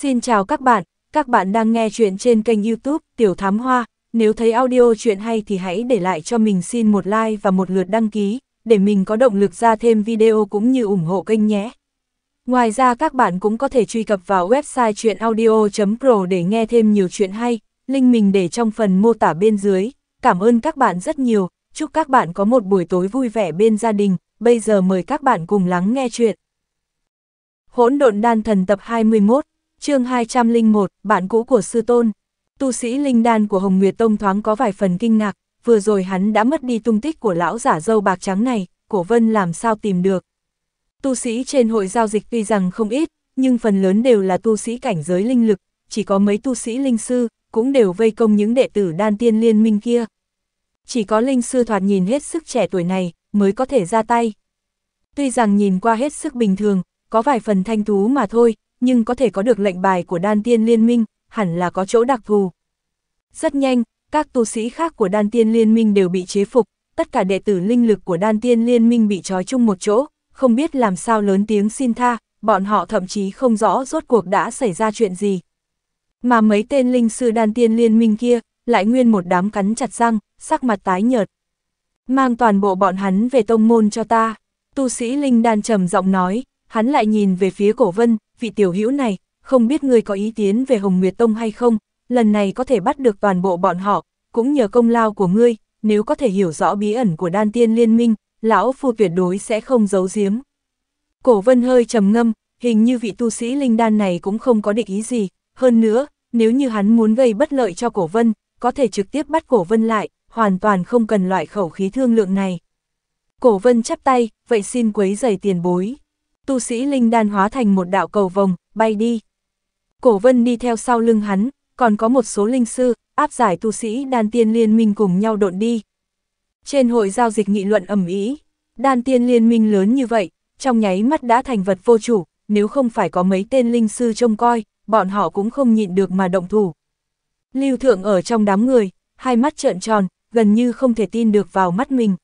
Xin chào các bạn, các bạn đang nghe chuyện trên kênh youtube Tiểu Thám Hoa. Nếu thấy audio chuyện hay thì hãy để lại cho mình xin một like và một lượt đăng ký, để mình có động lực ra thêm video cũng như ủng hộ kênh nhé. Ngoài ra các bạn cũng có thể truy cập vào website chuyenaudio.pro để nghe thêm nhiều chuyện hay, link mình để trong phần mô tả bên dưới. Cảm ơn các bạn rất nhiều, chúc các bạn có một buổi tối vui vẻ bên gia đình, bây giờ mời các bạn cùng lắng nghe chuyện. Hỗn độn đan thần tập 21 chương 201, bạn cũ của sư tôn. Tu sĩ linh đan của Hồng Nguyệt Tông thoáng có vài phần kinh ngạc, vừa rồi hắn đã mất đi tung tích của lão giả dâu bạc trắng này, cổ vân làm sao tìm được. Tu sĩ trên hội giao dịch tuy rằng không ít, nhưng phần lớn đều là tu sĩ cảnh giới linh lực, chỉ có mấy tu sĩ linh sư, cũng đều vây công những đệ tử đan tiên liên minh kia. Chỉ có linh sư thoạt nhìn hết sức trẻ tuổi này, mới có thể ra tay. Tuy rằng nhìn qua hết sức bình thường, có vài phần thanh thú mà thôi, nhưng có thể có được lệnh bài của đan tiên liên minh, hẳn là có chỗ đặc thù. Rất nhanh, các tu sĩ khác của đan tiên liên minh đều bị chế phục, tất cả đệ tử linh lực của đan tiên liên minh bị trói chung một chỗ, không biết làm sao lớn tiếng xin tha, bọn họ thậm chí không rõ rốt cuộc đã xảy ra chuyện gì. Mà mấy tên linh sư đan tiên liên minh kia, lại nguyên một đám cắn chặt răng, sắc mặt tái nhợt. Mang toàn bộ bọn hắn về tông môn cho ta, tu sĩ linh đan trầm giọng nói, hắn lại nhìn về phía cổ vân, vị tiểu hữu này, không biết người có ý kiến về Hồng Nguyệt Tông hay không, lần này có thể bắt được toàn bộ bọn họ, cũng nhờ công lao của ngươi, nếu có thể hiểu rõ bí ẩn của đan tiên liên minh, lão phu tuyệt đối sẽ không giấu giếm. Cổ vân hơi trầm ngâm, hình như vị tu sĩ linh đan này cũng không có định ý gì, hơn nữa, nếu như hắn muốn gây bất lợi cho cổ vân, có thể trực tiếp bắt cổ vân lại, hoàn toàn không cần loại khẩu khí thương lượng này. Cổ vân chắp tay, vậy xin quấy giày tiền bối tu sĩ linh đan hóa thành một đạo cầu vồng, bay đi. Cổ vân đi theo sau lưng hắn, còn có một số linh sư, áp giải tu sĩ đan tiên liên minh cùng nhau độn đi. Trên hội giao dịch nghị luận ẩm ý, đan tiên liên minh lớn như vậy, trong nháy mắt đã thành vật vô chủ, nếu không phải có mấy tên linh sư trông coi, bọn họ cũng không nhịn được mà động thủ. Lưu Thượng ở trong đám người, hai mắt trợn tròn, gần như không thể tin được vào mắt mình.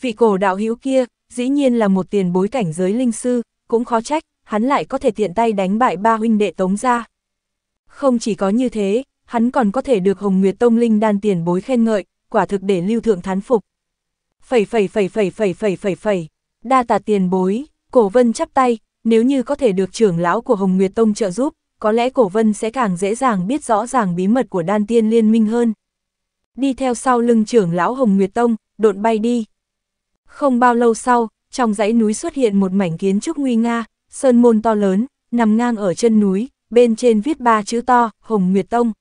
Vị cổ đạo hữu kia, dĩ nhiên là một tiền bối cảnh giới linh sư, cũng khó trách, hắn lại có thể tiện tay đánh bại ba huynh đệ Tống ra. Không chỉ có như thế, hắn còn có thể được Hồng Nguyệt Tông Linh đan tiền bối khen ngợi, quả thực để lưu thượng thán phục. Phẩy phẩy phẩy phẩy phẩy phẩy phẩy phẩy, đa tạ tiền bối, cổ vân chắp tay, nếu như có thể được trưởng lão của Hồng Nguyệt Tông trợ giúp, có lẽ cổ vân sẽ càng dễ dàng biết rõ ràng bí mật của đan tiên liên minh hơn. Đi theo sau lưng trưởng lão Hồng Nguyệt Tông, độn bay đi. Không bao lâu sau, trong dãy núi xuất hiện một mảnh kiến trúc nguy nga, sơn môn to lớn, nằm ngang ở chân núi, bên trên viết ba chữ to, Hồng Nguyệt Tông.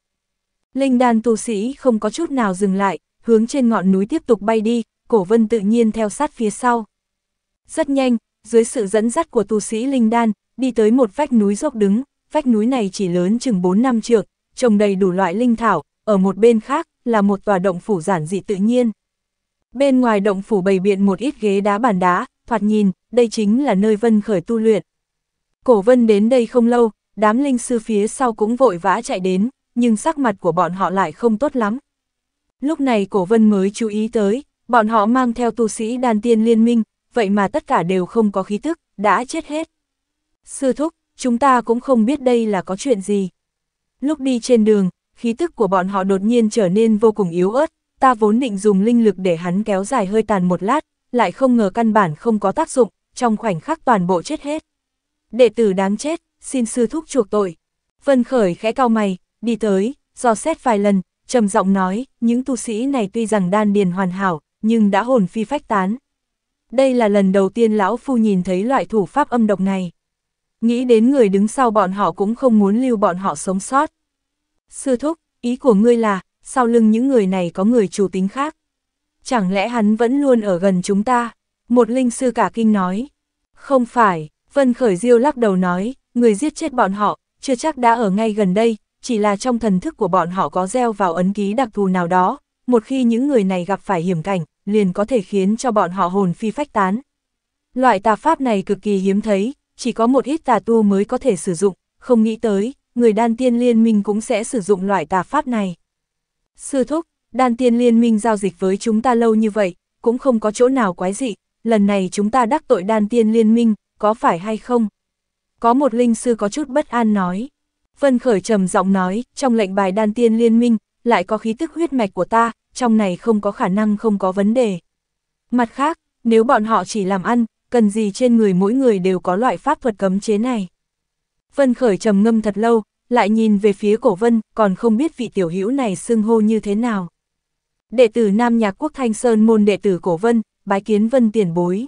Linh đan tu sĩ không có chút nào dừng lại, hướng trên ngọn núi tiếp tục bay đi, cổ vân tự nhiên theo sát phía sau. Rất nhanh, dưới sự dẫn dắt của tu sĩ Linh đan, đi tới một vách núi dốc đứng, vách núi này chỉ lớn chừng 4 năm trượng, trồng đầy đủ loại linh thảo, ở một bên khác là một tòa động phủ giản dị tự nhiên. Bên ngoài động phủ bầy biện một ít ghế đá bàn đá, thoạt nhìn, đây chính là nơi Vân Khởi tu luyện. Cổ Vân đến đây không lâu, đám linh sư phía sau cũng vội vã chạy đến, nhưng sắc mặt của bọn họ lại không tốt lắm. Lúc này Cổ Vân mới chú ý tới, bọn họ mang theo tu sĩ đan tiên liên minh, vậy mà tất cả đều không có khí tức, đã chết hết. Sư thúc, chúng ta cũng không biết đây là có chuyện gì. Lúc đi trên đường, khí tức của bọn họ đột nhiên trở nên vô cùng yếu ớt, ta vốn định dùng linh lực để hắn kéo dài hơi tàn một lát, lại không ngờ căn bản không có tác dụng, trong khoảnh khắc toàn bộ chết hết. Đệ tử đáng chết, xin sư thúc chuộc tội. Vân Khởi khẽ cao mày, đi tới, do xét vài lần, trầm giọng nói, những tu sĩ này tuy rằng đan điền hoàn hảo, nhưng đã hồn phi phách tán. Đây là lần đầu tiên lão phu nhìn thấy loại thủ pháp âm độc này. Nghĩ đến người đứng sau bọn họ cũng không muốn lưu bọn họ sống sót. Sư thúc, ý của ngươi là, sau lưng những người này có người chủ tính khác. Chẳng lẽ hắn vẫn luôn ở gần chúng ta? Một linh sư cả kinh nói. Không phải, Vân Khởi Diêu lắc đầu nói, người giết chết bọn họ, chưa chắc đã ở ngay gần đây, chỉ là trong thần thức của bọn họ có gieo vào ấn ký đặc thù nào đó, một khi những người này gặp phải hiểm cảnh, liền có thể khiến cho bọn họ hồn phi phách tán. Loại tà pháp này cực kỳ hiếm thấy, chỉ có một ít tà tu mới có thể sử dụng, không nghĩ tới, người đan tiên liên minh cũng sẽ sử dụng loại tà pháp này. Sư thúc, đan tiên liên minh giao dịch với chúng ta lâu như vậy, cũng không có chỗ nào quái dị, lần này chúng ta đắc tội đan tiên liên minh, có phải hay không? Có một linh sư có chút bất an nói. Vân Khởi trầm giọng nói, trong lệnh bài đan tiên liên minh, lại có khí tức huyết mạch của ta, trong này không có khả năng không có vấn đề. Mặt khác, nếu bọn họ chỉ làm ăn, cần gì trên người mỗi người đều có loại pháp thuật cấm chế này. Vân Khởi trầm ngâm thật lâu, lại nhìn về phía cổ vân, còn không biết vị tiểu hữu này xưng hô như thế nào. Đệ tử Nam Nhạc Quốc Thanh Sơn môn đệ tử cổ vân, bái kiến vân tiền bối.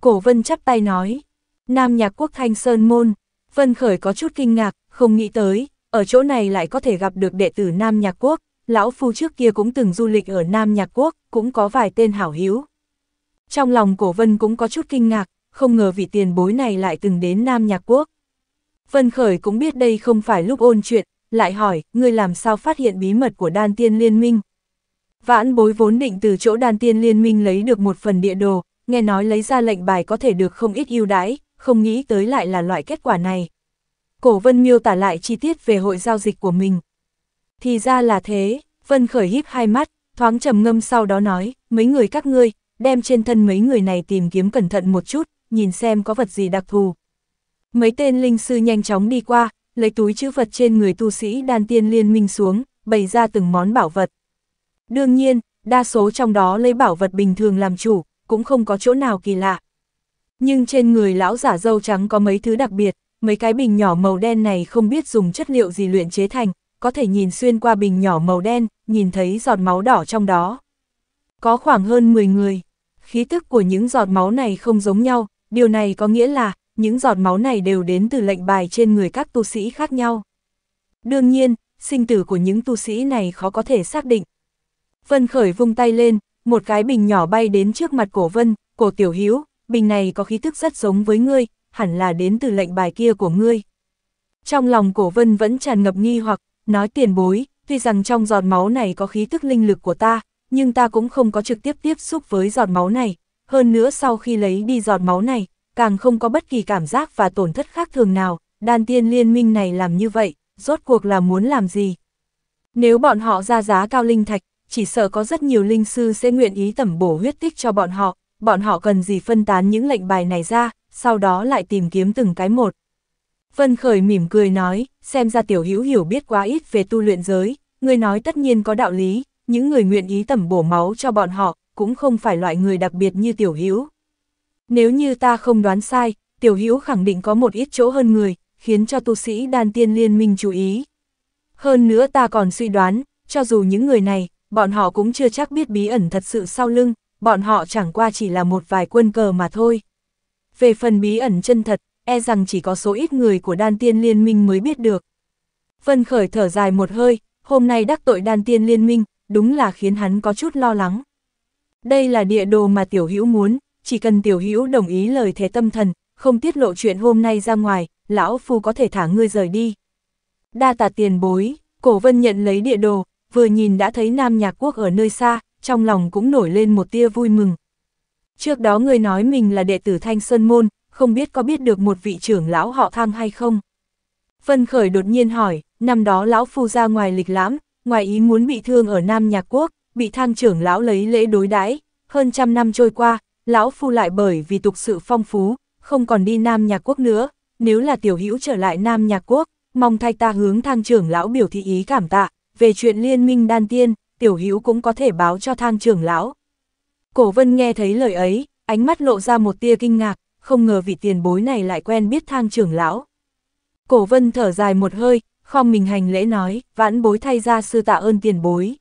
Cổ vân chắp tay nói, Nam Nhạc Quốc Thanh Sơn môn, vân khởi có chút kinh ngạc, không nghĩ tới, ở chỗ này lại có thể gặp được đệ tử Nam Nhạc Quốc, lão phu trước kia cũng từng du lịch ở Nam Nhạc Quốc, cũng có vài tên hảo hữu. Trong lòng cổ vân cũng có chút kinh ngạc, không ngờ vị tiền bối này lại từng đến Nam Nhạc Quốc. Vân Khởi cũng biết đây không phải lúc ôn chuyện, lại hỏi, ngươi làm sao phát hiện bí mật của đan tiên liên minh? Vãn bối vốn định từ chỗ đan tiên liên minh lấy được một phần địa đồ, nghe nói lấy ra lệnh bài có thể được không ít ưu đãi, không nghĩ tới lại là loại kết quả này. Cổ Vân miêu tả lại chi tiết về hội giao dịch của mình. Thì ra là thế, Vân Khởi híp hai mắt, thoáng trầm ngâm sau đó nói, mấy người các ngươi, đem trên thân mấy người này tìm kiếm cẩn thận một chút, nhìn xem có vật gì đặc thù, Mấy tên linh sư nhanh chóng đi qua, lấy túi chữ vật trên người tu sĩ đan tiên liên minh xuống, bày ra từng món bảo vật. Đương nhiên, đa số trong đó lấy bảo vật bình thường làm chủ, cũng không có chỗ nào kỳ lạ. Nhưng trên người lão giả dâu trắng có mấy thứ đặc biệt, mấy cái bình nhỏ màu đen này không biết dùng chất liệu gì luyện chế thành, có thể nhìn xuyên qua bình nhỏ màu đen, nhìn thấy giọt máu đỏ trong đó. Có khoảng hơn 10 người, khí tức của những giọt máu này không giống nhau, điều này có nghĩa là những giọt máu này đều đến từ lệnh bài trên người các tu sĩ khác nhau. Đương nhiên, sinh tử của những tu sĩ này khó có thể xác định. Vân Khởi vung tay lên, một cái bình nhỏ bay đến trước mặt cổ Vân, cổ Tiểu Hiếu, bình này có khí thức rất giống với ngươi, hẳn là đến từ lệnh bài kia của ngươi. Trong lòng cổ Vân vẫn tràn ngập nghi hoặc, nói tiền bối, tuy rằng trong giọt máu này có khí thức linh lực của ta, nhưng ta cũng không có trực tiếp tiếp xúc với giọt máu này, hơn nữa sau khi lấy đi giọt máu này, càng không có bất kỳ cảm giác và tổn thất khác thường nào, đan tiên liên minh này làm như vậy, rốt cuộc là muốn làm gì? Nếu bọn họ ra giá cao linh thạch, chỉ sợ có rất nhiều linh sư sẽ nguyện ý tẩm bổ huyết tích cho bọn họ, bọn họ cần gì phân tán những lệnh bài này ra, sau đó lại tìm kiếm từng cái một. Vân Khởi mỉm cười nói, xem ra tiểu hữu hiểu biết quá ít về tu luyện giới, người nói tất nhiên có đạo lý, những người nguyện ý tẩm bổ máu cho bọn họ, cũng không phải loại người đặc biệt như tiểu hữu. Nếu như ta không đoán sai, tiểu hữu khẳng định có một ít chỗ hơn người, khiến cho tu sĩ đan tiên liên minh chú ý. Hơn nữa ta còn suy đoán, cho dù những người này, bọn họ cũng chưa chắc biết bí ẩn thật sự sau lưng, bọn họ chẳng qua chỉ là một vài quân cờ mà thôi. Về phần bí ẩn chân thật, e rằng chỉ có số ít người của đan tiên liên minh mới biết được. Vân Khởi thở dài một hơi, hôm nay đắc tội đan tiên liên minh, đúng là khiến hắn có chút lo lắng. Đây là địa đồ mà tiểu hữu muốn, chỉ cần tiểu hữu đồng ý lời thế tâm thần, không tiết lộ chuyện hôm nay ra ngoài, lão phu có thể thả ngươi rời đi. Đa tạ tiền bối, cổ vân nhận lấy địa đồ, vừa nhìn đã thấy Nam Nhạc Quốc ở nơi xa, trong lòng cũng nổi lên một tia vui mừng. Trước đó người nói mình là đệ tử Thanh Sơn Môn, không biết có biết được một vị trưởng lão họ thang hay không? Vân Khởi đột nhiên hỏi, năm đó lão phu ra ngoài lịch lãm, ngoài ý muốn bị thương ở Nam Nhạc Quốc, bị thang trưởng lão lấy lễ đối đãi hơn trăm năm trôi qua, Lão Phu lại bởi vì tục sự phong phú, không còn đi Nam Nhạc Quốc nữa, nếu là tiểu hữu trở lại Nam Nhạc Quốc, mong thay ta hướng thang trưởng lão biểu thị ý cảm tạ, về chuyện liên minh đan tiên, tiểu hữu cũng có thể báo cho thang trưởng lão. Cổ vân nghe thấy lời ấy, ánh mắt lộ ra một tia kinh ngạc, không ngờ vị tiền bối này lại quen biết thang trưởng lão. Cổ vân thở dài một hơi, khom mình hành lễ nói, vãn bối thay ra sư tạ ơn tiền bối.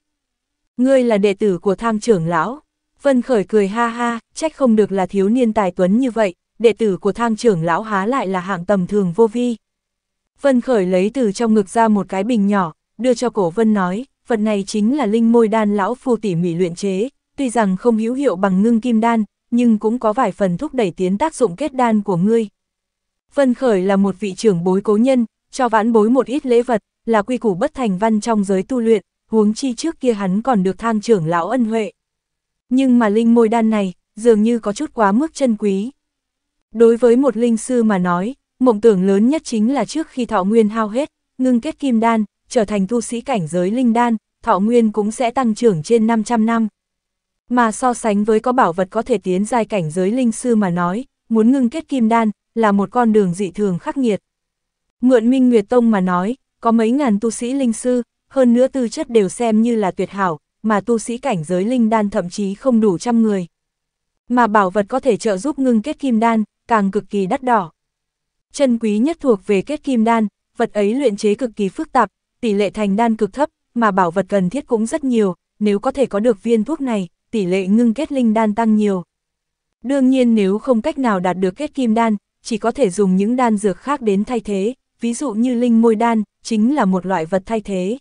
Ngươi là đệ tử của thang trưởng lão. Vân Khởi cười ha ha, trách không được là thiếu niên tài tuấn như vậy, đệ tử của thang trưởng lão há lại là hạng tầm thường vô vi. Vân Khởi lấy từ trong ngực ra một cái bình nhỏ, đưa cho cổ Vân nói, vật này chính là linh môi đan lão phu tỉ mỉ luyện chế, tuy rằng không hữu hiệu bằng ngưng kim đan, nhưng cũng có vài phần thúc đẩy tiến tác dụng kết đan của ngươi. Vân Khởi là một vị trưởng bối cố nhân, cho vãn bối một ít lễ vật, là quy củ bất thành văn trong giới tu luyện, huống chi trước kia hắn còn được thang trưởng lão ân huệ. Nhưng mà linh môi đan này, dường như có chút quá mức chân quý. Đối với một linh sư mà nói, mộng tưởng lớn nhất chính là trước khi thọ nguyên hao hết, ngưng kết kim đan, trở thành tu sĩ cảnh giới linh đan, thọ nguyên cũng sẽ tăng trưởng trên 500 năm. Mà so sánh với có bảo vật có thể tiến giai cảnh giới linh sư mà nói, muốn ngưng kết kim đan, là một con đường dị thường khắc nghiệt. Mượn Minh Nguyệt Tông mà nói, có mấy ngàn tu sĩ linh sư, hơn nữa tư chất đều xem như là tuyệt hảo, mà tu sĩ cảnh giới linh đan thậm chí không đủ trăm người. Mà bảo vật có thể trợ giúp ngưng kết kim đan, càng cực kỳ đắt đỏ. Chân quý nhất thuộc về kết kim đan, vật ấy luyện chế cực kỳ phức tạp, tỷ lệ thành đan cực thấp, mà bảo vật cần thiết cũng rất nhiều, nếu có thể có được viên thuốc này, tỷ lệ ngưng kết linh đan tăng nhiều. Đương nhiên nếu không cách nào đạt được kết kim đan, chỉ có thể dùng những đan dược khác đến thay thế, ví dụ như linh môi đan, chính là một loại vật thay thế.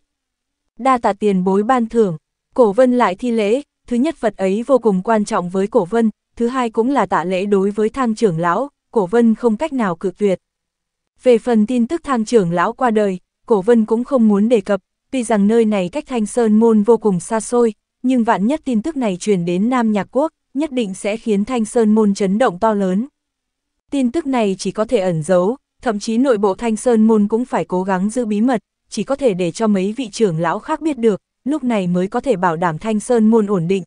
Đa tạ tiền bối ban thưởng. Cổ vân lại thi lễ, thứ nhất Phật ấy vô cùng quan trọng với cổ vân, thứ hai cũng là tạ lễ đối với thang trưởng lão, cổ vân không cách nào cự tuyệt. Về phần tin tức thang trưởng lão qua đời, cổ vân cũng không muốn đề cập, tuy rằng nơi này cách thanh sơn môn vô cùng xa xôi, nhưng vạn nhất tin tức này truyền đến Nam Nhạc Quốc, nhất định sẽ khiến thanh sơn môn chấn động to lớn. Tin tức này chỉ có thể ẩn giấu, thậm chí nội bộ thanh sơn môn cũng phải cố gắng giữ bí mật, chỉ có thể để cho mấy vị trưởng lão khác biết được, lúc này mới có thể bảo đảm Thanh Sơn môn ổn định.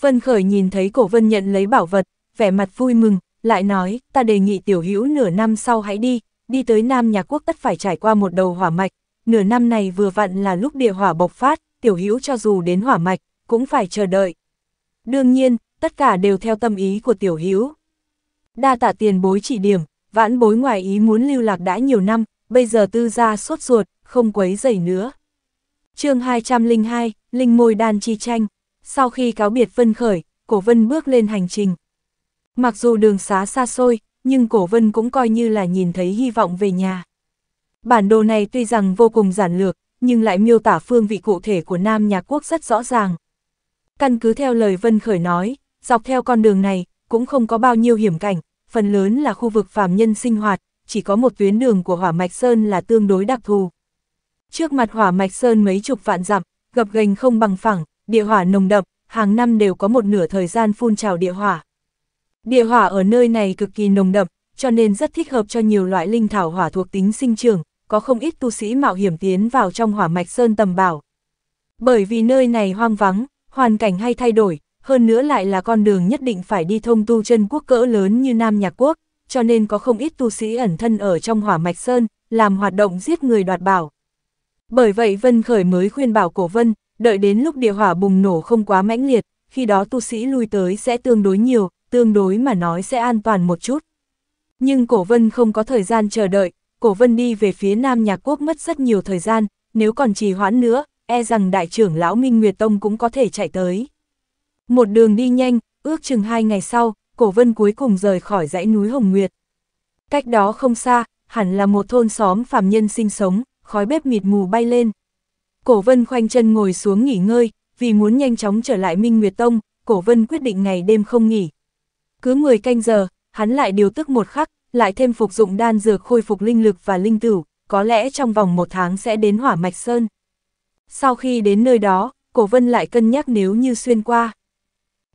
Vân Khởi nhìn thấy cổ vân nhận lấy bảo vật, vẻ mặt vui mừng, lại nói, ta đề nghị tiểu hữu nửa năm sau hãy đi, đi tới Nam Nhà Quốc tất phải trải qua một đầu hỏa mạch, nửa năm này vừa vặn là lúc địa hỏa bộc phát, tiểu hữu cho dù đến hỏa mạch, cũng phải chờ đợi. Đương nhiên, tất cả đều theo tâm ý của tiểu hữu. Đa tạ tiền bối chỉ điểm, vãn bối ngoài ý muốn lưu lạc đã nhiều năm, bây giờ tư gia sốt ruột, không quấy dày nữa chương 202, Linh Môi Đan Chi Tranh. Sau khi cáo biệt Vân Khởi, Cổ Vân bước lên hành trình. Mặc dù đường xá xa xôi, nhưng Cổ Vân cũng coi như là nhìn thấy hy vọng về nhà. Bản đồ này tuy rằng vô cùng giản lược, nhưng lại miêu tả phương vị cụ thể của Nam Nhà Quốc rất rõ ràng. Căn cứ theo lời Vân Khởi nói, dọc theo con đường này, cũng không có bao nhiêu hiểm cảnh, phần lớn là khu vực phàm nhân sinh hoạt, chỉ có một tuyến đường của Hỏa Mạch Sơn là tương đối đặc thù. Trước mặt hỏa mạch sơn mấy chục vạn dặm, gập ghềnh không bằng phẳng, địa hỏa nồng đậm, hàng năm đều có một nửa thời gian phun trào địa hỏa. Địa hỏa ở nơi này cực kỳ nồng đậm, cho nên rất thích hợp cho nhiều loại linh thảo hỏa thuộc tính sinh trưởng, có không ít tu sĩ mạo hiểm tiến vào trong hỏa mạch sơn tầm bảo. Bởi vì nơi này hoang vắng, hoàn cảnh hay thay đổi, hơn nữa lại là con đường nhất định phải đi thông tu chân quốc cỡ lớn như Nam Nhạc Quốc, cho nên có không ít tu sĩ ẩn thân ở trong hỏa mạch sơn, làm hoạt động giết người đoạt bảo. Bởi vậy Vân Khởi mới khuyên bảo cổ Vân, đợi đến lúc địa hỏa bùng nổ không quá mãnh liệt, khi đó tu sĩ lui tới sẽ tương đối nhiều, tương đối mà nói sẽ an toàn một chút. Nhưng cổ Vân không có thời gian chờ đợi, cổ Vân đi về phía Nam Nhạc Quốc mất rất nhiều thời gian, nếu còn trì hoãn nữa, e rằng đại trưởng lão Minh Nguyệt Tông cũng có thể chạy tới. Một đường đi nhanh, ước chừng hai ngày sau, cổ Vân cuối cùng rời khỏi dãy núi Hồng Nguyệt. Cách đó không xa, hẳn là một thôn xóm phàm nhân sinh sống, khói bếp mịt mù bay lên. Cổ Vân khoanh chân ngồi xuống nghỉ ngơi, vì muốn nhanh chóng trở lại Minh Nguyệt Tông, Cổ Vân quyết định ngày đêm không nghỉ. Cứ 10 canh giờ, hắn lại điều tức một khắc, lại thêm phục dụng đan dược khôi phục linh lực và linh tử, có lẽ trong vòng một tháng sẽ đến Hỏa Mạch Sơn. Sau khi đến nơi đó, Cổ Vân lại cân nhắc nếu như xuyên qua.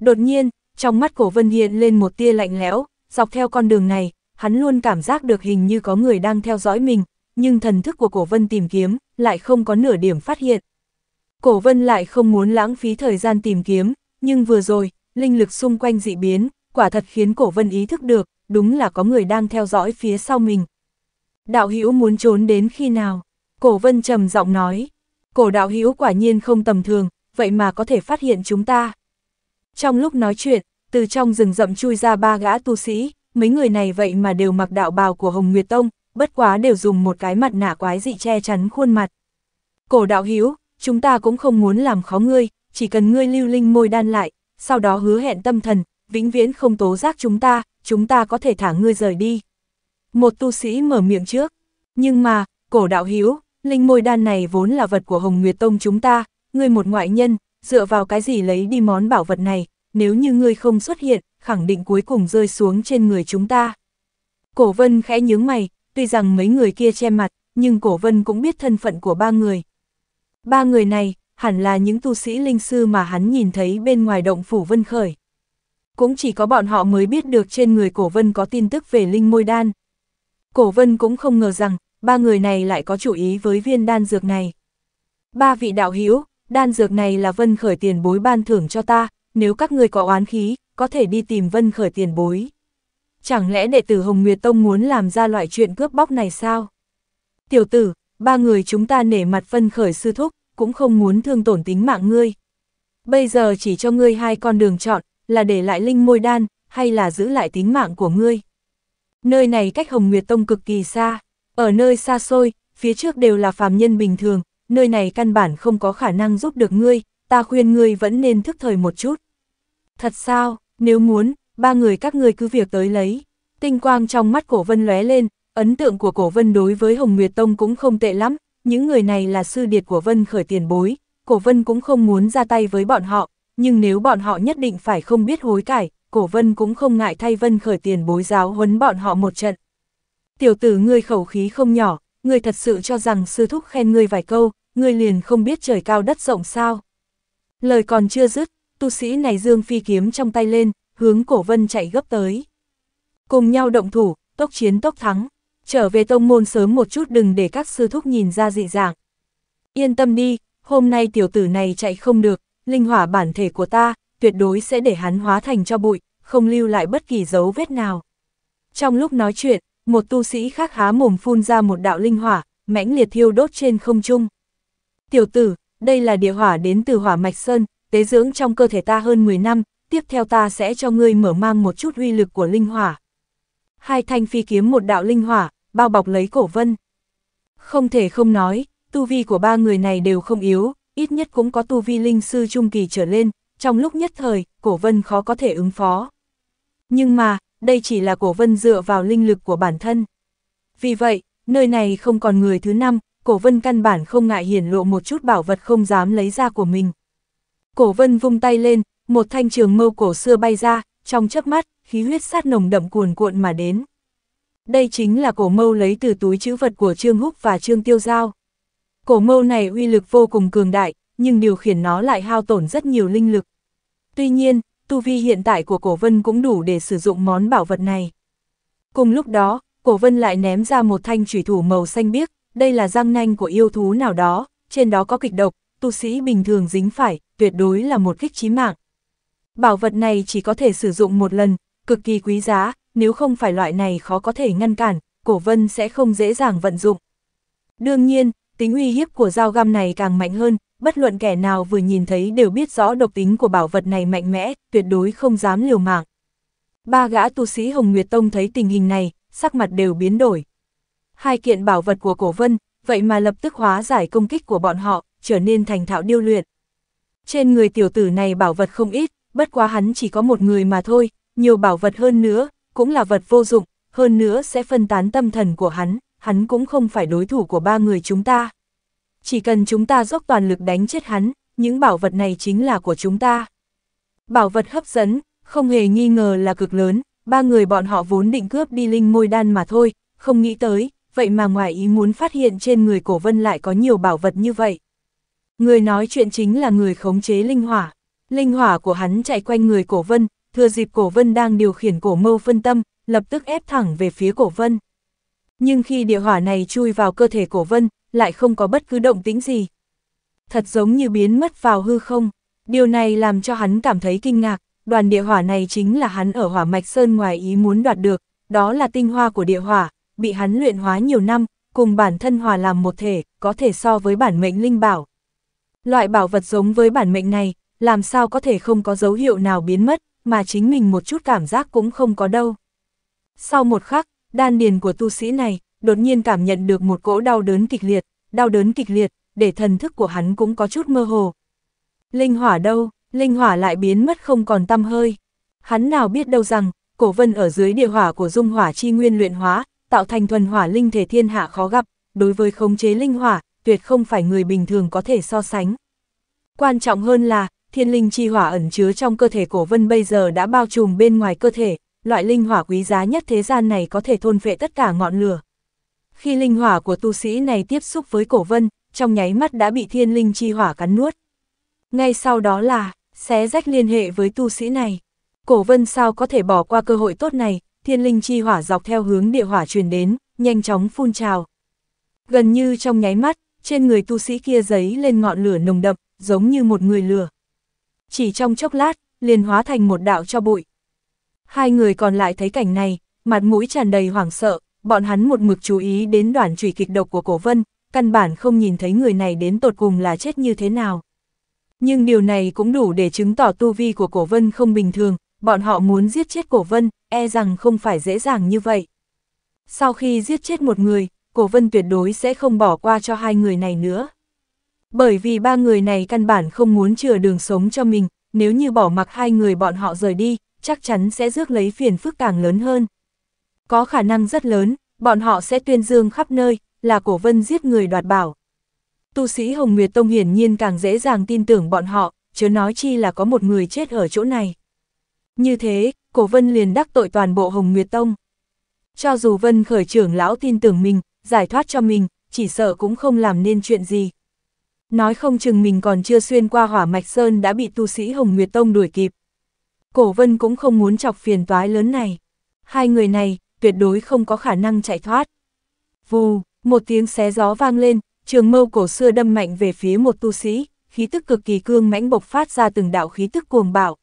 Đột nhiên, trong mắt Cổ Vân hiện lên một tia lạnh lẽo, dọc theo con đường này, hắn luôn cảm giác được hình như có người đang theo dõi mình, nhưng thần thức của cổ vân tìm kiếm, lại không có nửa điểm phát hiện. Cổ vân lại không muốn lãng phí thời gian tìm kiếm, nhưng vừa rồi, linh lực xung quanh dị biến, quả thật khiến cổ vân ý thức được, đúng là có người đang theo dõi phía sau mình. Đạo hữu muốn trốn đến khi nào? Cổ vân trầm giọng nói. Cổ đạo hữu quả nhiên không tầm thường, vậy mà có thể phát hiện chúng ta. Trong lúc nói chuyện, từ trong rừng rậm chui ra ba gã tu sĩ, mấy người này vậy mà đều mặc đạo bào của Hồng Nguyệt Tông, bất quá đều dùng một cái mặt nạ quái dị che chắn khuôn mặt. Cổ đạo hiếu, chúng ta cũng không muốn làm khó ngươi, chỉ cần ngươi lưu linh môi đan lại, sau đó hứa hẹn tâm thần, vĩnh viễn không tố giác chúng ta, chúng ta có thể thả ngươi rời đi. Một tu sĩ mở miệng trước, nhưng mà, cổ đạo hiếu, linh môi đan này vốn là vật của Hồng Nguyệt Tông chúng ta, ngươi một ngoại nhân, dựa vào cái gì lấy đi món bảo vật này, nếu như ngươi không xuất hiện, khẳng định cuối cùng rơi xuống trên người chúng ta. Cổ vân khẽ nhướng mày, tuy rằng mấy người kia che mặt, nhưng Cổ Vân cũng biết thân phận của ba người. Ba người này, hẳn là những tu sĩ linh sư mà hắn nhìn thấy bên ngoài động phủ Vân Khởi. Cũng chỉ có bọn họ mới biết được trên người Cổ Vân có tin tức về linh môi đan. Cổ Vân cũng không ngờ rằng, ba người này lại có chủ ý với viên đan dược này. Ba vị đạo hữu đan dược này là Vân Khởi tiền bối ban thưởng cho ta, nếu các người có oán khí, có thể đi tìm Vân Khởi tiền bối chẳng lẽ đệ tử Hồng Nguyệt Tông muốn làm ra loại chuyện cướp bóc này sao? Tiểu tử, ba người chúng ta nể mặt phân khởi sư thúc, cũng không muốn thương tổn tính mạng ngươi. Bây giờ chỉ cho ngươi hai con đường chọn, là để lại linh môi đan, hay là giữ lại tính mạng của ngươi. Nơi này cách Hồng Nguyệt Tông cực kỳ xa, ở nơi xa xôi, phía trước đều là phàm nhân bình thường, nơi này căn bản không có khả năng giúp được ngươi, ta khuyên ngươi vẫn nên thức thời một chút. Thật sao, nếu muốn, ba người các ngươi cứ việc tới lấy. Tinh quang trong mắt cổ vân lóe lên, ấn tượng của cổ vân đối với Hồng Nguyệt Tông cũng không tệ lắm, những người này là sư điệt của vân khởi tiền bối, cổ vân cũng không muốn ra tay với bọn họ, nhưng nếu bọn họ nhất định phải không biết hối cải, cổ vân cũng không ngại thay vân khởi tiền bối giáo huấn bọn họ một trận. Tiểu tử ngươi khẩu khí không nhỏ, ngươi thật sự cho rằng sư thúc khen ngươi vài câu, ngươi liền không biết trời cao đất rộng sao. Lời còn chưa dứt, tu sĩ này dương phi kiếm trong tay lên, hướng cổ vân chạy gấp tới. Cùng nhau động thủ, tốc chiến tốc thắng, trở về tông môn sớm một chút đừng để các sư thúc nhìn ra dị dạng. Yên tâm đi, hôm nay tiểu tử này chạy không được, linh hỏa bản thể của ta, tuyệt đối sẽ để hắn hóa thành cho bụi, không lưu lại bất kỳ dấu vết nào. Trong lúc nói chuyện, một tu sĩ khác há mồm phun ra một đạo linh hỏa, mãnh liệt thiêu đốt trên không trung. Tiểu tử, đây là địa hỏa đến từ hỏa mạch sơn, tế dưỡng trong cơ thể ta hơn 10 năm, tiếp theo ta sẽ cho ngươi mở mang một chút uy lực của linh hỏa. Hai thanh phi kiếm một đạo linh hỏa, bao bọc lấy cổ vân. Không thể không nói, tu vi của ba người này đều không yếu, ít nhất cũng có tu vi linh sư trung kỳ trở lên, trong lúc nhất thời, cổ vân khó có thể ứng phó. Nhưng mà, đây chỉ là cổ vân dựa vào linh lực của bản thân. Vì vậy, nơi này không còn người thứ năm, cổ vân căn bản không ngại hiển lộ một chút bảo vật không dám lấy ra của mình. Cổ vân vung tay lên, một thanh trường mâu cổ xưa bay ra, trong chớp mắt, khí huyết sát nồng đậm cuồn cuộn mà đến. Đây chính là cổ mâu lấy từ túi chữ vật của Trương Húc và Trương Tiêu Giao. Cổ mâu này uy lực vô cùng cường đại, nhưng điều khiển nó lại hao tổn rất nhiều linh lực. Tuy nhiên, tu vi hiện tại của cổ vân cũng đủ để sử dụng món bảo vật này. Cùng lúc đó, cổ vân lại ném ra một thanh trùy thủ màu xanh biếc, đây là răng nanh của yêu thú nào đó, trên đó có kịch độc, tu sĩ bình thường dính phải, tuyệt đối là một kích chí mạng. Bảo vật này chỉ có thể sử dụng một lần, cực kỳ quý giá, nếu không phải loại này khó có thể ngăn cản, cổ vân sẽ không dễ dàng vận dụng. Đương nhiên, tính uy hiếp của dao găm này càng mạnh hơn, bất luận kẻ nào vừa nhìn thấy đều biết rõ độc tính của bảo vật này mạnh mẽ, tuyệt đối không dám liều mạng. Ba gã tu sĩ Hồng Nguyệt Tông thấy tình hình này, sắc mặt đều biến đổi. Hai kiện bảo vật của cổ vân, vậy mà lập tức hóa giải công kích của bọn họ, trở nên thành thạo điêu luyện. Trên người tiểu tử này bảo vật không ít, bất quá hắn chỉ có một người mà thôi, nhiều bảo vật hơn nữa, cũng là vật vô dụng, hơn nữa sẽ phân tán tâm thần của hắn, hắn cũng không phải đối thủ của ba người chúng ta. Chỉ cần chúng ta dốc toàn lực đánh chết hắn, những bảo vật này chính là của chúng ta. Bảo vật hấp dẫn, không hề nghi ngờ là cực lớn, ba người bọn họ vốn định cướp đi linh môi đan mà thôi, không nghĩ tới, vậy mà ngoài ý muốn phát hiện trên người cổ vân lại có nhiều bảo vật như vậy. Người nói chuyện chính là người khống chế linh hỏa. Linh hỏa của hắn chạy quanh người cổ vân, thừa dịp cổ vân đang điều khiển cổ mâu phân tâm, lập tức ép thẳng về phía cổ vân. Nhưng khi địa hỏa này chui vào cơ thể cổ vân, lại không có bất cứ động tĩnh gì. Thật giống như biến mất vào hư không, điều này làm cho hắn cảm thấy kinh ngạc, đoàn địa hỏa này chính là hắn ở hỏa mạch sơn ngoài ý muốn đoạt được, đó là tinh hoa của địa hỏa, bị hắn luyện hóa nhiều năm, cùng bản thân hòa làm một thể, có thể so với bản mệnh linh bảo. Loại bảo vật giống với bản mệnh này, làm sao có thể không có dấu hiệu nào biến mất, mà chính mình một chút cảm giác cũng không có đâu. Sau một khắc, đan điền của tu sĩ này, đột nhiên cảm nhận được một cỗ đau đớn kịch liệt, đau đớn kịch liệt, để thần thức của hắn cũng có chút mơ hồ. Linh hỏa đâu, linh hỏa lại biến mất không còn tâm hơi. Hắn nào biết đâu rằng, cổ vân ở dưới địa hỏa của dung hỏa chi nguyên luyện hóa, tạo thành thuần hỏa linh thể thiên hạ khó gặp, đối với khống chế linh hỏa, tuyệt không phải người bình thường có thể so sánh. Quan trọng hơn là, thiên linh chi hỏa ẩn chứa trong cơ thể cổ vân bây giờ đã bao trùm bên ngoài cơ thể, loại linh hỏa quý giá nhất thế gian này có thể thôn phệ tất cả ngọn lửa. Khi linh hỏa của tu sĩ này tiếp xúc với cổ vân, trong nháy mắt đã bị thiên linh chi hỏa cắn nuốt. Ngay sau đó là, xé rách liên hệ với tu sĩ này. Cổ vân sao có thể bỏ qua cơ hội tốt này, thiên linh chi hỏa dọc theo hướng địa hỏa truyền đến, nhanh chóng phun trào. Gần như trong nháy mắt, trên người tu sĩ kia giấy lên ngọn lửa nồng đậm, giống như một người lửa. Chỉ trong chốc lát, liền hóa thành một đạo cho bụi. Hai người còn lại thấy cảnh này, mặt mũi tràn đầy hoảng sợ, bọn hắn một mực chú ý đến đoạn trùy kịch độc của cổ vân, căn bản không nhìn thấy người này đến tột cùng là chết như thế nào. Nhưng điều này cũng đủ để chứng tỏ tu vi của cổ vân không bình thường, bọn họ muốn giết chết cổ vân, e rằng không phải dễ dàng như vậy. Sau khi giết chết một người, cổ vân tuyệt đối sẽ không bỏ qua cho hai người này nữa bởi vì ba người này căn bản không muốn chừa đường sống cho mình, nếu như bỏ mặc hai người bọn họ rời đi, chắc chắn sẽ rước lấy phiền phức càng lớn hơn. Có khả năng rất lớn, bọn họ sẽ tuyên dương khắp nơi, là cổ vân giết người đoạt bảo. Tu sĩ Hồng Nguyệt Tông hiển nhiên càng dễ dàng tin tưởng bọn họ, chứ nói chi là có một người chết ở chỗ này. Như thế, cổ vân liền đắc tội toàn bộ Hồng Nguyệt Tông. Cho dù vân khởi trưởng lão tin tưởng mình, giải thoát cho mình, chỉ sợ cũng không làm nên chuyện gì. Nói không chừng mình còn chưa xuyên qua hỏa mạch sơn đã bị tu sĩ Hồng Nguyệt Tông đuổi kịp. Cổ vân cũng không muốn chọc phiền toái lớn này. Hai người này, tuyệt đối không có khả năng chạy thoát. Vù, một tiếng xé gió vang lên, trường mâu cổ xưa đâm mạnh về phía một tu sĩ, khí tức cực kỳ cương mãnh bộc phát ra từng đạo khí tức cuồng bạo.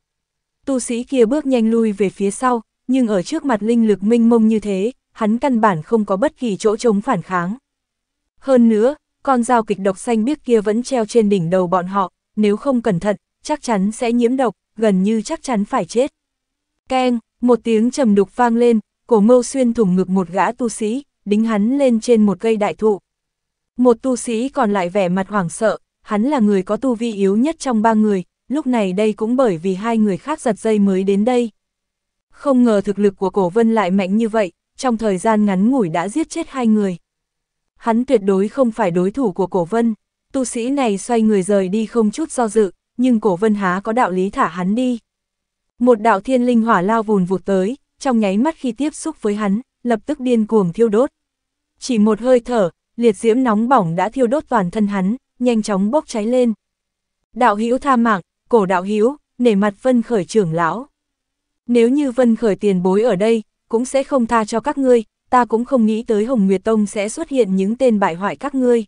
Tu sĩ kia bước nhanh lui về phía sau, nhưng ở trước mặt linh lực minh mông như thế, hắn căn bản không có bất kỳ chỗ chống phản kháng. Hơn nữa, con dao kịch độc xanh biếc kia vẫn treo trên đỉnh đầu bọn họ, nếu không cẩn thận, chắc chắn sẽ nhiễm độc, gần như chắc chắn phải chết. Keng, một tiếng trầm đục vang lên, cổ mâu xuyên thủng ngực một gã tu sĩ, đính hắn lên trên một cây đại thụ. Một tu sĩ còn lại vẻ mặt hoảng sợ, hắn là người có tu vi yếu nhất trong ba người, lúc này đây cũng bởi vì hai người khác giật dây mới đến đây. Không ngờ thực lực của cổ vân lại mạnh như vậy, trong thời gian ngắn ngủi đã giết chết hai người hắn tuyệt đối không phải đối thủ của cổ vân. Tu sĩ này xoay người rời đi không chút do dự, nhưng cổ vân há có đạo lý thả hắn đi. Một đạo thiên linh hỏa lao vùn vụt tới, trong nháy mắt khi tiếp xúc với hắn, lập tức điên cuồng thiêu đốt. Chỉ một hơi thở, liệt diễm nóng bỏng đã thiêu đốt toàn thân hắn, nhanh chóng bốc cháy lên. Đạo hữu tha mạng, cổ đạo hữu nể mặt vân khởi trưởng lão. Nếu như vân khởi tiền bối ở đây, cũng sẽ không tha cho các ngươi, ta cũng không nghĩ tới Hồng Nguyệt Tông sẽ xuất hiện những tên bại hoại các ngươi.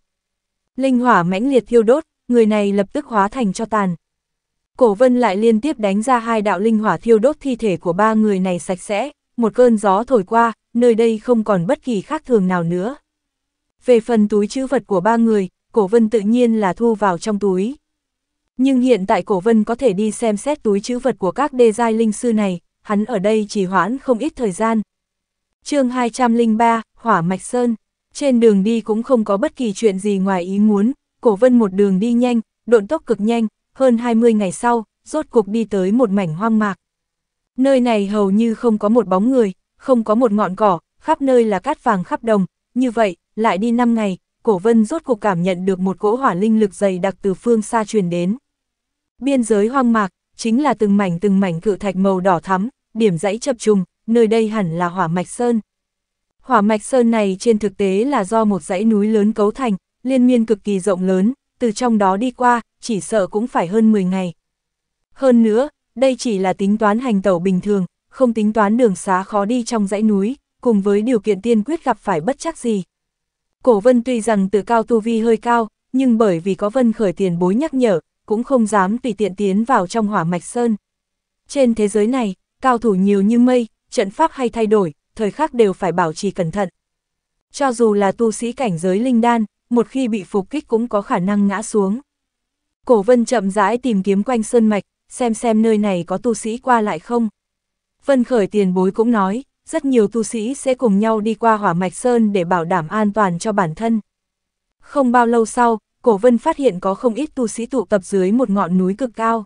Linh hỏa mãnh liệt thiêu đốt, người này lập tức hóa thành cho tàn. Cổ vân lại liên tiếp đánh ra hai đạo linh hỏa thiêu đốt thi thể của ba người này sạch sẽ, một cơn gió thổi qua, nơi đây không còn bất kỳ khác thường nào nữa. Về phần túi chữ vật của ba người, cổ vân tự nhiên là thu vào trong túi. Nhưng hiện tại cổ vân có thể đi xem xét túi chữ vật của các đê giai linh sư này, hắn ở đây chỉ hoãn không ít thời gian, chương 203, Hỏa Mạch Sơn. Trên đường đi cũng không có bất kỳ chuyện gì ngoài ý muốn, cổ vân một đường đi nhanh, độn tốc cực nhanh, hơn 20 ngày sau, rốt cục đi tới một mảnh hoang mạc. Nơi này hầu như không có một bóng người, không có một ngọn cỏ, khắp nơi là cát vàng khắp đồng, như vậy, lại đi 5 ngày, cổ vân rốt cục cảm nhận được một cỗ hỏa linh lực dày đặc từ phương xa truyền đến. Biên giới hoang mạc, chính là từng mảnh từng mảnh cự thạch màu đỏ thắm, điểm dãy chập trùng, nơi đây hẳn là hỏa mạch sơn. Hỏa mạch sơn này trên thực tế là do một dãy núi lớn cấu thành, liên miên cực kỳ rộng lớn, từ trong đó đi qua, chỉ sợ cũng phải hơn 10 ngày. Hơn nữa, đây chỉ là tính toán hành tẩu bình thường, không tính toán đường xá khó đi trong dãy núi, cùng với điều kiện tiên quyết gặp phải bất chắc gì. Cổ vân tuy rằng từ cao tu vi hơi cao, nhưng bởi vì có vân khởi tiền bối nhắc nhở, cũng không dám tùy tiện tiến vào trong hỏa mạch sơn. Trên thế giới này, cao thủ nhiều như mây, trận pháp hay thay đổi, thời khắc đều phải bảo trì cẩn thận. Cho dù là tu sĩ cảnh giới linh đan, một khi bị phục kích cũng có khả năng ngã xuống. Cổ vân chậm rãi tìm kiếm quanh sơn mạch, xem xem nơi này có tu sĩ qua lại không. Vân khởi tiền bối cũng nói, rất nhiều tu sĩ sẽ cùng nhau đi qua hỏa mạch sơn để bảo đảm an toàn cho bản thân. Không bao lâu sau, cổ vân phát hiện có không ít tu sĩ tụ tập dưới một ngọn núi cực cao.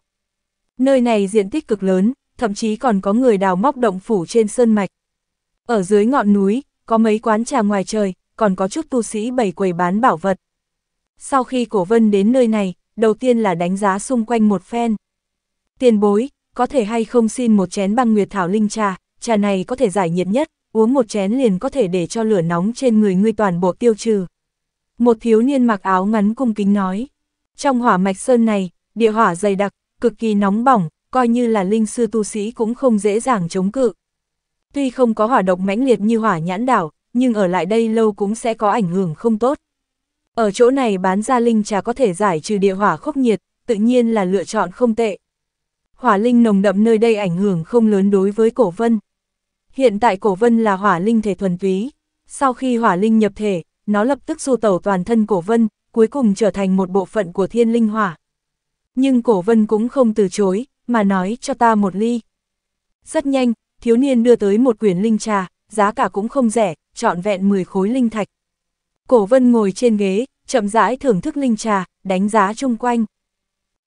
Nơi này diện tích cực lớn, thậm chí còn có người đào móc động phủ trên sơn mạch. Ở dưới ngọn núi, có mấy quán trà ngoài trời, còn có chút tu sĩ bày quầy bán bảo vật. Sau khi cổ vân đến nơi này, đầu tiên là đánh giá xung quanh một phen. Tiền bối, có thể hay không xin một chén băng nguyệt thảo linh trà, trà này có thể giải nhiệt nhất, uống một chén liền có thể để cho lửa nóng trên người ngươi toàn bộ tiêu trừ. Một thiếu niên mặc áo ngắn cung kính nói, trong hỏa mạch sơn này, địa hỏa dày đặc, cực kỳ nóng bỏng, coi như là linh sư tu sĩ cũng không dễ dàng chống cự. Tuy không có hỏa độc mãnh liệt như hỏa nhãn đảo, nhưng ở lại đây lâu cũng sẽ có ảnh hưởng không tốt. Ở chỗ này bán ra linh trà có thể giải trừ địa hỏa khốc nhiệt, tự nhiên là lựa chọn không tệ. Hỏa linh nồng đậm nơi đây ảnh hưởng không lớn đối với cổ vân. Hiện tại cổ vân là hỏa linh thể thuần túy. Sau khi hỏa linh nhập thể, nó lập tức du tẩu toàn thân cổ vân, cuối cùng trở thành một bộ phận của thiên linh hỏa. Nhưng cổ vân cũng không từ chối, mà nói cho ta một ly. Rất nhanh, thiếu niên đưa tới một quyển linh trà, giá cả cũng không rẻ, trọn vẹn 10 khối linh thạch. Cổ vân ngồi trên ghế, chậm rãi thưởng thức linh trà, đánh giá chung quanh.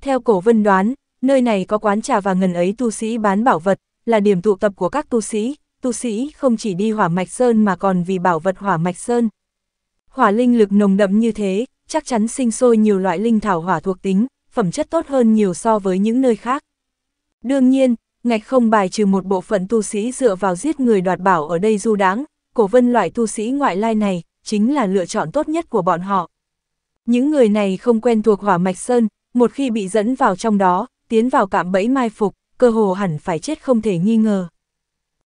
Theo cổ vân đoán, nơi này có quán trà và ngần ấy tu sĩ bán bảo vật, là điểm tụ tập của các tu sĩ, tu sĩ không chỉ đi hỏa mạch sơn mà còn vì bảo vật hỏa mạch sơn. Hỏa linh lực nồng đậm như thế, chắc chắn sinh sôi nhiều loại linh thảo hỏa thuộc tính, phẩm chất tốt hơn nhiều so với những nơi khác. Đương nhiên, ngạch không bài trừ một bộ phận tu sĩ dựa vào giết người đoạt bảo ở đây du đáng, cổ vân loại tu sĩ ngoại lai này, chính là lựa chọn tốt nhất của bọn họ. Những người này không quen thuộc hỏa mạch sơn, một khi bị dẫn vào trong đó, tiến vào cạm bẫy mai phục, cơ hồ hẳn phải chết không thể nghi ngờ.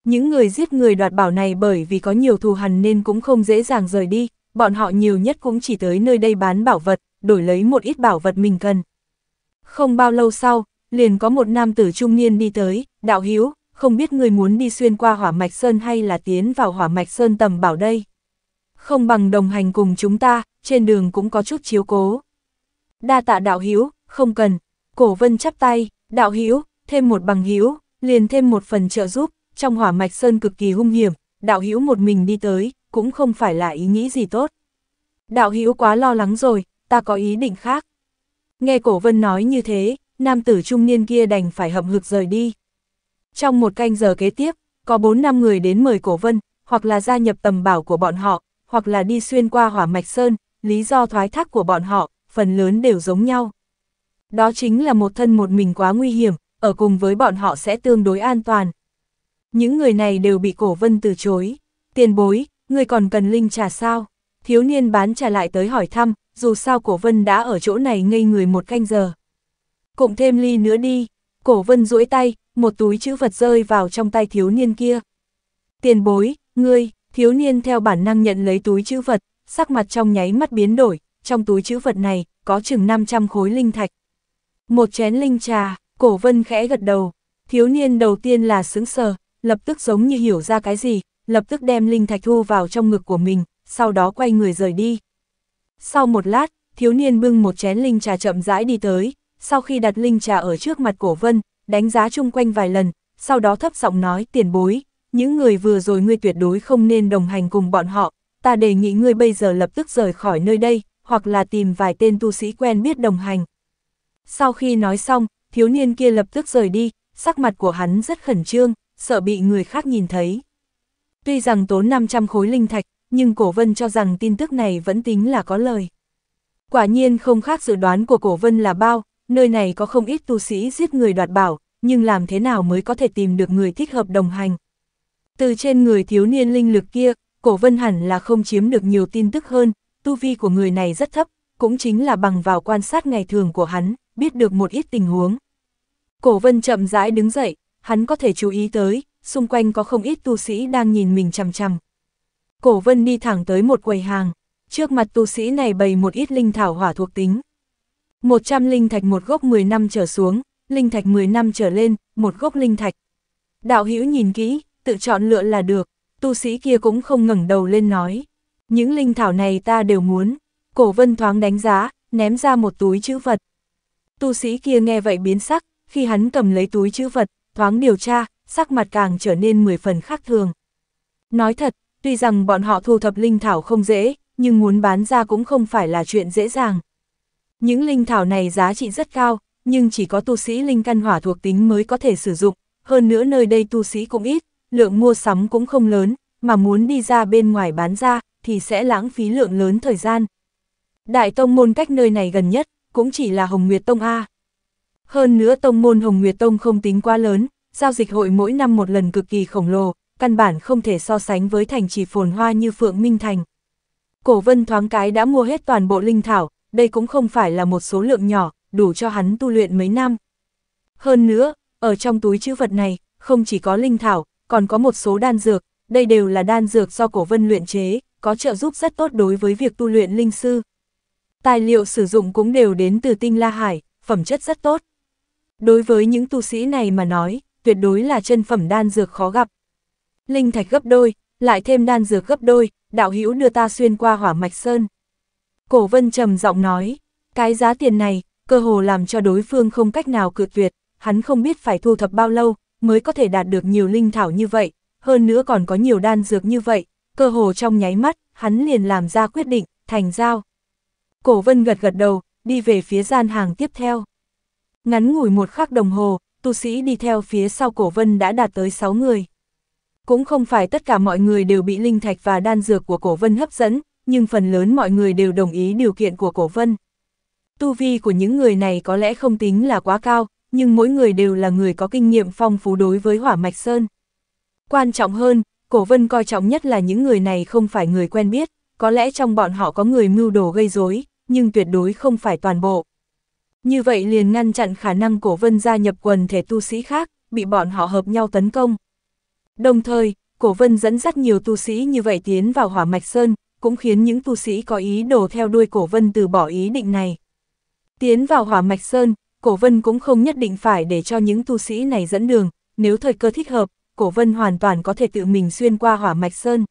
Những người giết người đoạt bảo này bởi vì có nhiều thù hằn nên cũng không dễ dàng rời đi, bọn họ nhiều nhất cũng chỉ tới nơi đây bán bảo vật, đổi lấy một ít bảo vật mình cần. Không bao lâu sau, liền có một nam tử trung niên đi tới, đạo hiếu, không biết người muốn đi xuyên qua hỏa mạch sơn hay là tiến vào hỏa mạch sơn tầm bảo đây. Không bằng đồng hành cùng chúng ta, trên đường cũng có chút chiếu cố. Đa tạ đạo hiếu, không cần, cổ vân chắp tay, đạo hiếu, thêm một bằng hiếu, liền thêm một phần trợ giúp, trong hỏa mạch sơn cực kỳ hung hiểm, đạo hiếu một mình đi tới, cũng không phải là ý nghĩ gì tốt. Đạo hiếu quá lo lắng rồi, ta có ý định khác. Nghe cổ vân nói như thế, nam tử trung niên kia đành phải hậm hực rời đi. Trong một canh giờ kế tiếp, có 4 năm người đến mời cổ vân, hoặc là gia nhập tầm bảo của bọn họ, hoặc là đi xuyên qua hỏa mạch sơn, lý do thoái thác của bọn họ, phần lớn đều giống nhau. Đó chính là một thân một mình quá nguy hiểm, ở cùng với bọn họ sẽ tương đối an toàn. Những người này đều bị cổ vân từ chối. Tiền bối, người còn cần linh trà sao? Thiếu niên bán trà lại tới hỏi thăm, dù sao cổ vân đã ở chỗ này ngây người một canh giờ. Cộng thêm ly nữa đi, cổ vân duỗi tay, một túi chữ vật rơi vào trong tay thiếu niên kia. Tiền bối, ngươi, thiếu niên theo bản năng nhận lấy túi chữ vật, sắc mặt trong nháy mắt biến đổi, trong túi chữ vật này, có chừng 500 khối linh thạch. Một chén linh trà, cổ vân khẽ gật đầu, thiếu niên đầu tiên là sững sờ, lập tức giống như hiểu ra cái gì, lập tức đem linh thạch thu vào trong ngực của mình, sau đó quay người rời đi. Sau một lát, thiếu niên bưng một chén linh trà chậm rãi đi tới, sau khi đặt linh trà ở trước mặt cổ vân, đánh giá chung quanh vài lần, sau đó thấp giọng nói tiền bối, những người vừa rồi ngươi tuyệt đối không nên đồng hành cùng bọn họ, ta đề nghị ngươi bây giờ lập tức rời khỏi nơi đây, hoặc là tìm vài tên tu sĩ quen biết đồng hành. Sau khi nói xong, thiếu niên kia lập tức rời đi, sắc mặt của hắn rất khẩn trương, sợ bị người khác nhìn thấy. Tuy rằng tốn 500 khối linh thạch, nhưng cổ vân cho rằng tin tức này vẫn tính là có lời. Quả nhiên không khác dự đoán của cổ vân là bao, Nơi này có không ít tu sĩ giết người đoạt bảo, nhưng làm thế nào mới có thể tìm được người thích hợp đồng hành. Từ trên người thiếu niên linh lực kia, cổ vân hẳn là không chiếm được nhiều tin tức hơn, tu vi của người này rất thấp, cũng chính là bằng vào quan sát ngày thường của hắn, biết được một ít tình huống. Cổ vân chậm rãi đứng dậy, hắn có thể chú ý tới, xung quanh có không ít tu sĩ đang nhìn mình chằm chằm. Cổ vân đi thẳng tới một quầy hàng, trước mặt tu sĩ này bày một ít linh thảo hỏa thuộc tính, 100 linh thạch một gốc 10 năm trở xuống, linh thạch 10 năm trở lên, một gốc linh thạch. Đạo hữu nhìn kỹ, tự chọn lựa là được, tu sĩ kia cũng không ngẩng đầu lên nói. Những linh thảo này ta đều muốn. Cổ vân thoáng đánh giá, ném ra một túi chữ vật. Tu sĩ kia nghe vậy biến sắc, khi hắn cầm lấy túi chữ vật, thoáng điều tra, sắc mặt càng trở nên 10 phần khác thường. Nói thật, tuy rằng bọn họ thu thập linh thảo không dễ, nhưng muốn bán ra cũng không phải là chuyện dễ dàng. Những linh thảo này giá trị rất cao, nhưng chỉ có tu sĩ linh căn hỏa thuộc tính mới có thể sử dụng, hơn nữa nơi đây tu sĩ cũng ít, lượng mua sắm cũng không lớn, mà muốn đi ra bên ngoài bán ra thì sẽ lãng phí lượng lớn thời gian. Đại tông môn cách nơi này gần nhất cũng chỉ là Hồng Nguyệt Tông A. Hơn nữa tông môn Hồng Nguyệt Tông không tính quá lớn, giao dịch hội mỗi năm một lần cực kỳ khổng lồ, căn bản không thể so sánh với thành trì phồn hoa như Phượng Minh Thành. Cổ vân thoáng cái đã mua hết toàn bộ linh thảo, đây cũng không phải là một số lượng nhỏ, đủ cho hắn tu luyện mấy năm. Hơn nữa, ở trong túi chữ vật này, không chỉ có linh thảo, còn có một số đan dược, đây đều là đan dược do cổ vân luyện chế, có trợ giúp rất tốt đối với việc tu luyện linh sư. Tài liệu sử dụng cũng đều đến từ tinh La Hải, phẩm chất rất tốt. Đối với những tu sĩ này mà nói, tuyệt đối là chân phẩm đan dược khó gặp. Linh thạch gấp đôi, lại thêm đan dược gấp đôi, đạo hữu đưa ta xuyên qua hỏa mạch sơn. Cổ vân trầm giọng nói, cái giá tiền này, cơ hồ làm cho đối phương không cách nào cự tuyệt, hắn không biết phải thu thập bao lâu, mới có thể đạt được nhiều linh thảo như vậy, hơn nữa còn có nhiều đan dược như vậy, cơ hồ trong nháy mắt, hắn liền làm ra quyết định, thành giao. Cổ vân gật gật đầu, đi về phía gian hàng tiếp theo. Ngắn ngủi một khắc đồng hồ, tu sĩ đi theo phía sau cổ vân đã đạt tới 6 người. Cũng không phải tất cả mọi người đều bị linh thạch và đan dược của cổ vân hấp dẫn, nhưng phần lớn mọi người đều đồng ý điều kiện của cổ vân. Tu vi của những người này có lẽ không tính là quá cao, nhưng mỗi người đều là người có kinh nghiệm phong phú đối với hỏa mạch sơn. Quan trọng hơn, cổ vân coi trọng nhất là những người này không phải người quen biết, có lẽ trong bọn họ có người mưu đồ gây rối, nhưng tuyệt đối không phải toàn bộ. Như vậy liền ngăn chặn khả năng cổ vân gia nhập quần thể tu sĩ khác, bị bọn họ hợp nhau tấn công. Đồng thời, cổ vân dẫn dắt nhiều tu sĩ như vậy tiến vào hỏa mạch sơn, cũng khiến những tu sĩ có ý đồ theo đuôi cổ vân từ bỏ ý định này. Tiến vào hỏa mạch sơn, cổ vân cũng không nhất định phải để cho những tu sĩ này dẫn đường, nếu thời cơ thích hợp, cổ vân hoàn toàn có thể tự mình xuyên qua hỏa mạch sơn.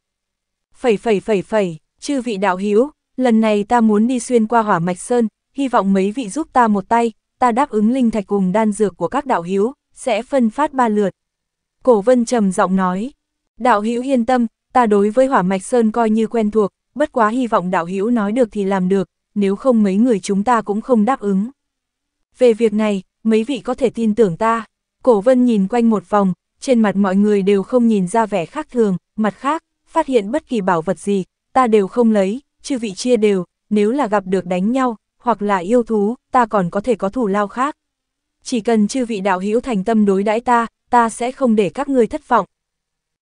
Phẩy phẩy phẩy phẩy, chư vị đạo hiếu, lần này ta muốn đi xuyên qua hỏa mạch sơn, hy vọng mấy vị giúp ta một tay, ta đáp ứng linh thạch cùng đan dược của các đạo hiếu, sẽ phân phát ba lượt. Cổ vân trầm giọng nói, đạo hiếu yên tâm, ta đối với hỏa mạch sơn coi như quen thuộc, bất quá hy vọng đạo hữu nói được thì làm được, nếu không mấy người chúng ta cũng không đáp ứng. Về việc này, mấy vị có thể tin tưởng ta. Cổ vân nhìn quanh một vòng, trên mặt mọi người đều không nhìn ra vẻ khác thường, mặt khác, phát hiện bất kỳ bảo vật gì, ta đều không lấy, chư vị chia đều, nếu là gặp được đánh nhau, hoặc là yêu thú, ta còn có thể có thủ lao khác. Chỉ cần chư vị đạo hữu thành tâm đối đãi ta, ta sẽ không để các ngươi thất vọng.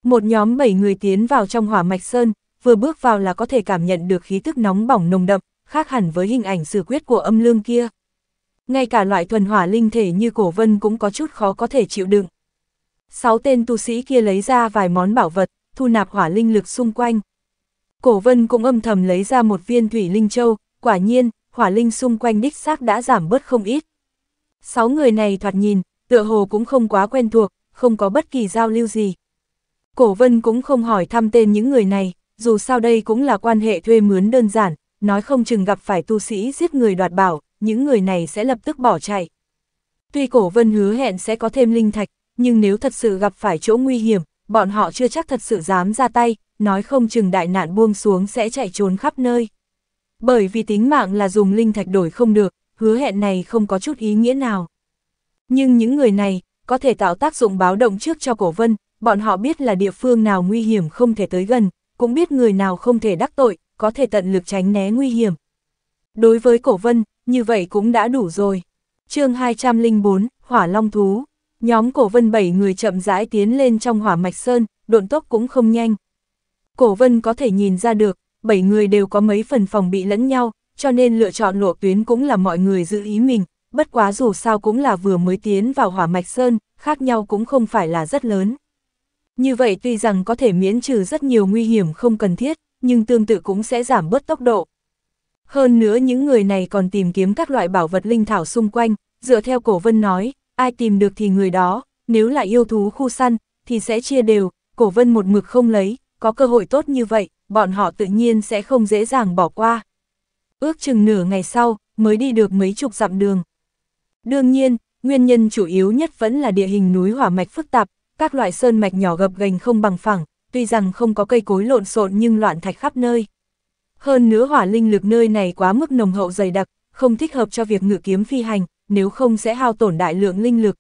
Một nhóm bảy người tiến vào trong hỏa mạch sơn, vừa bước vào là có thể cảm nhận được khí tức nóng bỏng nồng đậm, khác hẳn với hình ảnh xử quyết của âm lương kia. Ngay cả loại thuần hỏa linh thể như cổ vân cũng có chút khó có thể chịu đựng. Sáu tên tu sĩ kia lấy ra vài món bảo vật, thu nạp hỏa linh lực xung quanh. Cổ vân cũng âm thầm lấy ra một viên thủy linh châu, quả nhiên, hỏa linh xung quanh đích xác đã giảm bớt không ít. Sáu người này thoạt nhìn, tựa hồ cũng không quá quen thuộc, không có bất kỳ giao lưu gì. Cổ vân cũng không hỏi thăm tên những người này, dù sao đây cũng là quan hệ thuê mướn đơn giản, nói không chừng gặp phải tu sĩ giết người đoạt bảo, những người này sẽ lập tức bỏ chạy. Tuy cổ vân hứa hẹn sẽ có thêm linh thạch, nhưng nếu thật sự gặp phải chỗ nguy hiểm, bọn họ chưa chắc thật sự dám ra tay, nói không chừng đại nạn buông xuống sẽ chạy trốn khắp nơi. Bởi vì tính mạng là dùng linh thạch đổi không được, hứa hẹn này không có chút ý nghĩa nào. Nhưng những người này, có thể tạo tác dụng báo động trước cho cổ vân, bọn họ biết là địa phương nào nguy hiểm không thể tới gần, cũng biết người nào không thể đắc tội, có thể tận lực tránh né nguy hiểm. Đối với cổ vân, như vậy cũng đã đủ rồi. chương 204, Hỏa Long Thú. Nhóm cổ vân 7 người chậm rãi tiến lên trong hỏa mạch sơn, độn tốc cũng không nhanh. Cổ vân có thể nhìn ra được, 7 người đều có mấy phần phòng bị lẫn nhau, cho nên lựa chọn lộ tuyến cũng là mọi người giữ ý mình, bất quá dù sao cũng là vừa mới tiến vào hỏa mạch sơn, khác nhau cũng không phải là rất lớn. Như vậy tuy rằng có thể miễn trừ rất nhiều nguy hiểm không cần thiết, nhưng tương tự cũng sẽ giảm bớt tốc độ. Hơn nữa những người này còn tìm kiếm các loại bảo vật linh thảo xung quanh, dựa theo cổ vân nói, ai tìm được thì người đó, nếu là yêu thú khu săn, thì sẽ chia đều, cổ vân một mực không lấy, có cơ hội tốt như vậy, bọn họ tự nhiên sẽ không dễ dàng bỏ qua. Ước chừng nửa ngày sau, mới đi được mấy chục dặm đường. Đương nhiên, nguyên nhân chủ yếu nhất vẫn là địa hình núi hỏa mạch phức tạp, các loại sơn mạch nhỏ gập gành không bằng phẳng, tuy rằng không có cây cối lộn xộn nhưng loạn thạch khắp nơi. Hơn nữa hỏa linh lực nơi này quá mức nồng hậu dày đặc, không thích hợp cho việc ngự kiếm phi hành, nếu không sẽ hao tổn đại lượng linh lực.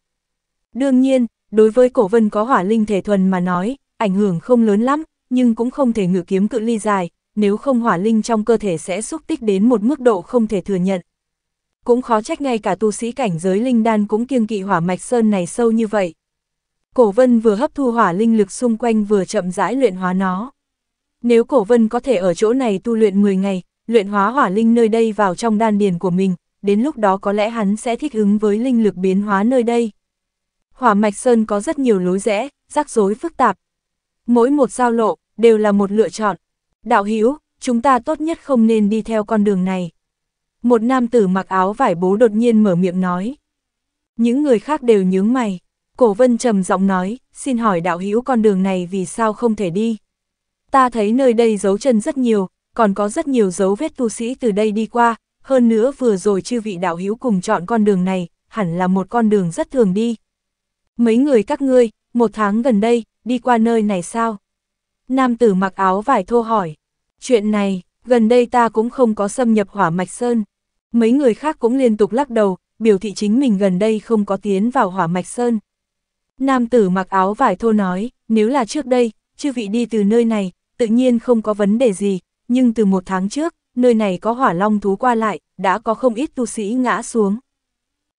Đương nhiên, đối với cổ vân có hỏa linh thể thuần mà nói, ảnh hưởng không lớn lắm, nhưng cũng không thể ngự kiếm cự ly dài, nếu không hỏa linh trong cơ thể sẽ xúc tích đến một mức độ không thể thừa nhận. Cũng khó trách ngay cả tu sĩ cảnh giới linh đan cũng kiêng kỵ hỏa mạch sơn này sâu như vậy. Cổ vân vừa hấp thu hỏa linh lực xung quanh vừa chậm rãi luyện hóa nó. Nếu cổ vân có thể ở chỗ này tu luyện 10 ngày, luyện hóa hỏa linh nơi đây vào trong đan điền của mình, đến lúc đó có lẽ hắn sẽ thích ứng với linh lực biến hóa nơi đây. Hỏa mạch sơn có rất nhiều lối rẽ, rắc rối phức tạp. Mỗi một giao lộ, đều là một lựa chọn. Đạo Hữu chúng ta tốt nhất không nên đi theo con đường này. Một nam tử mặc áo vải bố đột nhiên mở miệng nói. Những người khác đều nhướng mày. Cổ vân trầm giọng nói, xin hỏi đạo hữu con đường này vì sao không thể đi. Ta thấy nơi đây dấu chân rất nhiều, còn có rất nhiều dấu vết tu sĩ từ đây đi qua, hơn nữa vừa rồi chư vị đạo hữu cùng chọn con đường này, hẳn là một con đường rất thường đi. Mấy người các ngươi, một tháng gần đây, đi qua nơi này sao? Nam tử mặc áo vải thô hỏi. Chuyện này, gần đây ta cũng không có xâm nhập hỏa mạch sơn. Mấy người khác cũng liên tục lắc đầu, biểu thị chính mình gần đây không có tiến vào hỏa mạch sơn. Nam tử mặc áo vải thô nói, nếu là trước đây, chư vị đi từ nơi này, tự nhiên không có vấn đề gì, nhưng từ một tháng trước, nơi này có hỏa long thú qua lại, đã có không ít tu sĩ ngã xuống.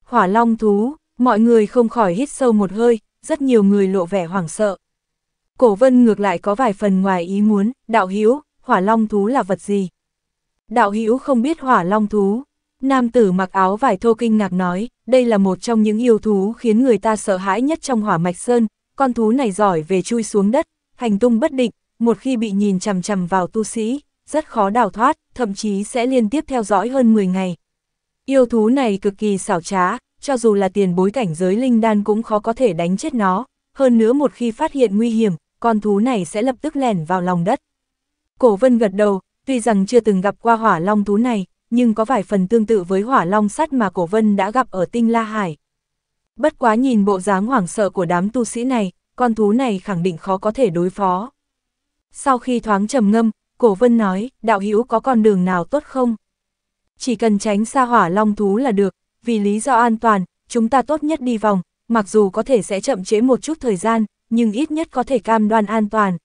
Hỏa long thú, mọi người không khỏi hít sâu một hơi, rất nhiều người lộ vẻ hoảng sợ. Cổ vân ngược lại có vài phần ngoài ý muốn, đạo hữu hỏa long thú là vật gì? Đạo hữu không biết hỏa long thú, Nam tử mặc áo vải thô kinh ngạc nói, đây là một trong những yêu thú khiến người ta sợ hãi nhất trong hỏa mạch sơn, con thú này giỏi về chui xuống đất, hành tung bất định, một khi bị nhìn chằm chằm vào tu sĩ, rất khó đào thoát, thậm chí sẽ liên tiếp theo dõi hơn 10 ngày. Yêu thú này cực kỳ xảo trá, cho dù là tiền bối cảnh giới linh đan cũng khó có thể đánh chết nó, hơn nữa một khi phát hiện nguy hiểm, con thú này sẽ lập tức lẻn vào lòng đất. Cổ vân gật đầu, tuy rằng chưa từng gặp qua hỏa long thú này, nhưng có vài phần tương tự với hỏa long sắt mà Cổ Vân đã gặp ở Tinh La Hải. Bất quá nhìn bộ dáng hoảng sợ của đám tu sĩ này, con thú này khẳng định khó có thể đối phó. Sau khi thoáng trầm ngâm, Cổ Vân nói, đạo hữu có con đường nào tốt không? Chỉ cần tránh xa hỏa long thú là được, vì lý do an toàn, chúng ta tốt nhất đi vòng, mặc dù có thể sẽ chậm trễ một chút thời gian, nhưng ít nhất có thể cam đoan an toàn.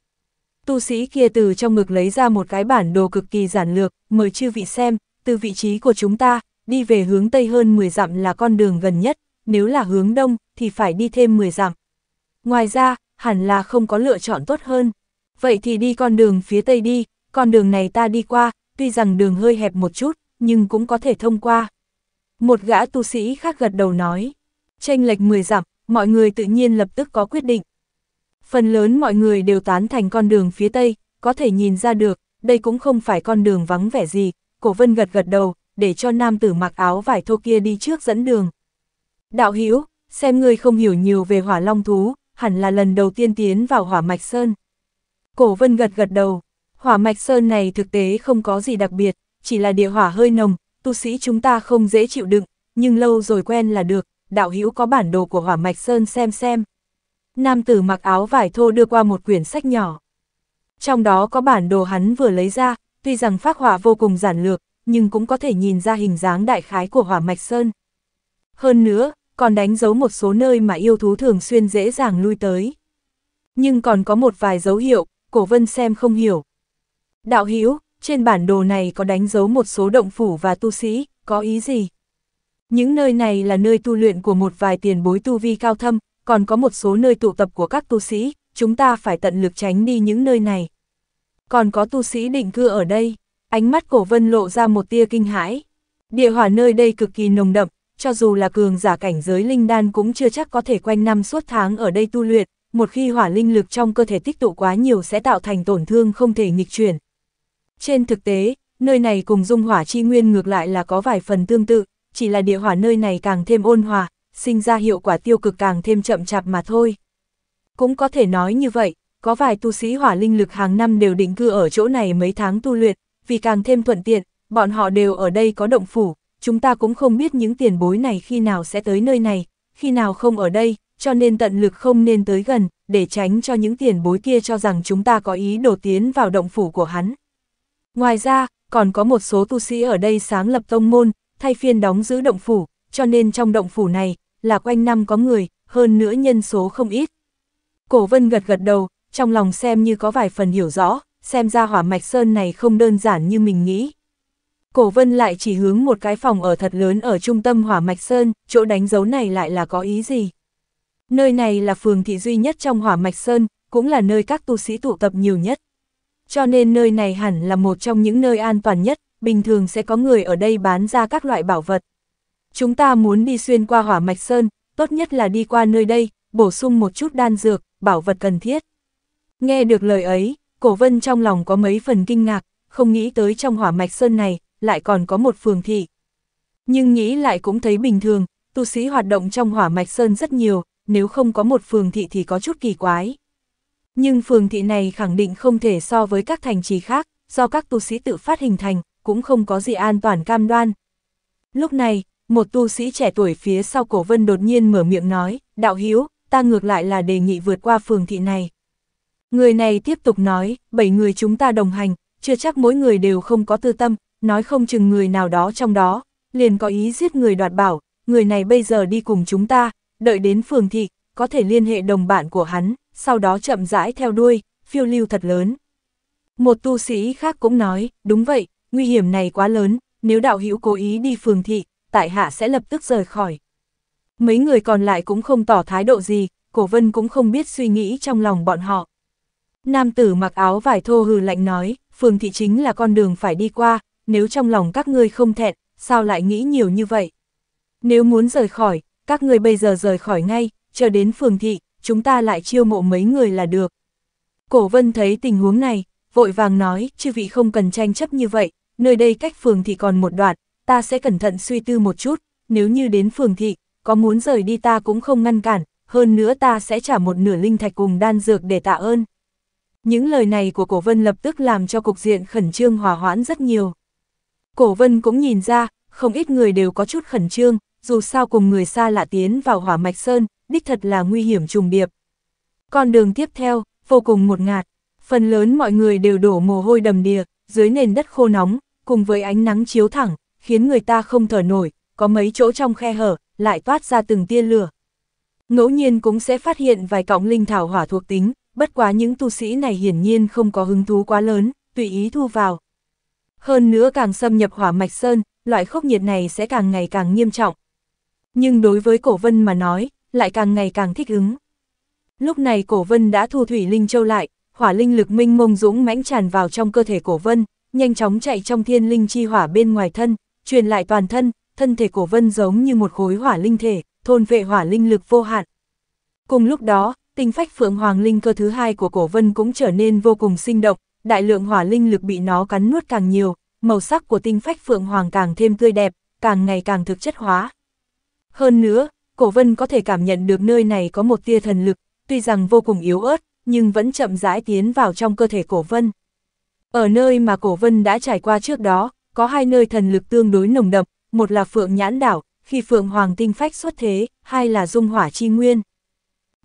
Tu sĩ kia từ trong ngực lấy ra một cái bản đồ cực kỳ giản lược, mời chư vị xem, từ vị trí của chúng ta, đi về hướng Tây hơn 10 dặm là con đường gần nhất, nếu là hướng Đông, thì phải đi thêm 10 dặm. Ngoài ra, hẳn là không có lựa chọn tốt hơn. Vậy thì đi con đường phía Tây đi, con đường này ta đi qua, tuy rằng đường hơi hẹp một chút, nhưng cũng có thể thông qua. Một gã tu sĩ khác gật đầu nói, tranh lệch 10 dặm, mọi người tự nhiên lập tức có quyết định. Phần lớn mọi người đều tán thành con đường phía Tây, có thể nhìn ra được, đây cũng không phải con đường vắng vẻ gì, cổ vân gật gật đầu, để cho nam tử mặc áo vải thô kia đi trước dẫn đường. Đạo Hữu xem ngươi không hiểu nhiều về hỏa long thú, hẳn là lần đầu tiên tiến vào hỏa mạch sơn. Cổ vân gật gật đầu, hỏa mạch sơn này thực tế không có gì đặc biệt, chỉ là địa hỏa hơi nồng, tu sĩ chúng ta không dễ chịu đựng, nhưng lâu rồi quen là được, đạo hữu có bản đồ của hỏa mạch sơn xem xem. Nam tử mặc áo vải thô đưa qua một quyển sách nhỏ. Trong đó có bản đồ hắn vừa lấy ra, tuy rằng phác họa vô cùng giản lược, nhưng cũng có thể nhìn ra hình dáng đại khái của hỏa mạch sơn. Hơn nữa, còn đánh dấu một số nơi mà yêu thú thường xuyên dễ dàng lui tới. Nhưng còn có một vài dấu hiệu, cổ vân xem không hiểu. Đạo Hữu trên bản đồ này có đánh dấu một số động phủ và tu sĩ, có ý gì? Những nơi này là nơi tu luyện của một vài tiền bối tu vi cao thâm, còn có một số nơi tụ tập của các tu sĩ, chúng ta phải tận lực tránh đi những nơi này còn có tu sĩ định cư ở đây, ánh mắt cổ vân lộ ra một tia kinh hãi. Địa hỏa nơi đây cực kỳ nồng đậm, cho dù là cường giả cảnh giới linh đan cũng chưa chắc có thể quanh năm suốt tháng ở đây tu luyện, một khi hỏa linh lực trong cơ thể tích tụ quá nhiều sẽ tạo thành tổn thương không thể nghịch chuyển. Trên thực tế, nơi này cùng dung hỏa chi nguyên ngược lại là có vài phần tương tự, chỉ là địa hỏa nơi này càng thêm ôn hòa, sinh ra hiệu quả tiêu cực càng thêm chậm chạp mà thôi. Cũng có thể nói như vậy, có vài tu sĩ hỏa linh lực hàng năm đều định cư ở chỗ này mấy tháng tu luyện, vì càng thêm thuận tiện, bọn họ đều ở đây có động phủ, chúng ta cũng không biết những tiền bối này khi nào sẽ tới nơi này, khi nào không ở đây, cho nên tận lực không nên tới gần, để tránh cho những tiền bối kia cho rằng chúng ta có ý đổ tiến vào động phủ của hắn. Ngoài ra, còn có một số tu sĩ ở đây sáng lập tông môn, thay phiên đóng giữ động phủ, cho nên trong động phủ này, là quanh năm có người, hơn nữa nhân số không ít. Cổ vân gật gật đầu, trong lòng xem như có vài phần hiểu rõ, xem ra hỏa mạch sơn này không đơn giản như mình nghĩ. Cổ vân lại chỉ hướng một cái phòng ở thật lớn ở trung tâm hỏa mạch sơn, chỗ đánh dấu này lại là có ý gì? Nơi này là phường thị duy nhất trong hỏa mạch sơn, cũng là nơi các tu sĩ tụ tập nhiều nhất. Cho nên nơi này hẳn là một trong những nơi an toàn nhất, bình thường sẽ có người ở đây bán ra các loại bảo vật. Chúng ta muốn đi xuyên qua hỏa mạch sơn, tốt nhất là đi qua nơi đây, bổ sung một chút đan dược, bảo vật cần thiết. Nghe được lời ấy, cổ vân trong lòng có mấy phần kinh ngạc, không nghĩ tới trong hỏa mạch sơn này, lại còn có một phường thị. Nhưng nghĩ lại cũng thấy bình thường, tu sĩ hoạt động trong hỏa mạch sơn rất nhiều, nếu không có một phường thị thì có chút kỳ quái. Nhưng phường thị này khẳng định không thể so với các thành trì khác, do các tu sĩ tự phát hình thành, cũng không có gì an toàn cam đoan. Lúc này, một tu sĩ trẻ tuổi phía sau cổ vân đột nhiên mở miệng nói, đạo hiếu, ta ngược lại là đề nghị vượt qua phường thị này. Người này tiếp tục nói, bảy người chúng ta đồng hành, chưa chắc mỗi người đều không có tư tâm, nói không chừng người nào đó trong đó, liền có ý giết người đoạt bảo, người này bây giờ đi cùng chúng ta, đợi đến phường thị, có thể liên hệ đồng bạn của hắn, sau đó chậm rãi theo đuôi, phiêu lưu thật lớn. Một tu sĩ khác cũng nói, đúng vậy, nguy hiểm này quá lớn, nếu đạo hữu cố ý đi phường thị, tại hạ sẽ lập tức rời khỏi. Mấy người còn lại cũng không tỏ thái độ gì, cổ vân cũng không biết suy nghĩ trong lòng bọn họ. Nam tử mặc áo vải thô hừ lạnh nói, phường thị chính là con đường phải đi qua, nếu trong lòng các ngươi không thẹn, sao lại nghĩ nhiều như vậy? Nếu muốn rời khỏi, các ngươi bây giờ rời khỏi ngay, chờ đến phường thị, chúng ta lại chiêu mộ mấy người là được. Cổ vân thấy tình huống này, vội vàng nói, chư vị không cần tranh chấp như vậy, nơi đây cách phường thị còn một đoạn, ta sẽ cẩn thận suy tư một chút, nếu như đến phường thị, có muốn rời đi ta cũng không ngăn cản, hơn nữa ta sẽ trả một nửa linh thạch cùng đan dược để tạ ơn. Những lời này của Cổ Vân lập tức làm cho cục diện khẩn trương hòa hoãn rất nhiều. Cổ Vân cũng nhìn ra, không ít người đều có chút khẩn trương, dù sao cùng người xa lạ tiến vào hỏa mạch sơn, đích thật là nguy hiểm trùng điệp. Con đường tiếp theo, vô cùng một ngạt, phần lớn mọi người đều đổ mồ hôi đầm đìa, dưới nền đất khô nóng, cùng với ánh nắng chiếu thẳng, khiến người ta không thở nổi, có mấy chỗ trong khe hở, lại toát ra từng tia lửa. Ngẫu nhiên cũng sẽ phát hiện vài cọng linh thảo hỏa thuộc tính, bất quá những tu sĩ này hiển nhiên không có hứng thú quá lớn, tùy ý thu vào. Hơn nữa càng xâm nhập hỏa mạch sơn, loại khốc nhiệt này sẽ càng ngày càng nghiêm trọng. Nhưng đối với cổ vân mà nói, lại càng ngày càng thích ứng. Lúc này cổ vân đã thu thủy linh châu lại, hỏa linh lực minh mông dũng mãnh tràn vào trong cơ thể cổ vân, nhanh chóng chạy trong thiên linh chi hỏa bên ngoài thân, truyền lại toàn thân, thân thể cổ vân giống như một khối hỏa linh thể, thôn vệ hỏa linh lực vô hạn. Cùng lúc đó, Tinh phách phượng hoàng linh cơ thứ hai của cổ vân cũng trở nên vô cùng sinh động, đại lượng hỏa linh lực bị nó cắn nuốt càng nhiều, màu sắc của tinh phách phượng hoàng càng thêm tươi đẹp, càng ngày càng thực chất hóa. Hơn nữa, cổ vân có thể cảm nhận được nơi này có một tia thần lực, tuy rằng vô cùng yếu ớt, nhưng vẫn chậm rãi tiến vào trong cơ thể cổ vân. Ở nơi mà cổ vân đã trải qua trước đó, có hai nơi thần lực tương đối nồng đậm, một là Phượng Nhãn Đảo, khi Phượng Hoàng Tinh Phách xuất thế, hai là Dung Hỏa Chi Nguyên.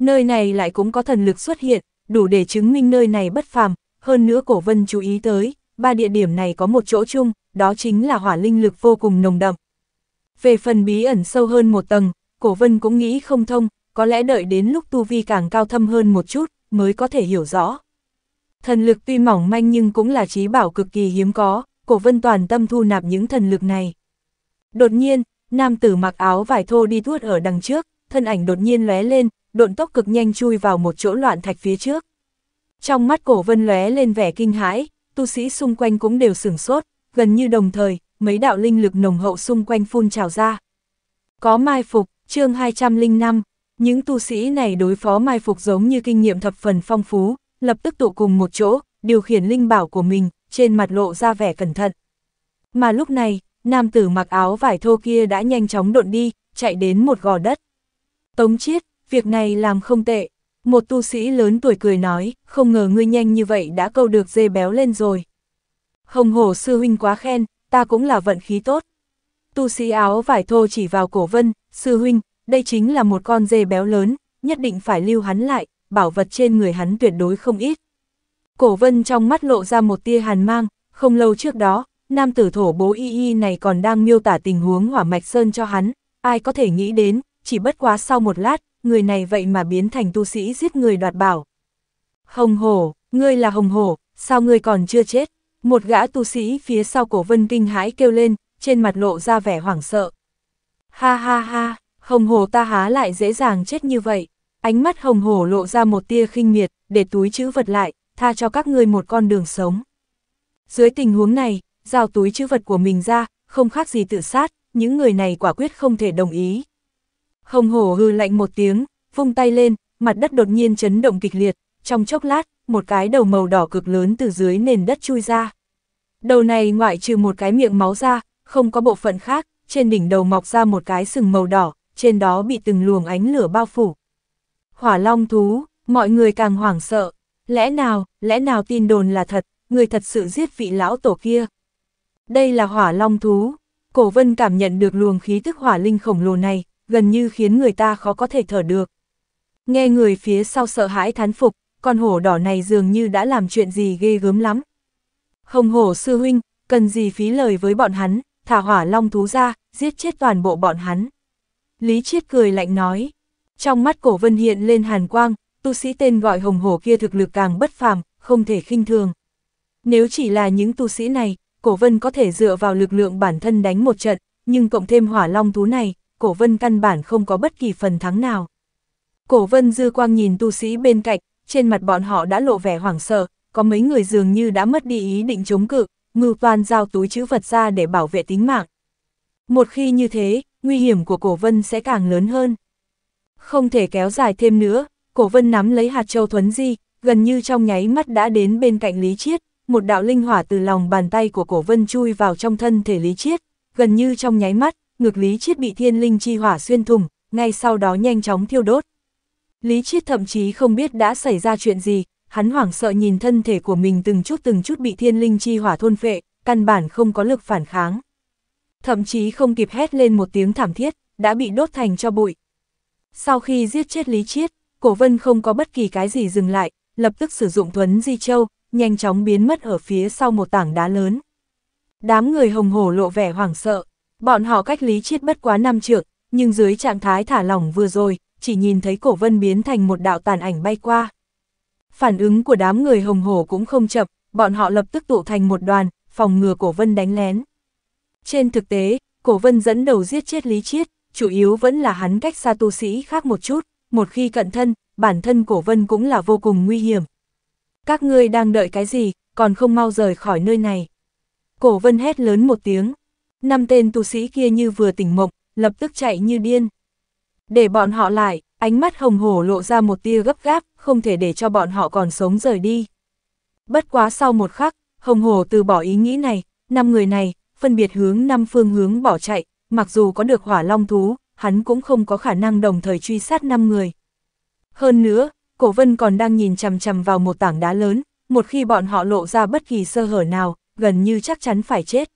Nơi này lại cũng có thần lực xuất hiện, đủ để chứng minh nơi này bất phàm, hơn nữa cổ vân chú ý tới, ba địa điểm này có một chỗ chung, đó chính là hỏa linh lực vô cùng nồng đậm. Về phần bí ẩn sâu hơn một tầng, cổ vân cũng nghĩ không thông, có lẽ đợi đến lúc tu vi càng cao thâm hơn một chút, mới có thể hiểu rõ. Thần lực tuy mỏng manh nhưng cũng là trí bảo cực kỳ hiếm có, cổ vân toàn tâm thu nạp những thần lực này. Đột nhiên, nam tử mặc áo vải thô đi tuốt ở đằng trước, thân ảnh đột nhiên lóe lên, độn tốc cực nhanh chui vào một chỗ loạn thạch phía trước. Trong mắt cổ vân lóe lên vẻ kinh hãi, tu sĩ xung quanh cũng đều sửng sốt, gần như đồng thời, mấy đạo linh lực nồng hậu xung quanh phun trào ra. Có mai phục, chương 205, những tu sĩ này đối phó mai phục giống như kinh nghiệm thập phần phong phú, lập tức tụ cùng một chỗ, điều khiển linh bảo của mình, trên mặt lộ ra vẻ cẩn thận. Mà lúc này, nam tử mặc áo vải thô kia đã nhanh chóng độn đi, chạy đến một gò đất. Tống chiết, việc này làm không tệ. Một tu sĩ lớn tuổi cười nói, không ngờ ngươi nhanh như vậy đã câu được dê béo lên rồi. Hồng hổ sư huynh quá khen, ta cũng là vận khí tốt. Tu sĩ áo vải thô chỉ vào cổ vân, sư huynh, đây chính là một con dê béo lớn, nhất định phải lưu hắn lại, bảo vật trên người hắn tuyệt đối không ít. Cổ vân trong mắt lộ ra một tia hàn mang, không lâu trước đó, nam tử thổ bố y y này còn đang miêu tả tình huống hỏa mạch sơn cho hắn, ai có thể nghĩ đến, chỉ bất quá sau một lát, người này vậy mà biến thành tu sĩ giết người đoạt bảo. Hồng hổ, ngươi là hồng hổ, sao ngươi còn chưa chết? Một gã tu sĩ phía sau cổ vân kinh hãi kêu lên, trên mặt lộ ra vẻ hoảng sợ. Ha ha ha, hồng hổ ta há lại dễ dàng chết như vậy. Ánh mắt hồng hổ lộ ra một tia khinh miệt, để túi chữ vật lại, tha cho các ngươi một con đường sống. Dưới tình huống này, giao túi chữ vật của mình ra, không khác gì tự sát, những người này quả quyết không thể đồng ý. Hồng hổ hư lạnh một tiếng, vung tay lên, mặt đất đột nhiên chấn động kịch liệt, trong chốc lát, một cái đầu màu đỏ cực lớn từ dưới nền đất chui ra. Đầu này ngoại trừ một cái miệng máu ra, không có bộ phận khác, trên đỉnh đầu mọc ra một cái sừng màu đỏ, trên đó bị từng luồng ánh lửa bao phủ. Hỏa long thú, mọi người càng hoảng sợ, lẽ nào, lẽ nào tin đồn là thật, người thật sự giết vị lão tổ kia. Đây là hỏa long thú, cổ vân cảm nhận được luồng khí tức hỏa linh khổng lồ này, gần như khiến người ta khó có thể thở được. Nghe người phía sau sợ hãi thán phục, con hổ đỏ này dường như đã làm chuyện gì ghê gớm lắm. Hồng hổ sư huynh, cần gì phí lời với bọn hắn, thả hỏa long thú ra, giết chết toàn bộ bọn hắn. Lý Chiết cười lạnh nói, trong mắt cổ vân hiện lên hàn quang, tu sĩ tên gọi hồng hổ kia thực lực càng bất phàm, không thể khinh thường. Nếu chỉ là những tu sĩ này, cổ vân có thể dựa vào lực lượng bản thân đánh một trận, nhưng cộng thêm hỏa long thú này, cổ vân căn bản không có bất kỳ phần thắng nào. Cổ vân dư quang nhìn tu sĩ bên cạnh, trên mặt bọn họ đã lộ vẻ hoảng sợ, có mấy người dường như đã mất đi ý định chống cự, ngưu toàn giao túi chữ vật ra để bảo vệ tính mạng. Một khi như thế, nguy hiểm của cổ vân sẽ càng lớn hơn. Không thể kéo dài thêm nữa, cổ vân nắm lấy hạt châu thuấn di, gần như trong nháy mắt đã đến bên cạnh Lý Chiết, một đạo linh hỏa từ lòng bàn tay của cổ vân chui vào trong thân thể Lý Chiết, gần như trong nháy mắt, ngược Lý Chiết bị thiên linh chi hỏa xuyên thùng, ngay sau đó nhanh chóng thiêu đốt. Lý Chiết thậm chí không biết đã xảy ra chuyện gì, hắn hoảng sợ nhìn thân thể của mình từng chút từng chút bị thiên linh chi hỏa thôn phệ, căn bản không có lực phản kháng. Thậm chí không kịp hét lên một tiếng thảm thiết, đã bị đốt thành cho bụi. Sau khi giết chết Lý Chiết, Cổ Vân không có bất kỳ cái gì dừng lại, lập tức sử dụng thuấn di châu, nhanh chóng biến mất ở phía sau một tảng đá lớn. Đám người hồng hổ lộ vẻ hoảng sợ, Bọn họ cách Lý Chiết bất quá năm trượng, nhưng dưới trạng thái thả lỏng vừa rồi, chỉ nhìn thấy cổ vân biến thành một đạo tàn ảnh bay qua. Phản ứng của đám người hồng hổ cũng không chậm, bọn họ lập tức tụ thành một đoàn, phòng ngừa cổ vân đánh lén. Trên thực tế, cổ vân dẫn đầu giết chết Lý Chiết, chủ yếu vẫn là hắn cách xa tu sĩ khác một chút, một khi cận thân, bản thân cổ vân cũng là vô cùng nguy hiểm. Các ngươi đang đợi cái gì, còn không mau rời khỏi nơi này. Cổ vân hét lớn một tiếng. Năm tên tu sĩ kia như vừa tỉnh mộng, lập tức chạy như điên. Để bọn họ lại, ánh mắt hồng hổ lộ ra một tia gấp gáp, không thể để cho bọn họ còn sống rời đi. Bất quá sau một khắc, hồng hổ từ bỏ ý nghĩ này, năm người này, phân biệt hướng năm phương hướng bỏ chạy, mặc dù có được hỏa long thú, hắn cũng không có khả năng đồng thời truy sát năm người. Hơn nữa, cổ vân còn đang nhìn chằm chằm vào một tảng đá lớn, một khi bọn họ lộ ra bất kỳ sơ hở nào, gần như chắc chắn phải chết.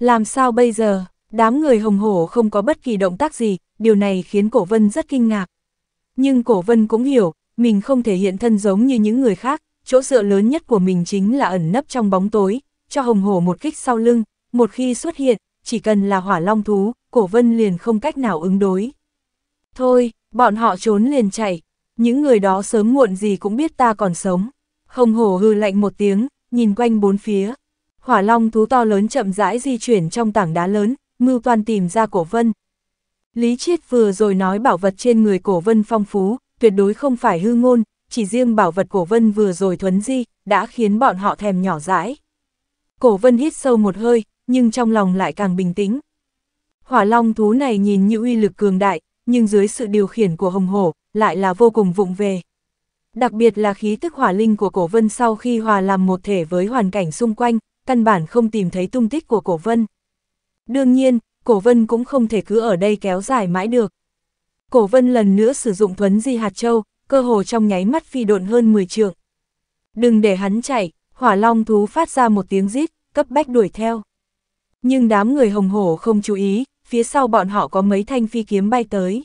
Làm sao bây giờ, đám người hồng hổ không có bất kỳ động tác gì, điều này khiến cổ vân rất kinh ngạc. Nhưng cổ vân cũng hiểu, mình không thể hiện thân giống như những người khác, chỗ dựa lớn nhất của mình chính là ẩn nấp trong bóng tối, cho hồng hổ một kích sau lưng, một khi xuất hiện, chỉ cần là hỏa long thú, cổ vân liền không cách nào ứng đối. Thôi, bọn họ trốn liền chạy, những người đó sớm muộn gì cũng biết ta còn sống. Hồng hổ hư lạnh một tiếng, nhìn quanh bốn phía, hỏa long thú to lớn chậm rãi di chuyển trong tảng đá lớn, mưu toan tìm ra cổ vân. Lý Chiết vừa rồi nói bảo vật trên người cổ vân phong phú, tuyệt đối không phải hư ngôn, chỉ riêng bảo vật cổ vân vừa rồi thuấn di, đã khiến bọn họ thèm nhỏ dãi. Cổ vân hít sâu một hơi, nhưng trong lòng lại càng bình tĩnh. Hỏa long thú này nhìn như uy lực cường đại, nhưng dưới sự điều khiển của hồng hổ, lại là vô cùng vụng về. Đặc biệt là khí tức hỏa linh của cổ vân sau khi hòa làm một thể với hoàn cảnh xung quanh, căn bản không tìm thấy tung tích của cổ vân. Đương nhiên, cổ vân cũng không thể cứ ở đây kéo dài mãi được. Cổ vân lần nữa sử dụng thuấn di hạt châu, cơ hồ trong nháy mắt phi độn hơn 10 trượng. Đừng để hắn chạy, hỏa long thú phát ra một tiếng rít, cấp bách đuổi theo. Nhưng đám người hồng hổ không chú ý, phía sau bọn họ có mấy thanh phi kiếm bay tới.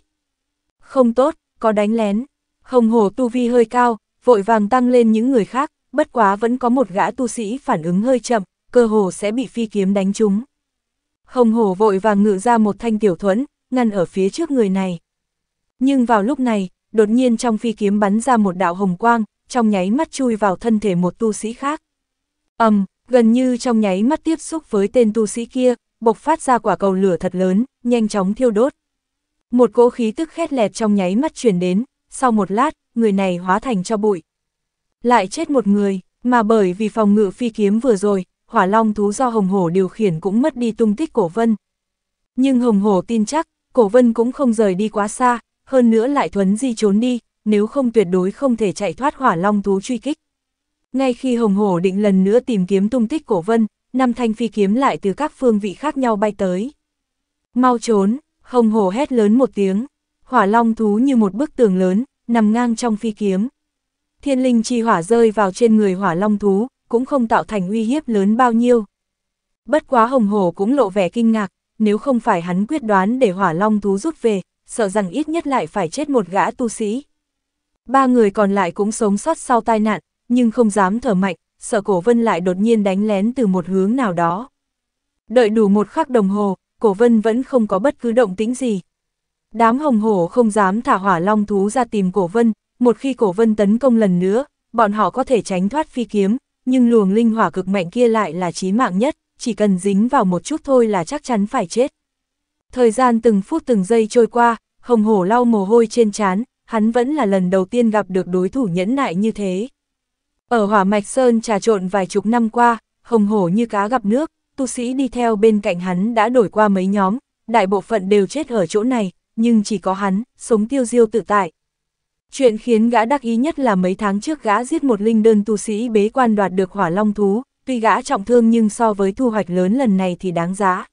Không tốt, có đánh lén. Hồng hổ tu vi hơi cao, vội vàng tăng lên những người khác, bất quá vẫn có một gã tu sĩ phản ứng hơi chậm cơ hồ sẽ bị phi kiếm đánh trúng. Hồng hổ vội vàng ngự ra một thanh tiểu thuẫn, ngăn ở phía trước người này. Nhưng vào lúc này, đột nhiên trong phi kiếm bắn ra một đạo hồng quang, trong nháy mắt chui vào thân thể một tu sĩ khác. ầm, um, gần như trong nháy mắt tiếp xúc với tên tu sĩ kia, bộc phát ra quả cầu lửa thật lớn, nhanh chóng thiêu đốt. Một cỗ khí tức khét lẹt trong nháy mắt chuyển đến, sau một lát, người này hóa thành cho bụi. Lại chết một người, mà bởi vì phòng ngự phi kiếm vừa rồi, hỏa long thú do hồng hổ điều khiển cũng mất đi tung tích cổ vân. Nhưng hồng hổ tin chắc, cổ vân cũng không rời đi quá xa, hơn nữa lại thuấn di trốn đi, nếu không tuyệt đối không thể chạy thoát hỏa long thú truy kích. Ngay khi hồng hổ định lần nữa tìm kiếm tung tích cổ vân, năm thanh phi kiếm lại từ các phương vị khác nhau bay tới. Mau trốn, hồng hổ hét lớn một tiếng, hỏa long thú như một bức tường lớn, nằm ngang trong phi kiếm. Thiên linh chi hỏa rơi vào trên người hỏa long thú, cũng không tạo thành uy hiếp lớn bao nhiêu. Bất quá hồng hổ cũng lộ vẻ kinh ngạc, nếu không phải hắn quyết đoán để hỏa long thú rút về, sợ rằng ít nhất lại phải chết một gã tu sĩ. Ba người còn lại cũng sống sót sau tai nạn, nhưng không dám thở mạnh, sợ cổ vân lại đột nhiên đánh lén từ một hướng nào đó. Đợi đủ một khắc đồng hồ, cổ vân vẫn không có bất cứ động tĩnh gì. Đám hồng hổ không dám thả hỏa long thú ra tìm cổ vân, một khi cổ vân tấn công lần nữa, bọn họ có thể tránh thoát phi kiếm, nhưng luồng linh hỏa cực mạnh kia lại là chí mạng nhất, chỉ cần dính vào một chút thôi là chắc chắn phải chết. Thời gian từng phút từng giây trôi qua, hồng hổ lau mồ hôi trên trán, hắn vẫn là lần đầu tiên gặp được đối thủ nhẫn nại như thế. Ở hỏa mạch sơn trà trộn vài chục năm qua, hồng hổ như cá gặp nước, tu sĩ đi theo bên cạnh hắn đã đổi qua mấy nhóm, đại bộ phận đều chết ở chỗ này, nhưng chỉ có hắn, sống tiêu diêu tự tại. Chuyện khiến gã đắc ý nhất là mấy tháng trước gã giết một linh đơn tu sĩ bế quan đoạt được hỏa long thú, tuy gã trọng thương nhưng so với thu hoạch lớn lần này thì đáng giá.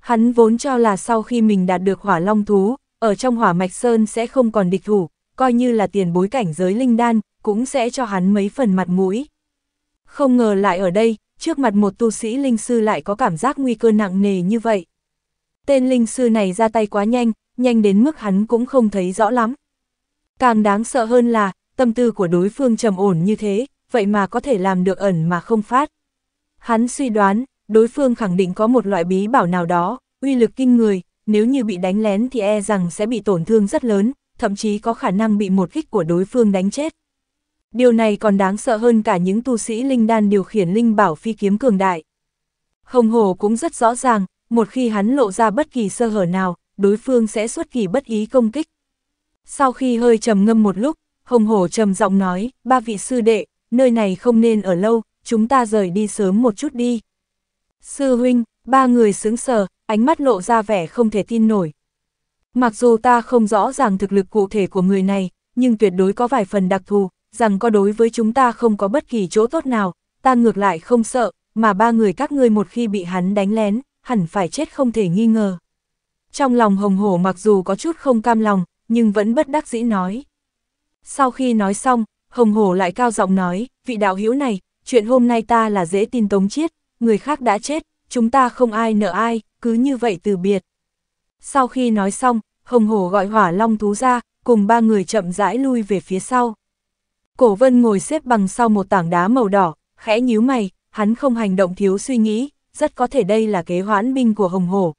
Hắn vốn cho là sau khi mình đạt được hỏa long thú, ở trong hỏa mạch sơn sẽ không còn địch thủ, coi như là tiền bối cảnh giới linh đan, cũng sẽ cho hắn mấy phần mặt mũi. Không ngờ lại ở đây, trước mặt một tu sĩ linh sư lại có cảm giác nguy cơ nặng nề như vậy. Tên linh sư này ra tay quá nhanh, nhanh đến mức hắn cũng không thấy rõ lắm. Càng đáng sợ hơn là, tâm tư của đối phương trầm ổn như thế, vậy mà có thể làm được ẩn mà không phát. Hắn suy đoán, đối phương khẳng định có một loại bí bảo nào đó, uy lực kinh người, nếu như bị đánh lén thì e rằng sẽ bị tổn thương rất lớn, thậm chí có khả năng bị một kích của đối phương đánh chết. Điều này còn đáng sợ hơn cả những tu sĩ linh đan điều khiển linh bảo phi kiếm cường đại. Hồng Hồ cũng rất rõ ràng, một khi hắn lộ ra bất kỳ sơ hở nào, đối phương sẽ xuất kỳ bất ý công kích. Sau khi hơi trầm ngâm một lúc, Hồng Hổ trầm giọng nói, ba vị sư đệ, nơi này không nên ở lâu, chúng ta rời đi sớm một chút đi. Sư huynh, ba người sướng sờ, ánh mắt lộ ra vẻ không thể tin nổi. Mặc dù ta không rõ ràng thực lực cụ thể của người này, nhưng tuyệt đối có vài phần đặc thù, rằng có đối với chúng ta không có bất kỳ chỗ tốt nào, ta ngược lại không sợ, mà ba người các ngươi một khi bị hắn đánh lén, hẳn phải chết không thể nghi ngờ. Trong lòng hồng hổ mặc dù có chút không cam lòng, nhưng vẫn bất đắc dĩ nói. Sau khi nói xong, Hồng Hổ lại cao giọng nói, vị đạo hữu này, chuyện hôm nay ta là dễ tin tống chiết, người khác đã chết, chúng ta không ai nợ ai, cứ như vậy từ biệt. Sau khi nói xong, Hồng Hổ gọi hỏa long thú ra, cùng ba người chậm rãi lui về phía sau. Cổ vân ngồi xếp bằng sau một tảng đá màu đỏ, khẽ nhíu mày, hắn không hành động thiếu suy nghĩ, rất có thể đây là kế hoãn binh của Hồng Hổ.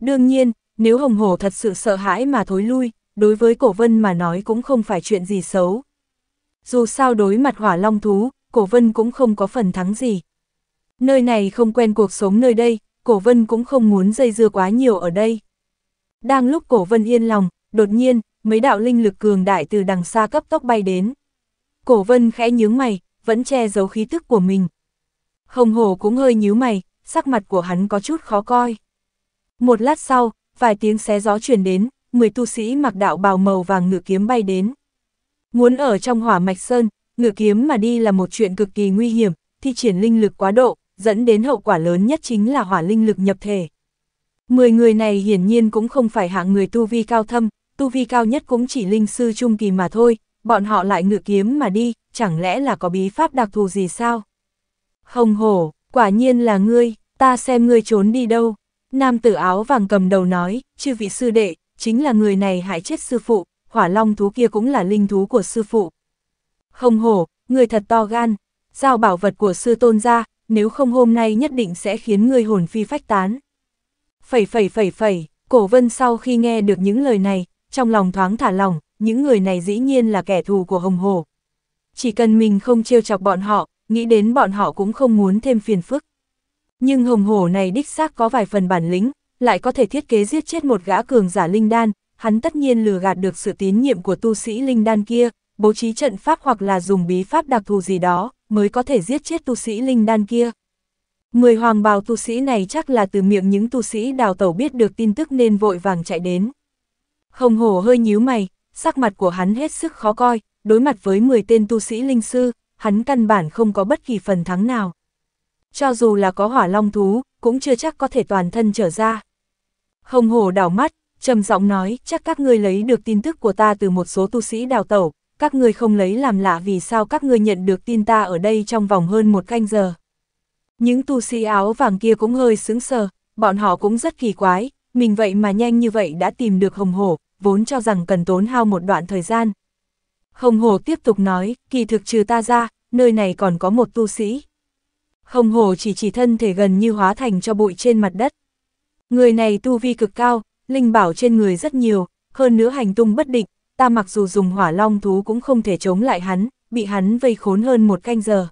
Đương nhiên, nếu Hồng Hổ thật sự sợ hãi mà thối lui, đối với cổ vân mà nói cũng không phải chuyện gì xấu. Dù sao đối mặt hỏa long thú, cổ vân cũng không có phần thắng gì. Nơi này không quen cuộc sống nơi đây, cổ vân cũng không muốn dây dưa quá nhiều ở đây. Đang lúc cổ vân yên lòng, đột nhiên, mấy đạo linh lực cường đại từ đằng xa cấp tốc bay đến. Cổ vân khẽ nhướng mày, vẫn che giấu khí tức của mình. Hồng hồ cũng hơi nhíu mày, sắc mặt của hắn có chút khó coi. Một lát sau, vài tiếng xé gió truyền đến, 10 tu sĩ mặc đạo bào màu vàng ngự kiếm bay đến. Muốn ở trong hỏa mạch sơn, ngự kiếm mà đi là một chuyện cực kỳ nguy hiểm, thi triển linh lực quá độ, dẫn đến hậu quả lớn nhất chính là hỏa linh lực nhập thể. Mười người này hiển nhiên cũng không phải hạng người tu vi cao thâm, tu vi cao nhất cũng chỉ linh sư trung kỳ mà thôi, bọn họ lại ngự kiếm mà đi, chẳng lẽ là có bí pháp đặc thù gì sao? Không hổ, quả nhiên là ngươi, ta xem ngươi trốn đi đâu. Nam tử áo vàng cầm đầu nói, chư vị sư đệ, chính là người này hại chết sư phụ, hỏa long thú kia cũng là linh thú của sư phụ. Không hổ, người thật to gan, giao bảo vật của sư tôn ra, nếu không hôm nay nhất định sẽ khiến người hồn phi phách tán. Phẩy phẩy phẩy phẩy, cổ vân sau khi nghe được những lời này, trong lòng thoáng thả lòng, những người này dĩ nhiên là kẻ thù của hồng hổ, Chỉ cần mình không trêu chọc bọn họ, nghĩ đến bọn họ cũng không muốn thêm phiền phức. Nhưng hồng hổ này đích xác có vài phần bản lĩnh, lại có thể thiết kế giết chết một gã cường giả linh đan, hắn tất nhiên lừa gạt được sự tín nhiệm của tu sĩ linh đan kia, bố trí trận pháp hoặc là dùng bí pháp đặc thù gì đó, mới có thể giết chết tu sĩ linh đan kia. Mười hoàng bào tu sĩ này chắc là từ miệng những tu sĩ đào tẩu biết được tin tức nên vội vàng chạy đến. Hồng hổ hơi nhíu mày, sắc mặt của hắn hết sức khó coi, đối mặt với 10 tên tu sĩ linh sư, hắn căn bản không có bất kỳ phần thắng nào. Cho dù là có hỏa long thú, cũng chưa chắc có thể toàn thân trở ra. Hồng hồ đảo mắt, trầm giọng nói, chắc các ngươi lấy được tin tức của ta từ một số tu sĩ đào tẩu, các ngươi không lấy làm lạ vì sao các ngươi nhận được tin ta ở đây trong vòng hơn một canh giờ. Những tu sĩ áo vàng kia cũng hơi sững sờ, bọn họ cũng rất kỳ quái, mình vậy mà nhanh như vậy đã tìm được hồng hổ, vốn cho rằng cần tốn hao một đoạn thời gian. Hồng hổ tiếp tục nói, kỳ thực trừ ta ra, nơi này còn có một tu sĩ, Hồng hồ chỉ chỉ thân thể gần như hóa thành cho bụi trên mặt đất. Người này tu vi cực cao, linh bảo trên người rất nhiều, hơn nữa hành tung bất định, ta mặc dù dùng hỏa long thú cũng không thể chống lại hắn, bị hắn vây khốn hơn một canh giờ.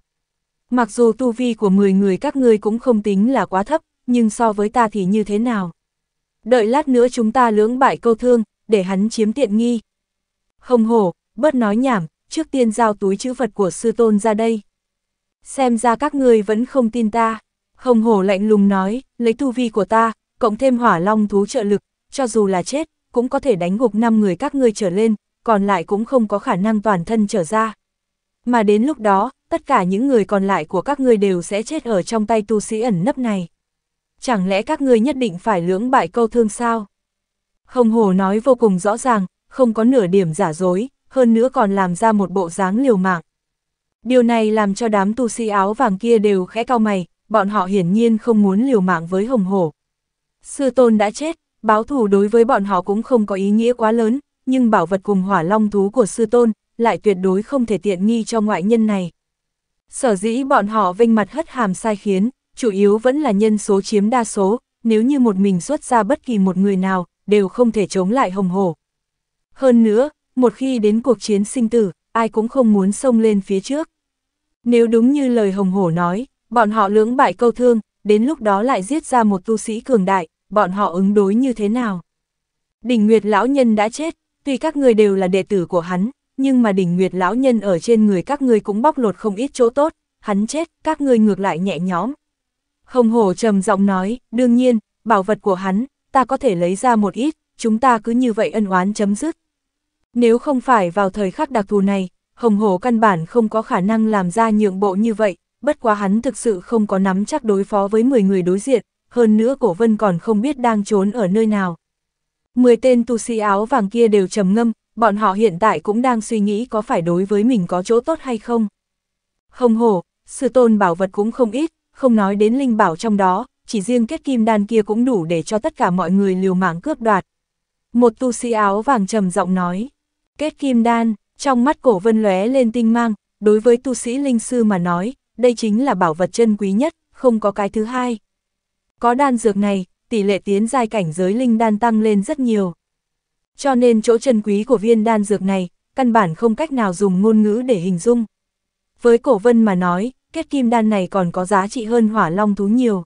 Mặc dù tu vi của 10 người các ngươi cũng không tính là quá thấp, nhưng so với ta thì như thế nào? Đợi lát nữa chúng ta lưỡng bại câu thương, để hắn chiếm tiện nghi. Hồng hồ, bớt nói nhảm, trước tiên giao túi chữ vật của sư tôn ra đây. Xem ra các ngươi vẫn không tin ta. Hồng hổ lạnh lùng nói, lấy tu vi của ta, cộng thêm hỏa long thú trợ lực, cho dù là chết, cũng có thể đánh gục 5 người các ngươi trở lên, còn lại cũng không có khả năng toàn thân trở ra. Mà đến lúc đó, tất cả những người còn lại của các ngươi đều sẽ chết ở trong tay tu sĩ ẩn nấp này. Chẳng lẽ các ngươi nhất định phải lưỡng bại câu thương sao? Hồng Hồ nói vô cùng rõ ràng, không có nửa điểm giả dối, hơn nữa còn làm ra một bộ dáng liều mạng. Điều này làm cho đám tu sĩ áo vàng kia đều khẽ cao mày, bọn họ hiển nhiên không muốn liều mạng với hồng hổ. Sư tôn đã chết, báo thù đối với bọn họ cũng không có ý nghĩa quá lớn, nhưng bảo vật cùng hỏa long thú của sư tôn lại tuyệt đối không thể tiện nghi cho ngoại nhân này. Sở dĩ bọn họ vinh mặt hất hàm sai khiến, chủ yếu vẫn là nhân số chiếm đa số, nếu như một mình xuất ra bất kỳ một người nào, đều không thể chống lại hồng hổ. Hơn nữa, một khi đến cuộc chiến sinh tử, ai cũng không muốn xông lên phía trước. Nếu đúng như lời Hồng Hổ nói, bọn họ lưỡng bại câu thương, đến lúc đó lại giết ra một tu sĩ cường đại, bọn họ ứng đối như thế nào? Đỉnh Nguyệt Lão Nhân đã chết, tuy các người đều là đệ tử của hắn, nhưng mà Đỉnh Nguyệt Lão Nhân ở trên người các người cũng bóc lột không ít chỗ tốt, hắn chết, các người ngược lại nhẹ nhóm. Hồng Hổ trầm giọng nói, đương nhiên, bảo vật của hắn, ta có thể lấy ra một ít, chúng ta cứ như vậy ân oán chấm dứt. Nếu không phải vào thời khắc đặc thù này, Hồng Hồ căn bản không có khả năng làm ra nhượng bộ như vậy, bất quá hắn thực sự không có nắm chắc đối phó với 10 người đối diện, hơn nữa Cổ Vân còn không biết đang trốn ở nơi nào. 10 tên tu sĩ áo vàng kia đều trầm ngâm, bọn họ hiện tại cũng đang suy nghĩ có phải đối với mình có chỗ tốt hay không. Hồng Hồ, sư tôn bảo vật cũng không ít, không nói đến linh bảo trong đó, chỉ riêng kết kim đan kia cũng đủ để cho tất cả mọi người liều mạng cướp đoạt. Một tu sĩ áo vàng trầm giọng nói, kết kim đan, trong mắt cổ vân lóe lên tinh mang, đối với tu sĩ linh sư mà nói, đây chính là bảo vật chân quý nhất, không có cái thứ hai. Có đan dược này, tỷ lệ tiến giai cảnh giới linh đan tăng lên rất nhiều. Cho nên chỗ chân quý của viên đan dược này, căn bản không cách nào dùng ngôn ngữ để hình dung. Với cổ vân mà nói, kết kim đan này còn có giá trị hơn hỏa long thú nhiều.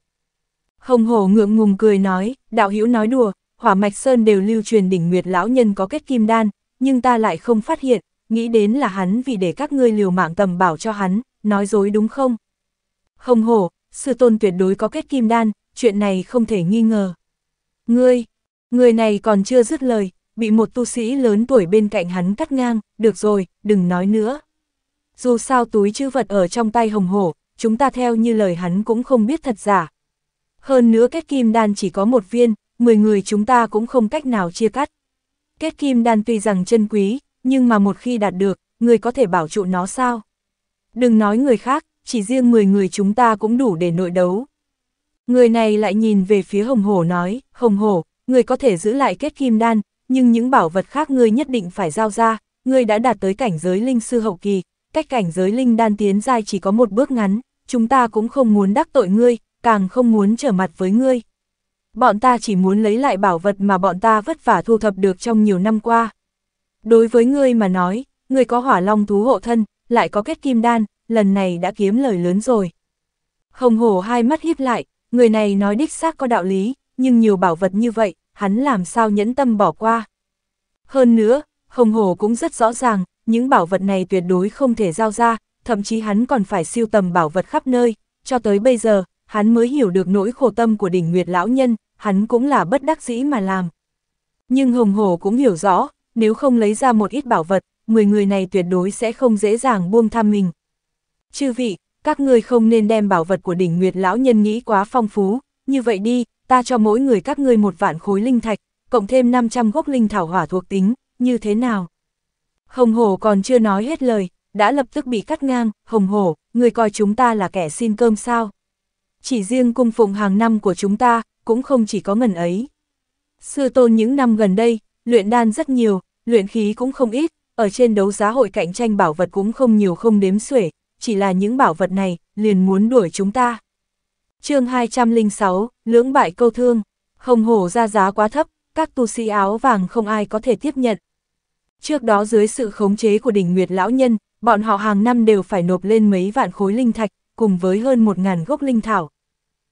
Hồng hồ ngượng ngùng cười nói, đạo hữu nói đùa, hỏa mạch sơn đều lưu truyền đỉnh nguyệt lão nhân có kết kim đan, nhưng ta lại không phát hiện, nghĩ đến là hắn vì để các ngươi liều mạng tầm bảo cho hắn, nói dối đúng không? Không hổ, sư tôn tuyệt đối có kết kim đan, chuyện này không thể nghi ngờ. Ngươi, người này còn chưa dứt lời, bị một tu sĩ lớn tuổi bên cạnh hắn cắt ngang, được rồi, đừng nói nữa. Dù sao túi chư vật ở trong tay hồng hổ, chúng ta theo như lời hắn cũng không biết thật giả. Hơn nữa kết kim đan chỉ có một viên, 10 người chúng ta cũng không cách nào chia cắt. Kết kim đan tuy rằng chân quý, nhưng mà một khi đạt được, người có thể bảo trụ nó sao? Đừng nói người khác, chỉ riêng 10 người chúng ta cũng đủ để nội đấu. Người này lại nhìn về phía hồng hổ nói, hồng hổ, người có thể giữ lại kết kim đan, nhưng những bảo vật khác người nhất định phải giao ra, người đã đạt tới cảnh giới linh sư hậu kỳ, cách cảnh giới linh đan tiến dài chỉ có một bước ngắn, chúng ta cũng không muốn đắc tội ngươi, càng không muốn trở mặt với ngươi. Bọn ta chỉ muốn lấy lại bảo vật mà bọn ta vất vả thu thập được trong nhiều năm qua. Đối với ngươi mà nói, ngươi có hỏa long thú hộ thân, lại có kết kim đan, lần này đã kiếm lời lớn rồi. Hồng hổ hai mắt híp lại, người này nói đích xác có đạo lý, nhưng nhiều bảo vật như vậy, hắn làm sao nhẫn tâm bỏ qua. Hơn nữa, hồng hổ cũng rất rõ ràng, những bảo vật này tuyệt đối không thể giao ra, thậm chí hắn còn phải siêu tầm bảo vật khắp nơi, cho tới bây giờ, hắn mới hiểu được nỗi khổ tâm của đỉnh Nguyệt Lão Nhân, hắn cũng là bất đắc dĩ mà làm. Nhưng Hồng hổ cũng hiểu rõ, nếu không lấy ra một ít bảo vật, 10 người này tuyệt đối sẽ không dễ dàng buông tham mình. Chư vị, các ngươi không nên đem bảo vật của đỉnh Nguyệt Lão Nhân nghĩ quá phong phú, như vậy đi, ta cho mỗi người các ngươi một vạn khối linh thạch, cộng thêm 500 gốc linh thảo hỏa thuộc tính, như thế nào? Hồng Hổ còn chưa nói hết lời, đã lập tức bị cắt ngang, Hồng Hổ, người coi chúng ta là kẻ xin cơm sao? Chỉ riêng cung phụng hàng năm của chúng ta, cũng không chỉ có ngần ấy. Sư tôn những năm gần đây, Luyện đan rất nhiều, luyện khí cũng không ít, ở trên đấu giá hội cạnh tranh bảo vật cũng không nhiều không đếm xuể, chỉ là những bảo vật này, liền muốn đuổi chúng ta. chương 206, lưỡng bại câu thương, không hổ ra giá quá thấp, các tu sĩ áo vàng không ai có thể tiếp nhận. Trước đó dưới sự khống chế của đỉnh Nguyệt Lão Nhân, bọn họ hàng năm đều phải nộp lên mấy vạn khối linh thạch, cùng với hơn 1.000 gốc linh thảo.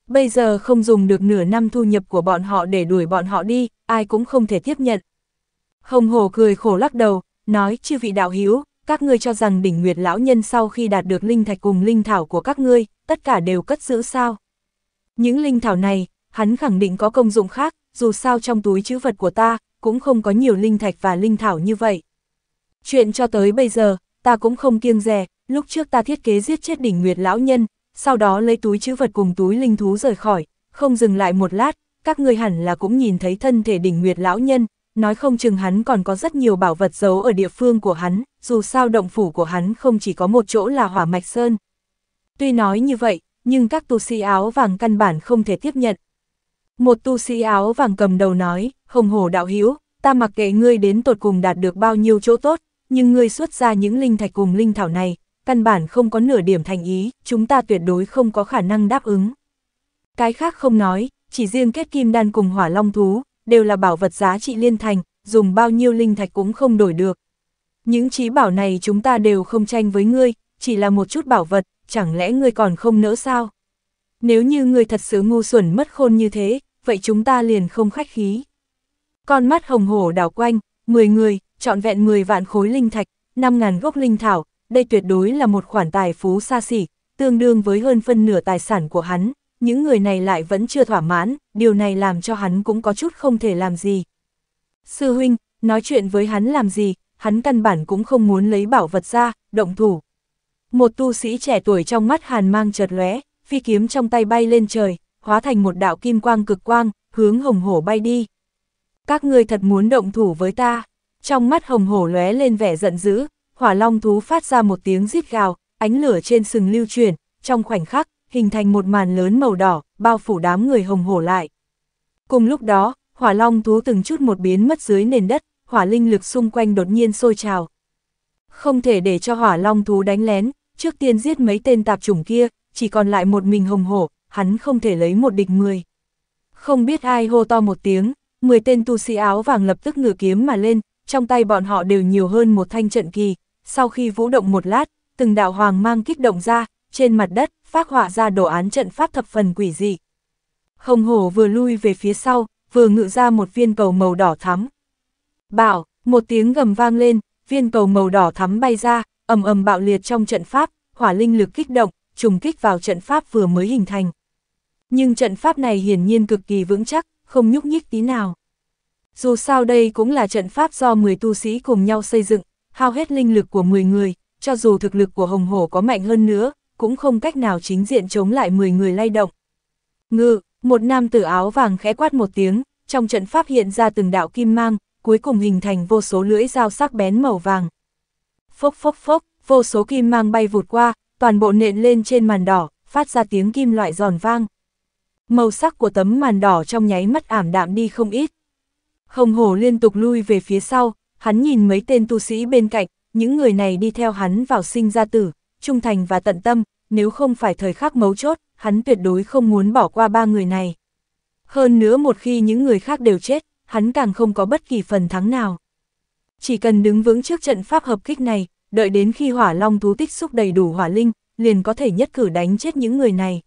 Bây giờ không dùng được nửa năm thu nhập của bọn họ để đuổi bọn họ đi, ai cũng không thể tiếp nhận. Hồng hồ cười khổ lắc đầu, nói chư vị đạo hiếu, các ngươi cho rằng đỉnh nguyệt lão nhân sau khi đạt được linh thạch cùng linh thảo của các ngươi, tất cả đều cất giữ sao. Những linh thảo này, hắn khẳng định có công dụng khác, dù sao trong túi chữ vật của ta, cũng không có nhiều linh thạch và linh thảo như vậy. Chuyện cho tới bây giờ, ta cũng không kiêng dè, lúc trước ta thiết kế giết chết đỉnh nguyệt lão nhân, sau đó lấy túi chữ vật cùng túi linh thú rời khỏi, không dừng lại một lát, các ngươi hẳn là cũng nhìn thấy thân thể đỉnh nguyệt lão nhân, nói không chừng hắn còn có rất nhiều bảo vật giấu ở địa phương của hắn, dù sao động phủ của hắn không chỉ có một chỗ là hỏa mạch sơn. Tuy nói như vậy, nhưng các tu sĩ áo vàng căn bản không thể tiếp nhận. Một tu sĩ áo vàng cầm đầu nói, hồng hồ đạo hữu ta mặc kệ ngươi đến tột cùng đạt được bao nhiêu chỗ tốt, nhưng ngươi xuất ra những linh thạch cùng linh thảo này, căn bản không có nửa điểm thành ý, chúng ta tuyệt đối không có khả năng đáp ứng. Cái khác không nói, chỉ riêng kết kim đan cùng hỏa long thú, đều là bảo vật giá trị liên thành, dùng bao nhiêu linh thạch cũng không đổi được. Những trí bảo này chúng ta đều không tranh với ngươi, chỉ là một chút bảo vật, chẳng lẽ ngươi còn không nỡ sao? Nếu như ngươi thật sự ngu xuẩn mất khôn như thế, vậy chúng ta liền không khách khí. Con mắt hồng hổ đảo quanh, 10 người, trọn vẹn 10 vạn khối linh thạch, 5.000 gốc linh thảo, đây tuyệt đối là một khoản tài phú xa xỉ, tương đương với hơn phân nửa tài sản của hắn những người này lại vẫn chưa thỏa mãn, điều này làm cho hắn cũng có chút không thể làm gì. Sư huynh, nói chuyện với hắn làm gì, hắn căn bản cũng không muốn lấy bảo vật ra, động thủ. Một tu sĩ trẻ tuổi trong mắt hàn mang chợt lóe, phi kiếm trong tay bay lên trời, hóa thành một đạo kim quang cực quang, hướng hồng hổ bay đi. Các ngươi thật muốn động thủ với ta. Trong mắt hồng hổ lóe lên vẻ giận dữ, hỏa long thú phát ra một tiếng rít gào, ánh lửa trên sừng lưu chuyển, trong khoảnh khắc, hình thành một màn lớn màu đỏ, bao phủ đám người hồng hổ lại. Cùng lúc đó, hỏa long thú từng chút một biến mất dưới nền đất, hỏa linh lực xung quanh đột nhiên sôi trào. Không thể để cho hỏa long thú đánh lén, trước tiên giết mấy tên tạp chủng kia, chỉ còn lại một mình hồng hổ, hắn không thể lấy một địch mười. Không biết ai hô to một tiếng, 10 tên tu sĩ áo vàng lập tức ngửa kiếm mà lên, trong tay bọn họ đều nhiều hơn một thanh trận kỳ. Sau khi vũ động một lát, từng đạo hoàng mang kích động ra, trên mặt đất, phát họa ra đồ án trận pháp thập phần quỷ dị. Hồng hổ vừa lui về phía sau, vừa ngự ra một viên cầu màu đỏ thắm. Bảo, một tiếng gầm vang lên, viên cầu màu đỏ thắm bay ra, ầm ầm bạo liệt trong trận pháp, hỏa linh lực kích động, trùng kích vào trận pháp vừa mới hình thành. Nhưng trận pháp này hiển nhiên cực kỳ vững chắc, không nhúc nhích tí nào. Dù sao đây cũng là trận pháp do 10 tu sĩ cùng nhau xây dựng, hao hết linh lực của 10 người, cho dù thực lực của Hồng Hổ có mạnh hơn nữa, cũng không cách nào chính diện chống lại 10 người lay động. Ngự, một nam tử áo vàng khẽ quát một tiếng, trong trận pháp hiện ra từng đạo kim mang, cuối cùng hình thành vô số lưỡi dao sắc bén màu vàng. Phốc phốc phốc, vô số kim mang bay vụt qua, toàn bộ nện lên trên màn đỏ, phát ra tiếng kim loại giòn vang. Màu sắc của tấm màn đỏ trong nháy mắt ảm đạm đi không ít. Hồng hổ liên tục lui về phía sau, hắn nhìn mấy tên tu sĩ bên cạnh, những người này đi theo hắn vào sinh ra tử, trung thành và tận tâm, nếu không phải thời khắc mấu chốt, hắn tuyệt đối không muốn bỏ qua ba người này. Hơn nữa một khi những người khác đều chết, hắn càng không có bất kỳ phần thắng nào. Chỉ cần đứng vững trước trận pháp hợp kích này, đợi đến khi hỏa long thú tích xúc đầy đủ hỏa linh, liền có thể nhất cử đánh chết những người này.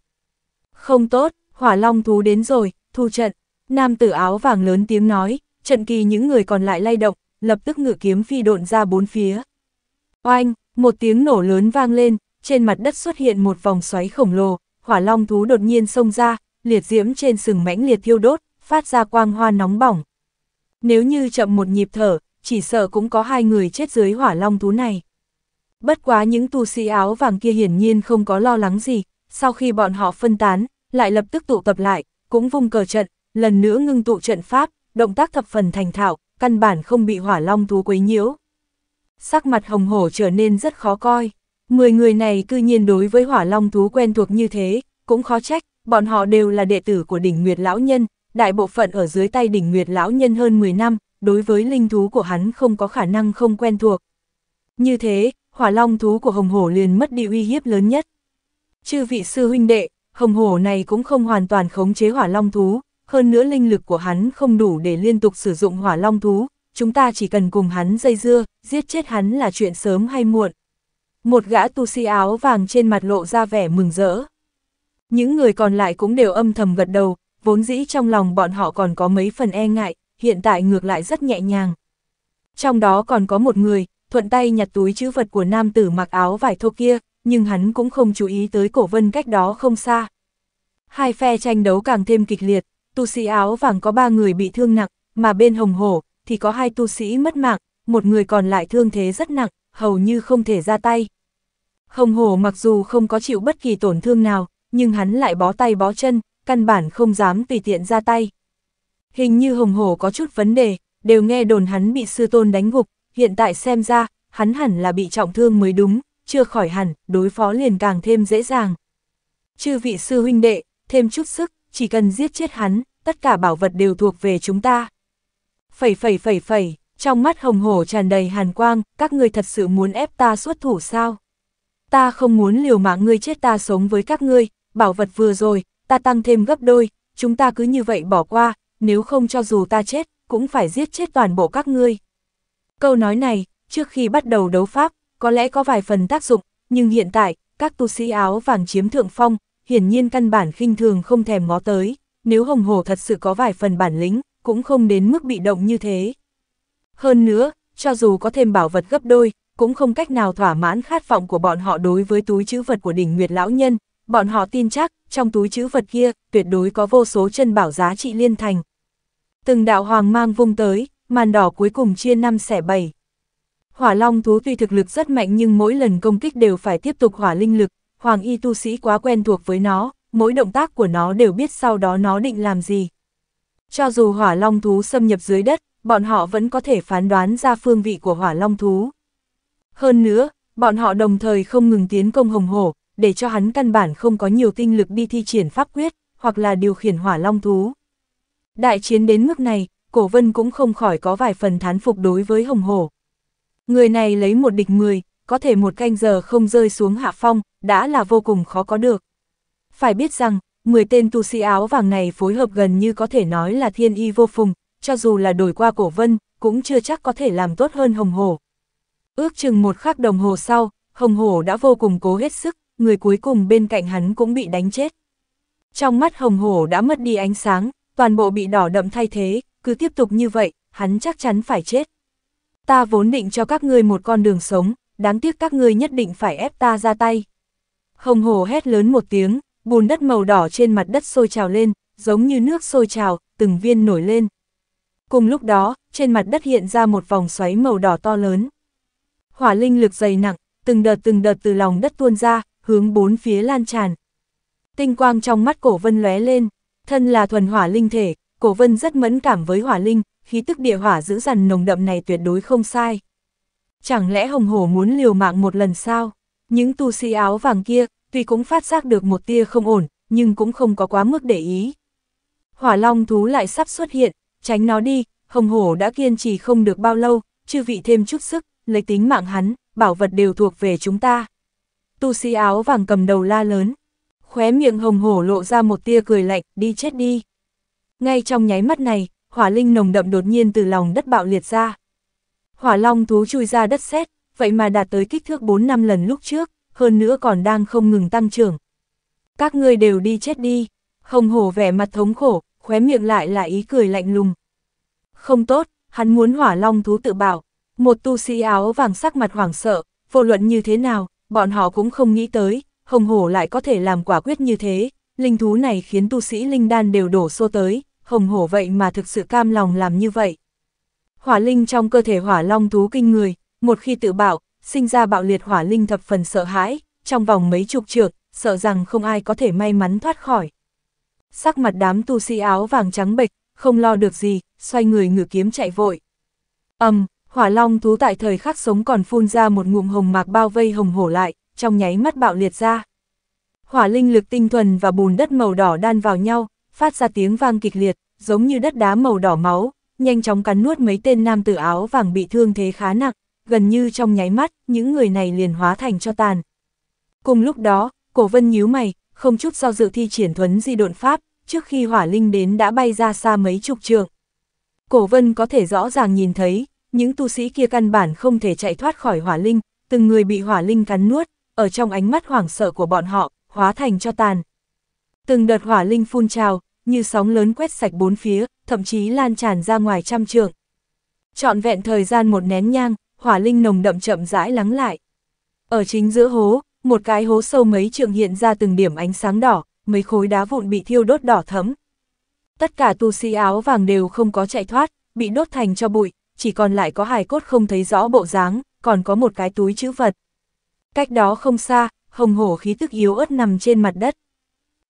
Không tốt, hỏa long thú đến rồi, thu trận. Nam tử áo vàng lớn tiếng nói, trận kỳ những người còn lại lay động, lập tức ngự kiếm phi độn ra bốn phía. Oanh, một tiếng nổ lớn vang lên, trên mặt đất xuất hiện một vòng xoáy khổng lồ, hỏa long thú đột nhiên xông ra, liệt diễm trên sừng mãnh liệt thiêu đốt, phát ra quang hoa nóng bỏng. Nếu như chậm một nhịp thở, chỉ sợ cũng có hai người chết dưới hỏa long thú này. Bất quá những tu sĩ áo vàng kia hiển nhiên không có lo lắng gì, sau khi bọn họ phân tán, lại lập tức tụ tập lại, cũng vung cờ trận, lần nữa ngưng tụ trận pháp, động tác thập phần thành thạo, căn bản không bị hỏa long thú quấy nhiễu. Sắc mặt hồng hổ trở nên rất khó coi. Mười người này cư nhiên đối với hỏa long thú quen thuộc như thế, cũng khó trách, bọn họ đều là đệ tử của đỉnh Nguyệt Lão Nhân, đại bộ phận ở dưới tay đỉnh Nguyệt Lão Nhân hơn 10 năm, đối với linh thú của hắn không có khả năng không quen thuộc. Như thế, hỏa long thú của hồng hổ liền mất đi uy hiếp lớn nhất. Chư vị sư huynh đệ, hồng hổ này cũng không hoàn toàn khống chế hỏa long thú, hơn nữa linh lực của hắn không đủ để liên tục sử dụng hỏa long thú, chúng ta chỉ cần cùng hắn dây dưa, giết chết hắn là chuyện sớm hay muộn. Một gã tu sĩ áo vàng trên mặt lộ ra vẻ mừng rỡ. Những người còn lại cũng đều âm thầm gật đầu, vốn dĩ trong lòng bọn họ còn có mấy phần e ngại, hiện tại ngược lại rất nhẹ nhàng. Trong đó còn có một người, thuận tay nhặt túi chữ vật của nam tử mặc áo vải thô kia, nhưng hắn cũng không chú ý tới cổ vân cách đó không xa. Hai phe tranh đấu càng thêm kịch liệt, tu sĩ áo vàng có ba người bị thương nặng, mà bên hồng hổ, thì có hai tu sĩ mất mạng, một người còn lại thương thế rất nặng, hầu như không thể ra tay. Hồng Hổ mặc dù không có chịu bất kỳ tổn thương nào, nhưng hắn lại bó tay bó chân, căn bản không dám tùy tiện ra tay. Hình như Hồng Hổ có chút vấn đề, đều nghe đồn hắn bị sư tôn đánh gục, hiện tại xem ra, hắn hẳn là bị trọng thương mới đúng, chưa khỏi hẳn, đối phó liền càng thêm dễ dàng. Chư vị sư huynh đệ, thêm chút sức, chỉ cần giết chết hắn, tất cả bảo vật đều thuộc về chúng ta phẩy phẩy phẩy phẩy, trong mắt hồng hổ tràn đầy hàn quang, các ngươi thật sự muốn ép ta xuất thủ sao? Ta không muốn liều mạng ngươi chết ta sống với các ngươi, bảo vật vừa rồi, ta tăng thêm gấp đôi, chúng ta cứ như vậy bỏ qua, nếu không cho dù ta chết, cũng phải giết chết toàn bộ các ngươi. Câu nói này, trước khi bắt đầu đấu pháp, có lẽ có vài phần tác dụng, nhưng hiện tại, các tu sĩ áo vàng chiếm thượng phong, hiển nhiên căn bản khinh thường không thèm ngó tới, nếu hồng hổ thật sự có vài phần bản lĩnh, cũng không đến mức bị động như thế. Hơn nữa, cho dù có thêm bảo vật gấp đôi, cũng không cách nào thỏa mãn khát vọng của bọn họ đối với túi chữ vật của đỉnh Nguyệt Lão Nhân, bọn họ tin chắc, trong túi chữ vật kia, tuyệt đối có vô số chân bảo giá trị liên thành. Từng đạo hoàng mang vung tới, màn đỏ cuối cùng chia năm xẻ bảy. Hỏa Long thú tuy thực lực rất mạnh nhưng mỗi lần công kích đều phải tiếp tục hỏa linh lực, hoàng y tu sĩ quá quen thuộc với nó, mỗi động tác của nó đều biết sau đó nó định làm gì. Cho dù hỏa long thú xâm nhập dưới đất, bọn họ vẫn có thể phán đoán ra phương vị của hỏa long thú. Hơn nữa, bọn họ đồng thời không ngừng tiến công hồng hổ, để cho hắn căn bản không có nhiều tinh lực đi thi triển pháp quyết, hoặc là điều khiển hỏa long thú. Đại chiến đến mức này, Cổ Vân cũng không khỏi có vài phần thán phục đối với hồng hổ. Người này lấy một địch 10, có thể một canh giờ không rơi xuống hạ phong, đã là vô cùng khó có được. Phải biết rằng, 10 tên tu sĩ áo vàng này phối hợp gần như có thể nói là thiên y vô phùng, cho dù là đổi qua cổ vân, cũng chưa chắc có thể làm tốt hơn hồng hổ. Ước chừng một khắc đồng hồ sau, hồng hổ đã vô cùng cố hết sức, người cuối cùng bên cạnh hắn cũng bị đánh chết. Trong mắt hồng hổ đã mất đi ánh sáng, toàn bộ bị đỏ đậm thay thế, cứ tiếp tục như vậy, hắn chắc chắn phải chết. Ta vốn định cho các ngươi một con đường sống, đáng tiếc các ngươi nhất định phải ép ta ra tay. Hồng hổ hét lớn một tiếng, bùn đất màu đỏ trên mặt đất sôi trào lên, giống như nước sôi trào, từng viên nổi lên. Cùng lúc đó, trên mặt đất hiện ra một vòng xoáy màu đỏ to lớn. Hỏa linh lực dày nặng, từng đợt từng đợt từ lòng đất tuôn ra, hướng bốn phía lan tràn. Tinh quang trong mắt cổ vân lóe lên, thân là thuần hỏa linh thể, cổ vân rất mẫn cảm với hỏa linh, khí tức địa hỏa giữ dằn nồng đậm này tuyệt đối không sai. Chẳng lẽ hồng hổ muốn liều mạng một lần sao? Những tu sĩ áo vàng kia, tuy cũng phát giác được một tia không ổn, nhưng cũng không có quá mức để ý. Hỏa long thú lại sắp xuất hiện, tránh nó đi, hồng hổ đã kiên trì không được bao lâu, chư vị thêm chút sức, lấy tính mạng hắn, bảo vật đều thuộc về chúng ta. Tu si áo vàng cầm đầu la lớn, khóe miệng hồng hổ lộ ra một tia cười lạnh, đi chết đi. Ngay trong nháy mắt này, hỏa linh nồng đậm đột nhiên từ lòng đất bạo liệt ra. Hỏa long thú chui ra đất sét, vậy mà đạt tới kích thước 4 năm lần lúc trước hơn nữa còn đang không ngừng tăng trưởng. Các ngươi đều đi chết đi, hồng hổ vẻ mặt thống khổ, khóe miệng lại là ý cười lạnh lùng. Không tốt, hắn muốn hỏa long thú tự bảo, một tu sĩ áo vàng sắc mặt hoảng sợ, vô luận như thế nào, bọn họ cũng không nghĩ tới, hồng hổ lại có thể làm quả quyết như thế, linh thú này khiến tu sĩ linh đan đều đổ xô tới, hồng hổ vậy mà thực sự cam lòng làm như vậy. Hỏa linh trong cơ thể hỏa long thú kinh người, một khi tự bảo, sinh ra bạo liệt hỏa linh thập phần sợ hãi, trong vòng mấy chục trượt sợ rằng không ai có thể may mắn thoát khỏi. Sắc mặt đám tu sĩ áo vàng trắng bệch, không lo được gì, xoay người ngử kiếm chạy vội. Ầm, hỏa long thú tại thời khắc sống còn phun ra một ngụm hồng mạc bao vây hồng hổ lại, trong nháy mắt bạo liệt ra. Hỏa linh lực tinh thuần và bùn đất màu đỏ đan vào nhau, phát ra tiếng vang kịch liệt, giống như đất đá màu đỏ máu, nhanh chóng cắn nuốt mấy tên nam tử áo vàng bị thương thế khá nặng gần như trong nháy mắt, những người này liền hóa thành cho tàn. Cùng lúc đó, cổ vân nhíu mày, không chút do dự thi triển thuấn di độn pháp, trước khi hỏa linh đến đã bay ra xa mấy chục trường. Cổ vân có thể rõ ràng nhìn thấy, những tu sĩ kia căn bản không thể chạy thoát khỏi hỏa linh, từng người bị hỏa linh cắn nuốt, ở trong ánh mắt hoảng sợ của bọn họ, hóa thành cho tàn. Từng đợt hỏa linh phun trào, như sóng lớn quét sạch bốn phía, thậm chí lan tràn ra ngoài trăm trường. Chọn vẹn thời gian một nén nhang, hỏa linh nồng đậm chậm rãi lắng lại. Ở chính giữa hố, một cái hố sâu mấy trường hiện ra từng điểm ánh sáng đỏ, mấy khối đá vụn bị thiêu đốt đỏ thấm. Tất cả tu sĩ áo vàng đều không có chạy thoát, bị đốt thành cho bụi, chỉ còn lại có hài cốt không thấy rõ bộ dáng, còn có một cái túi chữ vật. Cách đó không xa, hồng hổ khí tức yếu ớt nằm trên mặt đất.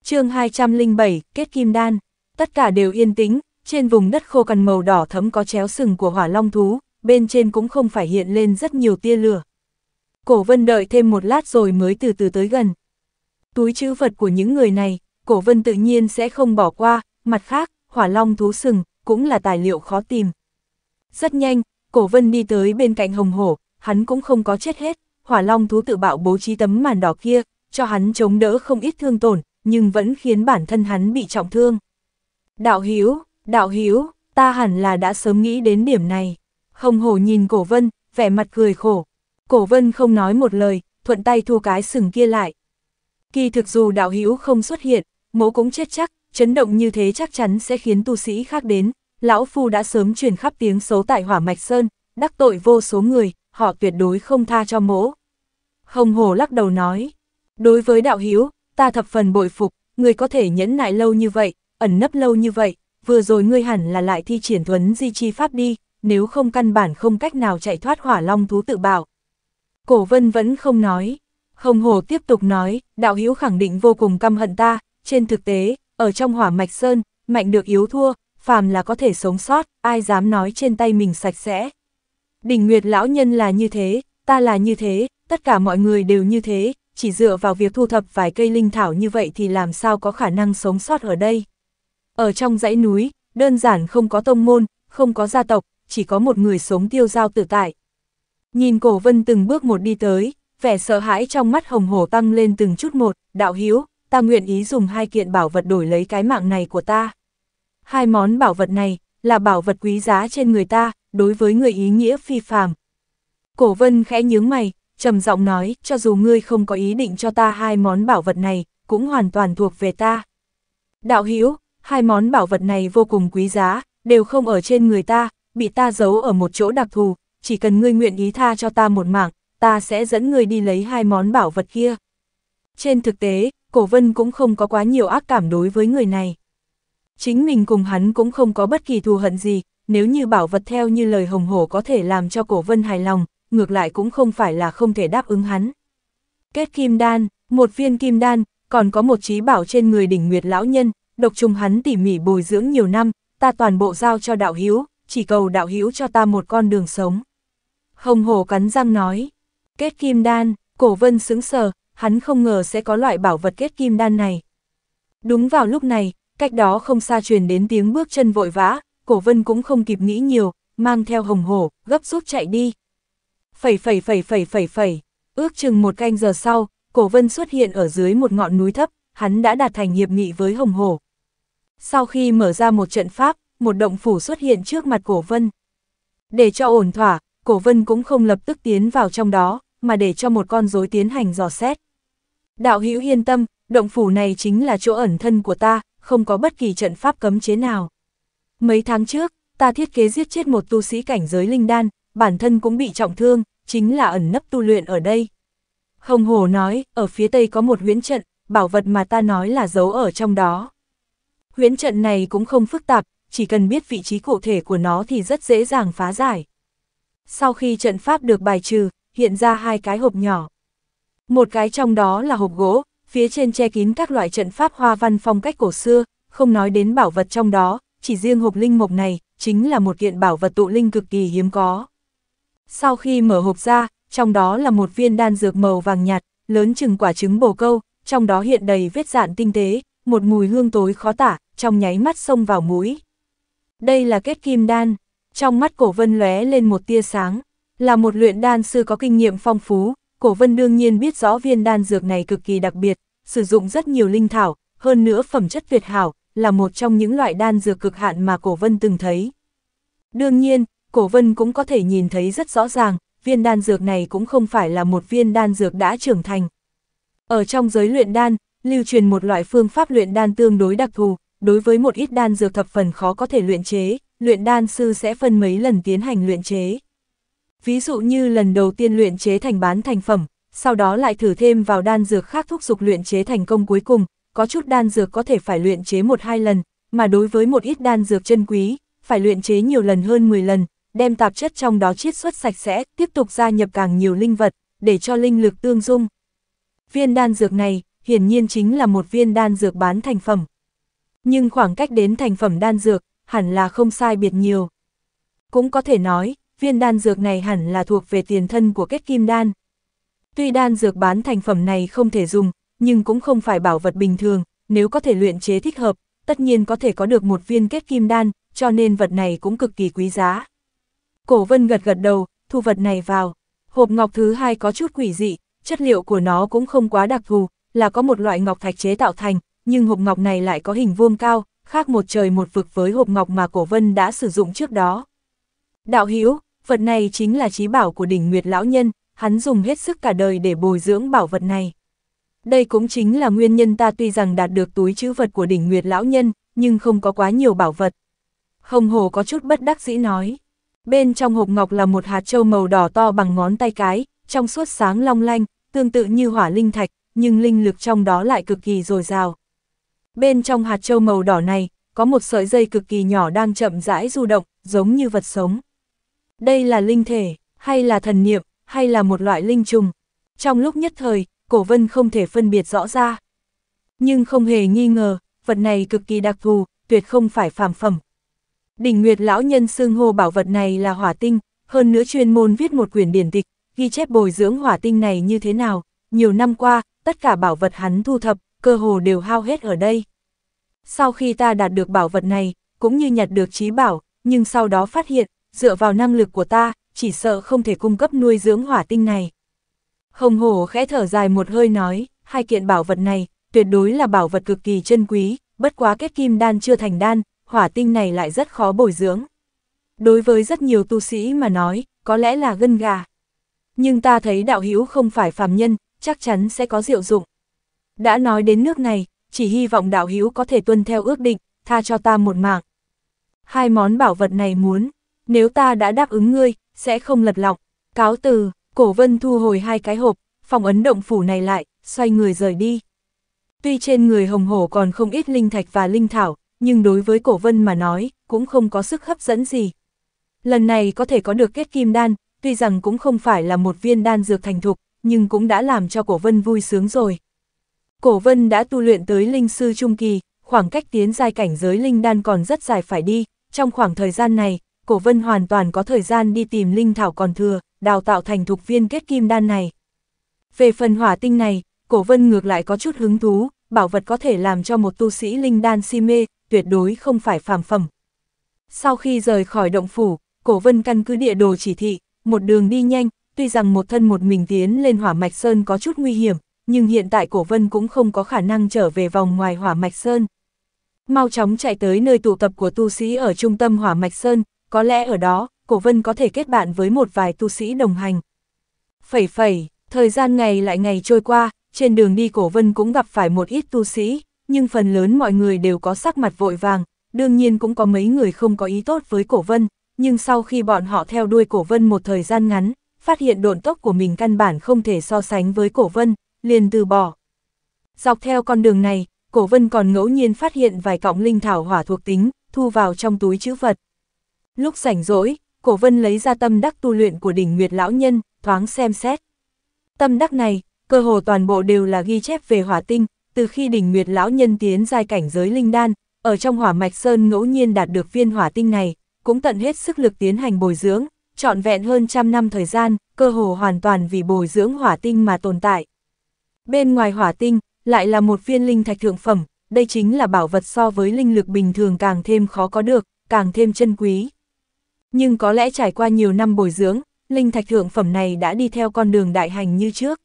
chương 207, kết kim đan, tất cả đều yên tĩnh, trên vùng đất khô cằn màu đỏ thấm có chéo sừng của hỏa long thú, bên trên cũng không phải hiện lên rất nhiều tia lửa. Cổ vân đợi thêm một lát rồi mới từ từ tới gần. Túi chữ vật của những người này, cổ vân tự nhiên sẽ không bỏ qua, mặt khác, hỏa long thú sừng, cũng là tài liệu khó tìm. Rất nhanh, cổ vân đi tới bên cạnh hồng hổ, hắn cũng không có chết hết, hỏa long thú tự bạo bố trí tấm màn đỏ kia, cho hắn chống đỡ không ít thương tổn, nhưng vẫn khiến bản thân hắn bị trọng thương. Đạo Hiếu, Đạo Hiếu, ta hẳn là đã sớm nghĩ đến điểm này. Hồng hổ nhìn cổ vân, vẻ mặt cười khổ. Cổ vân không nói một lời, thuận tay thu cái sừng kia lại. Kỳ thực dù đạo hữu không xuất hiện, mỗ cũng chết chắc, chấn động như thế chắc chắn sẽ khiến tu sĩ khác đến. Lão Phu đã sớm truyền khắp tiếng xấu tại hỏa mạch sơn, đắc tội vô số người, họ tuyệt đối không tha cho mỗ. Hồng Hồ lắc đầu nói, đối với đạo hữu ta thập phần bội phục, người có thể nhẫn nại lâu như vậy, ẩn nấp lâu như vậy, vừa rồi ngươi hẳn là lại thi triển thuấn di chi pháp đi, nếu không căn bản không cách nào chạy thoát hỏa long thú tự bạo. Cổ vân vẫn không nói, không Hồ tiếp tục nói, đạo hữu khẳng định vô cùng căm hận ta, trên thực tế, ở trong hỏa mạch sơn, mạnh được yếu thua, phàm là có thể sống sót, ai dám nói trên tay mình sạch sẽ. đỉnh Nguyệt lão nhân là như thế, ta là như thế, tất cả mọi người đều như thế, chỉ dựa vào việc thu thập vài cây linh thảo như vậy thì làm sao có khả năng sống sót ở đây. Ở trong dãy núi, đơn giản không có tông môn, không có gia tộc, chỉ có một người sống tiêu giao tự tại. Nhìn cổ vân từng bước một đi tới, vẻ sợ hãi trong mắt hồng hổ tăng lên từng chút một, đạo hiếu, ta nguyện ý dùng hai kiện bảo vật đổi lấy cái mạng này của ta. Hai món bảo vật này, là bảo vật quý giá trên người ta, đối với người ý nghĩa phi phàm. Cổ vân khẽ nhướng mày, trầm giọng nói, cho dù ngươi không có ý định cho ta hai món bảo vật này, cũng hoàn toàn thuộc về ta. Đạo Hiếu, hai món bảo vật này vô cùng quý giá, đều không ở trên người ta, bị ta giấu ở một chỗ đặc thù, chỉ cần ngươi nguyện ý tha cho ta một mạng, ta sẽ dẫn ngươi đi lấy hai món bảo vật kia. Trên thực tế, Cổ Vân cũng không có quá nhiều ác cảm đối với người này. Chính mình cùng hắn cũng không có bất kỳ thù hận gì, nếu như bảo vật theo như lời hồng hổ có thể làm cho Cổ Vân hài lòng, ngược lại cũng không phải là không thể đáp ứng hắn. Kết kim đan, một viên kim đan, còn có một trí bảo trên người đỉnh nguyệt lão nhân, độc trùng hắn tỉ mỉ bồi dưỡng nhiều năm, ta toàn bộ giao cho đạo hiếu, chỉ cầu đạo hữu cho ta một con đường sống. Hồng Hồ cắn răng nói, kết kim đan, cổ vân sững sờ, hắn không ngờ sẽ có loại bảo vật kết kim đan này. Đúng vào lúc này, cách đó không xa truyền đến tiếng bước chân vội vã, cổ vân cũng không kịp nghĩ nhiều, mang theo hồng hổ, gấp rút chạy đi. Phẩy phẩy phẩy phẩy phẩy phẩy, ước chừng một canh giờ sau, cổ vân xuất hiện ở dưới một ngọn núi thấp, hắn đã đạt thành hiệp nghị với hồng hổ. Sau khi mở ra một trận pháp, một động phủ xuất hiện trước mặt cổ vân. Để cho ổn thỏa, cổ vân cũng không lập tức tiến vào trong đó, mà để cho một con rối tiến hành dò xét. Đạo hữu yên tâm, động phủ này chính là chỗ ẩn thân của ta, không có bất kỳ trận pháp cấm chế nào. Mấy tháng trước, ta thiết kế giết chết một tu sĩ cảnh giới linh đan, bản thân cũng bị trọng thương, chính là ẩn nấp tu luyện ở đây. Hồng Hồ nói, ở phía tây có một huyễn trận, bảo vật mà ta nói là giấu ở trong đó. Huyễn trận này cũng không phức tạp, chỉ cần biết vị trí cụ thể của nó thì rất dễ dàng phá giải. Sau khi trận pháp được bài trừ, hiện ra hai cái hộp nhỏ. Một cái trong đó là hộp gỗ, phía trên che kín các loại trận pháp hoa văn phong cách cổ xưa, không nói đến bảo vật trong đó, chỉ riêng hộp linh mộc này, chính là một kiện bảo vật tụ linh cực kỳ hiếm có. Sau khi mở hộp ra, trong đó là một viên đan dược màu vàng nhạt, lớn chừng quả trứng bồ câu, trong đó hiện đầy vết dạn tinh tế, một mùi hương tối khó tả, trong nháy mắt xông vào mũi. Đây là kết kim đan. Trong mắt cổ vân lóe lên một tia sáng. Là một luyện đan sư có kinh nghiệm phong phú, cổ vân đương nhiên biết rõ viên đan dược này cực kỳ đặc biệt, sử dụng rất nhiều linh thảo, hơn nữa phẩm chất tuyệt hảo, là một trong những loại đan dược cực hạn mà cổ vân từng thấy. Đương nhiên, cổ vân cũng có thể nhìn thấy rất rõ ràng, viên đan dược này cũng không phải là một viên đan dược đã trưởng thành. Ở trong giới luyện đan, lưu truyền một loại phương pháp luyện đan tương đối đặc thù, đối với một ít đan dược thập phần khó có thể luyện chế, luyện đan sư sẽ phân mấy lần tiến hành luyện chế. Ví dụ như lần đầu tiên luyện chế thành bán thành phẩm, sau đó lại thử thêm vào đan dược khác thúc dục luyện chế thành công cuối cùng, có chút đan dược có thể phải luyện chế một hai lần, mà đối với một ít đan dược chân quý, phải luyện chế nhiều lần hơn 10 lần, đem tạp chất trong đó chiết xuất sạch sẽ, tiếp tục gia nhập càng nhiều linh vật, để cho linh lực tương dung. Viên đan dược này, hiển nhiên chính là một viên đan dược bán thành phẩm nhưng khoảng cách đến thành phẩm đan dược, hẳn là không sai biệt nhiều. Cũng có thể nói, viên đan dược này hẳn là thuộc về tiền thân của kết kim đan. Tuy đan dược bán thành phẩm này không thể dùng, nhưng cũng không phải bảo vật bình thường, nếu có thể luyện chế thích hợp, tất nhiên có thể có được một viên kết kim đan, cho nên vật này cũng cực kỳ quý giá. Cổ vân gật gật đầu, thu vật này vào. Hộp ngọc thứ hai có chút quỷ dị, chất liệu của nó cũng không quá đặc thù, là có một loại ngọc thạch chế tạo thành, nhưng hộp ngọc này lại có hình vuông cao, khác một trời một vực với hộp ngọc mà Cổ Vân đã sử dụng trước đó. Đạo hữu vật này chính là trí bảo của đỉnh Nguyệt Lão Nhân, hắn dùng hết sức cả đời để bồi dưỡng bảo vật này. Đây cũng chính là nguyên nhân ta tuy rằng đạt được túi chữ vật của đỉnh Nguyệt Lão Nhân, nhưng không có quá nhiều bảo vật. Hồng Hồ có chút bất đắc dĩ nói. Bên trong hộp ngọc là một hạt trâu màu đỏ to bằng ngón tay cái, trong suốt sáng long lanh, tương tự như hỏa linh thạch, nhưng linh lực trong đó lại cực kỳ dồi dào. Bên trong hạt châu màu đỏ này, có một sợi dây cực kỳ nhỏ đang chậm rãi du động, giống như vật sống. Đây là linh thể, hay là thần niệm, hay là một loại linh trùng. Trong lúc nhất thời, cổ vân không thể phân biệt rõ ra. Nhưng không hề nghi ngờ, vật này cực kỳ đặc thù, tuyệt không phải phàm phẩm. Đỉnh Nguyệt lão nhân xưng hô bảo vật này là hỏa tinh, hơn nữa chuyên môn viết một quyển điển tịch, ghi chép bồi dưỡng hỏa tinh này như thế nào. Nhiều năm qua, tất cả bảo vật hắn thu thập cơ hồ đều hao hết ở đây. Sau khi ta đạt được bảo vật này, cũng như nhặt được trí bảo, nhưng sau đó phát hiện, dựa vào năng lực của ta, chỉ sợ không thể cung cấp nuôi dưỡng hỏa tinh này. Hồng hổ khẽ thở dài một hơi nói, hai kiện bảo vật này, tuyệt đối là bảo vật cực kỳ chân quý, bất quá kết kim đan chưa thành đan, hỏa tinh này lại rất khó bồi dưỡng. Đối với rất nhiều tu sĩ mà nói, có lẽ là gân gà. Nhưng ta thấy đạo hữu không phải phàm nhân, chắc chắn sẽ có diệu dụng. Đã nói đến nước này, chỉ hy vọng đạo hữu có thể tuân theo ước định, tha cho ta một mạng. Hai món bảo vật này muốn, nếu ta đã đáp ứng ngươi, sẽ không lật lọc. Cáo từ, cổ vân thu hồi hai cái hộp, phòng ấn động phủ này lại, xoay người rời đi. Tuy trên người hồng hổ còn không ít linh thạch và linh thảo, nhưng đối với cổ vân mà nói, cũng không có sức hấp dẫn gì. Lần này có thể có được kết kim đan, tuy rằng cũng không phải là một viên đan dược thành thục, nhưng cũng đã làm cho cổ vân vui sướng rồi. Cổ vân đã tu luyện tới linh sư trung kỳ, khoảng cách tiến giai cảnh giới linh đan còn rất dài phải đi, trong khoảng thời gian này, cổ vân hoàn toàn có thời gian đi tìm linh thảo còn thừa, đào tạo thành thục viên kết kim đan này. Về phần hỏa tinh này, cổ vân ngược lại có chút hứng thú, bảo vật có thể làm cho một tu sĩ linh đan si mê, tuyệt đối không phải phàm phẩm. Sau khi rời khỏi động phủ, cổ vân căn cứ địa đồ chỉ thị, một đường đi nhanh, tuy rằng một thân một mình tiến lên hỏa mạch sơn có chút nguy hiểm, nhưng hiện tại cổ vân cũng không có khả năng trở về vòng ngoài hỏa mạch sơn. Mau chóng chạy tới nơi tụ tập của tu sĩ ở trung tâm hỏa mạch sơn, có lẽ ở đó, cổ vân có thể kết bạn với một vài tu sĩ đồng hành. Phẩy phẩy, thời gian ngày lại ngày trôi qua, trên đường đi cổ vân cũng gặp phải một ít tu sĩ, nhưng phần lớn mọi người đều có sắc mặt vội vàng, đương nhiên cũng có mấy người không có ý tốt với cổ vân, nhưng sau khi bọn họ theo đuôi cổ vân một thời gian ngắn, phát hiện độn tốc của mình căn bản không thể so sánh với cổ vân, liền từ bỏ. Dọc theo con đường này, Cổ Vân còn ngẫu nhiên phát hiện vài cọng linh thảo hỏa thuộc tính, thu vào trong túi chữ vật. Lúc rảnh rỗi, Cổ Vân lấy ra tâm đắc tu luyện của đỉnh Nguyệt Lão Nhân, thoáng xem xét. Tâm đắc này, cơ hồ toàn bộ đều là ghi chép về hỏa tinh, từ khi đỉnh Nguyệt Lão Nhân tiến giai cảnh giới linh đan, ở trong hỏa mạch sơn ngẫu nhiên đạt được viên hỏa tinh này, cũng tận hết sức lực tiến hành bồi dưỡng, trọn vẹn hơn trăm năm thời gian, cơ hồ hoàn toàn vì bồi dưỡng hỏa tinh mà tồn tại. Bên ngoài hỏa tinh, lại là một viên linh thạch thượng phẩm, đây chính là bảo vật so với linh lực bình thường càng thêm khó có được, càng thêm chân quý. Nhưng có lẽ trải qua nhiều năm bồi dưỡng, linh thạch thượng phẩm này đã đi theo con đường đại hành như trước.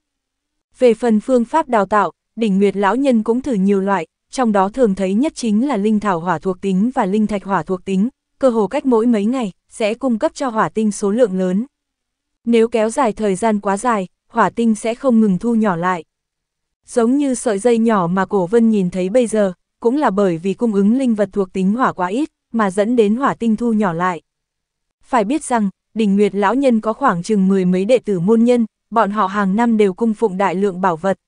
Về phần phương pháp đào tạo, đỉnh nguyệt lão nhân cũng thử nhiều loại, trong đó thường thấy nhất chính là linh thảo hỏa thuộc tính và linh thạch hỏa thuộc tính, cơ hồ cách mỗi mấy ngày, sẽ cung cấp cho hỏa tinh số lượng lớn. Nếu kéo dài thời gian quá dài, hỏa tinh sẽ không ngừng thu nhỏ lại. Giống như sợi dây nhỏ mà cổ vân nhìn thấy bây giờ, cũng là bởi vì cung ứng linh vật thuộc tính hỏa quá ít, mà dẫn đến hỏa tinh thu nhỏ lại. Phải biết rằng, đỉnh nguyệt lão nhân có khoảng chừng mười mấy đệ tử môn nhân, bọn họ hàng năm đều cung phụng đại lượng bảo vật.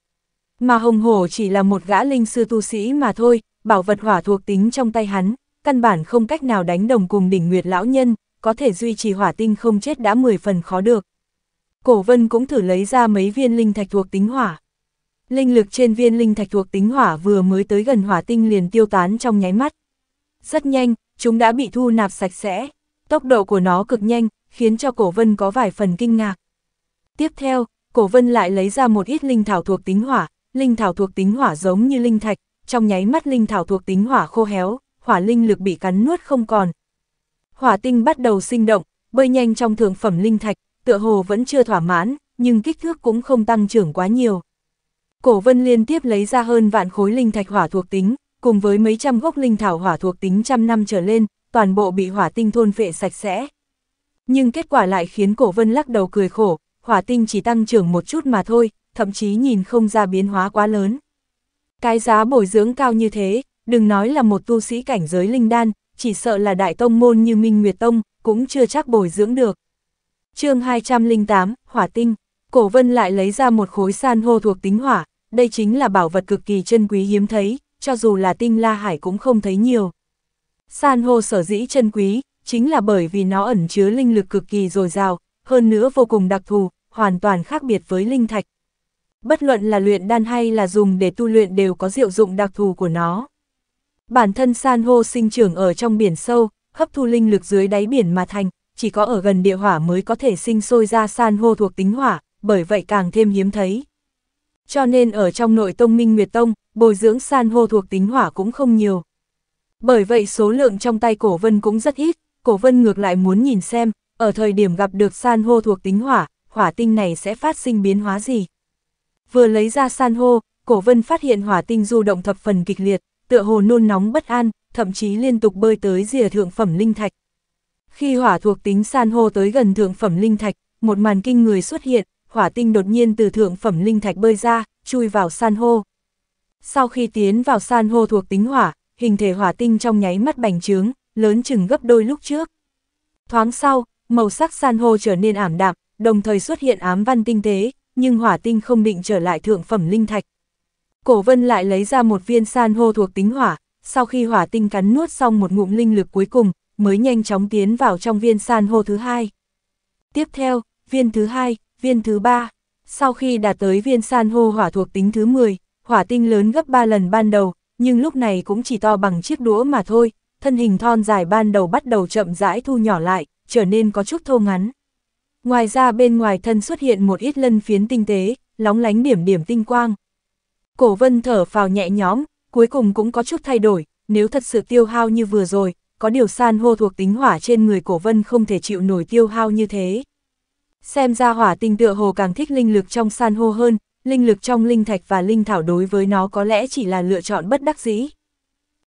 Mà hồng hổ chỉ là một gã linh sư tu sĩ mà thôi, bảo vật hỏa thuộc tính trong tay hắn, căn bản không cách nào đánh đồng cùng đỉnh nguyệt lão nhân, có thể duy trì hỏa tinh không chết đã 10 phần khó được. Cổ vân cũng thử lấy ra mấy viên linh thạch thuộc tính hỏa. Linh lực trên viên linh thạch thuộc tính hỏa vừa mới tới gần hỏa tinh liền tiêu tán trong nháy mắt. Rất nhanh, chúng đã bị thu nạp sạch sẽ. Tốc độ của nó cực nhanh, khiến cho cổ vân có vài phần kinh ngạc. Tiếp theo, cổ vân lại lấy ra một ít linh thảo thuộc tính hỏa, linh thảo thuộc tính hỏa giống như linh thạch, trong nháy mắt linh thảo thuộc tính hỏa khô héo, hỏa linh lực bị cắn nuốt không còn. Hỏa tinh bắt đầu sinh động, bơi nhanh trong thượng phẩm linh thạch, tựa hồ vẫn chưa thỏa mãn, nhưng kích thước cũng không tăng trưởng quá nhiều. Cổ vân liên tiếp lấy ra hơn vạn khối linh thạch hỏa thuộc tính, cùng với mấy trăm gốc linh thảo hỏa thuộc tính trăm năm trở lên, toàn bộ bị hỏa tinh thôn phệ sạch sẽ. Nhưng kết quả lại khiến cổ vân lắc đầu cười khổ, hỏa tinh chỉ tăng trưởng một chút mà thôi, thậm chí nhìn không ra biến hóa quá lớn. Cái giá bồi dưỡng cao như thế, đừng nói là một tu sĩ cảnh giới linh đan, chỉ sợ là đại tông môn như Minh Nguyệt Tông, cũng chưa chắc bồi dưỡng được. chương 208, Hỏa Tinh, Cổ Vân lại lấy ra một khối san hô thuộc tính hỏa, đây chính là bảo vật cực kỳ chân quý hiếm thấy, cho dù là tinh la hải cũng không thấy nhiều. San hô sở dĩ chân quý, chính là bởi vì nó ẩn chứa linh lực cực kỳ dồi dào, hơn nữa vô cùng đặc thù, hoàn toàn khác biệt với linh thạch. Bất luận là luyện đan hay là dùng để tu luyện đều có diệu dụng đặc thù của nó. Bản thân san hô sinh trưởng ở trong biển sâu, hấp thu linh lực dưới đáy biển mà thành, chỉ có ở gần địa hỏa mới có thể sinh sôi ra san hô thuộc tính hỏa, bởi vậy càng thêm hiếm thấy. Cho nên ở trong nội tông minh nguyệt tông, bồi dưỡng san hô thuộc tính hỏa cũng không nhiều. Bởi vậy số lượng trong tay cổ vân cũng rất ít, cổ vân ngược lại muốn nhìn xem, ở thời điểm gặp được san hô thuộc tính hỏa, hỏa tinh này sẽ phát sinh biến hóa gì. Vừa lấy ra san hô, cổ vân phát hiện hỏa tinh du động thập phần kịch liệt, tựa hồ nôn nóng bất an, thậm chí liên tục bơi tới rìa thượng phẩm linh thạch. Khi hỏa thuộc tính san hô tới gần thượng phẩm linh thạch, một màn kinh người xuất hiện, hỏa tinh đột nhiên từ thượng phẩm linh thạch bơi ra, chui vào san hô. Sau khi tiến vào san hô thuộc tính hỏa, hình thể hỏa tinh trong nháy mắt bành trướng, lớn chừng gấp đôi lúc trước. Thoáng sau, màu sắc san hô trở nên ảm đạm, đồng thời xuất hiện ám văn tinh tế, nhưng hỏa tinh không định trở lại thượng phẩm linh thạch. Cổ vân lại lấy ra một viên san hô thuộc tính hỏa, sau khi hỏa tinh cắn nuốt xong một ngụm linh lực cuối cùng, mới nhanh chóng tiến vào trong viên san hô thứ hai. Tiếp theo, viên thứ hai, viên thứ 3. Sau khi đạt tới viên san hô hỏa thuộc tính thứ 10, hỏa tinh lớn gấp 3 lần ban đầu, nhưng lúc này cũng chỉ to bằng chiếc đũa mà thôi, thân hình thon dài ban đầu bắt đầu chậm rãi thu nhỏ lại, trở nên có chút thô ngắn. Ngoài ra bên ngoài thân xuất hiện một ít lân phiến tinh tế, lóng lánh điểm điểm tinh quang. Cổ vân thở phào nhẹ nhõm, cuối cùng cũng có chút thay đổi, nếu thật sự tiêu hao như vừa rồi, có điều san hô thuộc tính hỏa trên người cổ vân không thể chịu nổi tiêu hao như thế. Xem ra hỏa tinh tựa hồ càng thích linh lực trong san hô hơn, linh lực trong linh thạch và linh thảo đối với nó có lẽ chỉ là lựa chọn bất đắc dĩ.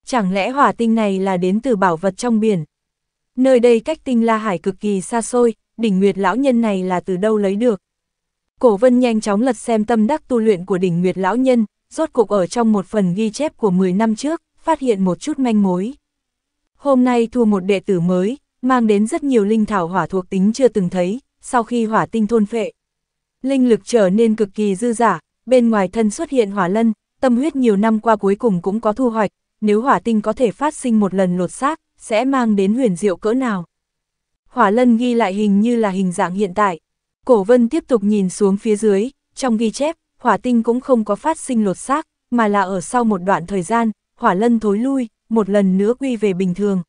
Chẳng lẽ hỏa tinh này là đến từ bảo vật trong biển? Nơi đây cách tinh la hải cực kỳ xa xôi, đỉnh nguyệt lão nhân này là từ đâu lấy được? Cổ vân nhanh chóng lật xem tâm đắc tu luyện của đỉnh nguyệt lão nhân, rốt cuộc ở trong một phần ghi chép của 10 năm trước, phát hiện một chút manh mối. Hôm nay thu một đệ tử mới, mang đến rất nhiều linh thảo hỏa thuộc tính chưa từng thấy, sau khi hỏa tinh thôn phệ. Linh lực trở nên cực kỳ dư giả, bên ngoài thân xuất hiện hỏa lân, tâm huyết nhiều năm qua cuối cùng cũng có thu hoạch, nếu hỏa tinh có thể phát sinh một lần lột xác, sẽ mang đến huyền diệu cỡ nào. Hỏa lân ghi lại hình như là hình dạng hiện tại. Cổ vân tiếp tục nhìn xuống phía dưới, trong ghi chép, hỏa tinh cũng không có phát sinh lột xác, mà là ở sau một đoạn thời gian, hỏa lân thối lui, một lần nữa quy về bình thường.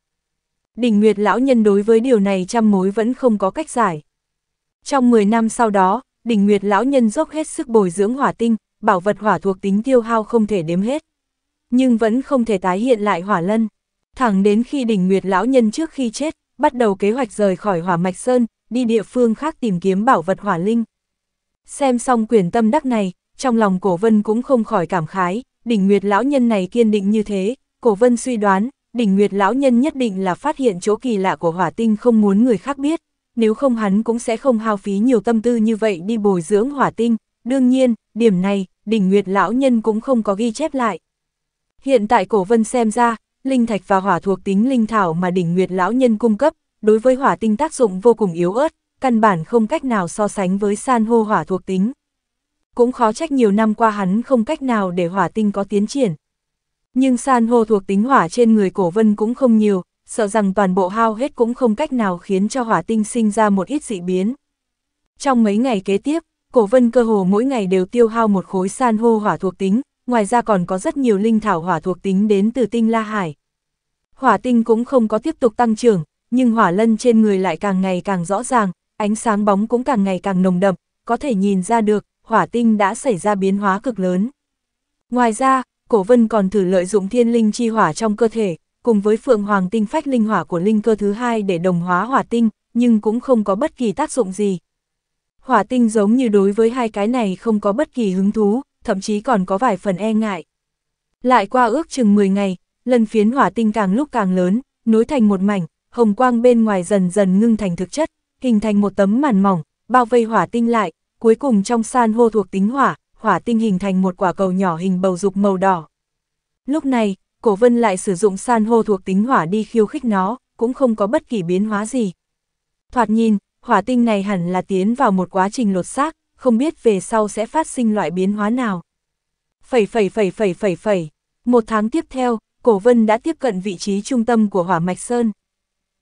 Đỉnh Nguyệt lão nhân đối với điều này trăm mối vẫn không có cách giải. Trong 10 năm sau đó, đỉnh nguyệt lão nhân dốc hết sức bồi dưỡng hỏa tinh, bảo vật hỏa thuộc tính tiêu hao không thể đếm hết. Nhưng vẫn không thể tái hiện lại hỏa lân. Thẳng đến khi đỉnh nguyệt lão nhân trước khi chết, bắt đầu kế hoạch rời khỏi hỏa mạch sơn, đi địa phương khác tìm kiếm bảo vật hỏa linh. Xem xong quyển tâm đắc này, trong lòng cổ vân cũng không khỏi cảm khái, đỉnh nguyệt lão nhân này kiên định như thế, cổ vân suy đoán, đỉnh nguyệt lão nhân nhất định là phát hiện chỗ kỳ lạ của hỏa tinh không muốn người khác biết nếu không hắn cũng sẽ không hao phí nhiều tâm tư như vậy đi bồi dưỡng hỏa tinh, đương nhiên, điểm này, đỉnh nguyệt lão nhân cũng không có ghi chép lại. Hiện tại cổ vân xem ra, linh thạch và hỏa thuộc tính linh thảo mà đỉnh nguyệt lão nhân cung cấp, đối với hỏa tinh tác dụng vô cùng yếu ớt, căn bản không cách nào so sánh với san hô hỏa thuộc tính. Cũng khó trách nhiều năm qua hắn không cách nào để hỏa tinh có tiến triển. Nhưng san hô thuộc tính hỏa trên người cổ vân cũng không nhiều, sợ rằng toàn bộ hao hết cũng không cách nào khiến cho hỏa tinh sinh ra một ít dị biến. Trong mấy ngày kế tiếp, cổ vân cơ hồ mỗi ngày đều tiêu hao một khối san hô hỏa thuộc tính, ngoài ra còn có rất nhiều linh thảo hỏa thuộc tính đến từ tinh La Hải. Hỏa tinh cũng không có tiếp tục tăng trưởng, nhưng hỏa lân trên người lại càng ngày càng rõ ràng, ánh sáng bóng cũng càng ngày càng nồng đậm, có thể nhìn ra được, hỏa tinh đã xảy ra biến hóa cực lớn. Ngoài ra, cổ vân còn thử lợi dụng thiên linh chi hỏa trong cơ thể, cùng với Phượng Hoàng tinh phách linh hỏa của linh cơ thứ hai để đồng hóa hỏa tinh, nhưng cũng không có bất kỳ tác dụng gì. Hỏa tinh giống như đối với hai cái này không có bất kỳ hứng thú, thậm chí còn có vài phần e ngại. Lại qua ước chừng 10 ngày, lần phiến hỏa tinh càng lúc càng lớn, nối thành một mảnh, hồng quang bên ngoài dần dần ngưng thành thực chất, hình thành một tấm màn mỏng, bao vây hỏa tinh lại, cuối cùng trong san hô thuộc tính hỏa, hỏa tinh hình thành một quả cầu nhỏ hình bầu dục màu đỏ. Lúc này, Cổ Vân lại sử dụng san hô thuộc tính hỏa đi khiêu khích nó, cũng không có bất kỳ biến hóa gì. Thoạt nhìn, hỏa tinh này hẳn là tiến vào một quá trình lột xác, không biết về sau sẽ phát sinh loại biến hóa nào. Phẩy phẩy phẩy phẩy phẩy phẩy. Một tháng tiếp theo, Cổ Vân đã tiếp cận vị trí trung tâm của hỏa mạch sơn.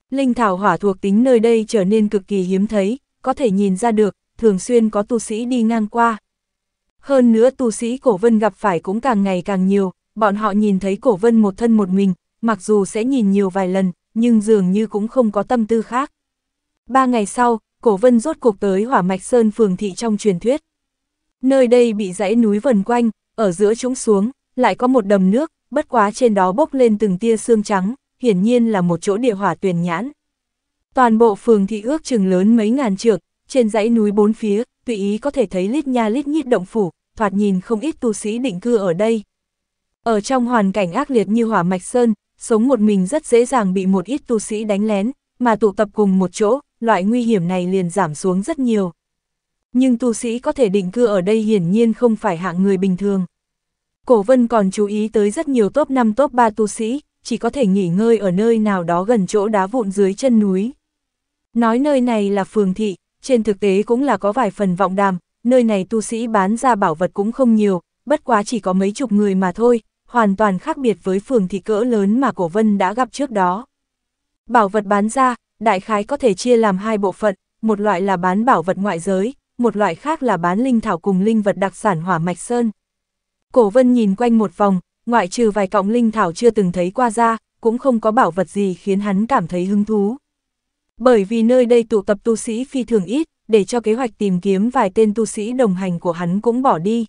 Linh thảo hỏa thuộc tính nơi đây trở nên cực kỳ hiếm thấy, có thể nhìn ra được, thường xuyên có tu sĩ đi ngang qua. Hơn nữa tu sĩ cổ vân gặp phải cũng càng ngày càng nhiều, Bọn họ nhìn thấy cổ vân một thân một mình, mặc dù sẽ nhìn nhiều vài lần, nhưng dường như cũng không có tâm tư khác. Ba ngày sau, cổ vân rốt cuộc tới hỏa mạch sơn phường thị trong truyền thuyết. Nơi đây bị dãy núi vần quanh, ở giữa chúng xuống, lại có một đầm nước, bất quá trên đó bốc lên từng tia xương trắng, hiển nhiên là một chỗ địa hỏa tuyển nhãn. Toàn bộ phường thị ước chừng lớn mấy ngàn trượng, trên dãy núi bốn phía, tùy ý có thể thấy lít nha lít nhít động phủ, thoạt nhìn không ít tu sĩ định cư ở đây. Ở trong hoàn cảnh ác liệt như hỏa mạch sơn, sống một mình rất dễ dàng bị một ít tu sĩ đánh lén, mà tụ tập cùng một chỗ, loại nguy hiểm này liền giảm xuống rất nhiều. Nhưng tu sĩ có thể định cư ở đây hiển nhiên không phải hạng người bình thường. Cổ vân còn chú ý tới rất nhiều top 5 top 3 tu sĩ, chỉ có thể nghỉ ngơi ở nơi nào đó gần chỗ đá vụn dưới chân núi. Nói nơi này là phường thị, trên thực tế cũng là có vài phần vọng đàm, nơi này tu sĩ bán ra bảo vật cũng không nhiều, bất quá chỉ có mấy chục người mà thôi, hoàn toàn khác biệt với phường thị cỡ lớn mà Cổ Vân đã gặp trước đó. Bảo vật bán ra, đại khái có thể chia làm hai bộ phận, một loại là bán bảo vật ngoại giới, một loại khác là bán linh thảo cùng linh vật đặc sản hỏa mạch sơn. Cổ Vân nhìn quanh một vòng, ngoại trừ vài cọng linh thảo chưa từng thấy qua ra, cũng không có bảo vật gì khiến hắn cảm thấy hứng thú. Bởi vì nơi đây tụ tập tu sĩ phi thường ít, để cho kế hoạch tìm kiếm vài tên tu sĩ đồng hành của hắn cũng bỏ đi.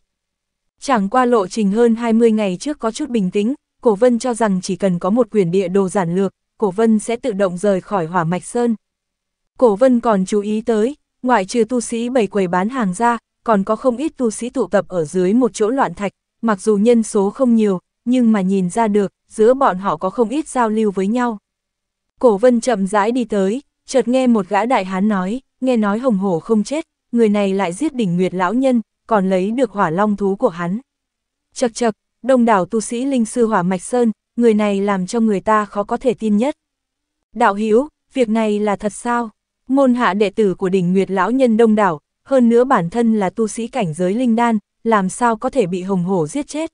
Chẳng qua lộ trình hơn 20 ngày trước có chút bình tĩnh, Cổ Vân cho rằng chỉ cần có một quyển địa đồ giản lược, Cổ Vân sẽ tự động rời khỏi hỏa mạch sơn. Cổ Vân còn chú ý tới, ngoại trừ tu sĩ bày quầy bán hàng ra, còn có không ít tu sĩ tụ tập ở dưới một chỗ loạn thạch, mặc dù nhân số không nhiều, nhưng mà nhìn ra được, giữa bọn họ có không ít giao lưu với nhau. Cổ Vân chậm rãi đi tới, chợt nghe một gã đại hán nói, nghe nói hồng hổ không chết, người này lại giết đỉnh nguyệt lão nhân, còn lấy được hỏa long thú của hắn. Chật chật, đông đảo tu sĩ linh sư hỏa mạch sơn, người này làm cho người ta khó có thể tin nhất. Đạo Hiếu, việc này là thật sao? Môn hạ đệ tử của đỉnh Nguyệt Lão Nhân đông đảo, hơn nữa bản thân là tu sĩ cảnh giới linh đan, làm sao có thể bị hồng hổ giết chết?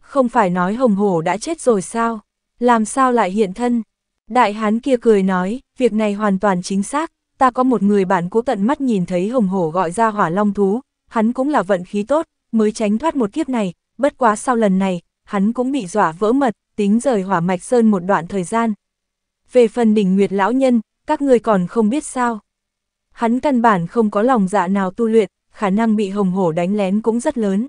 Không phải nói hồng hổ đã chết rồi sao? Làm sao lại hiện thân? Đại hán kia cười nói, việc này hoàn toàn chính xác, ta có một người bạn cố tận mắt nhìn thấy hồng hổ gọi ra hỏa long thú, hắn cũng là vận khí tốt, mới tránh thoát một kiếp này, bất quá sau lần này, hắn cũng bị dọa vỡ mật, tính rời hỏa mạch sơn một đoạn thời gian. Về phần đỉnh nguyệt lão nhân, các người còn không biết sao. Hắn căn bản không có lòng dạ nào tu luyện, khả năng bị hồng hổ đánh lén cũng rất lớn.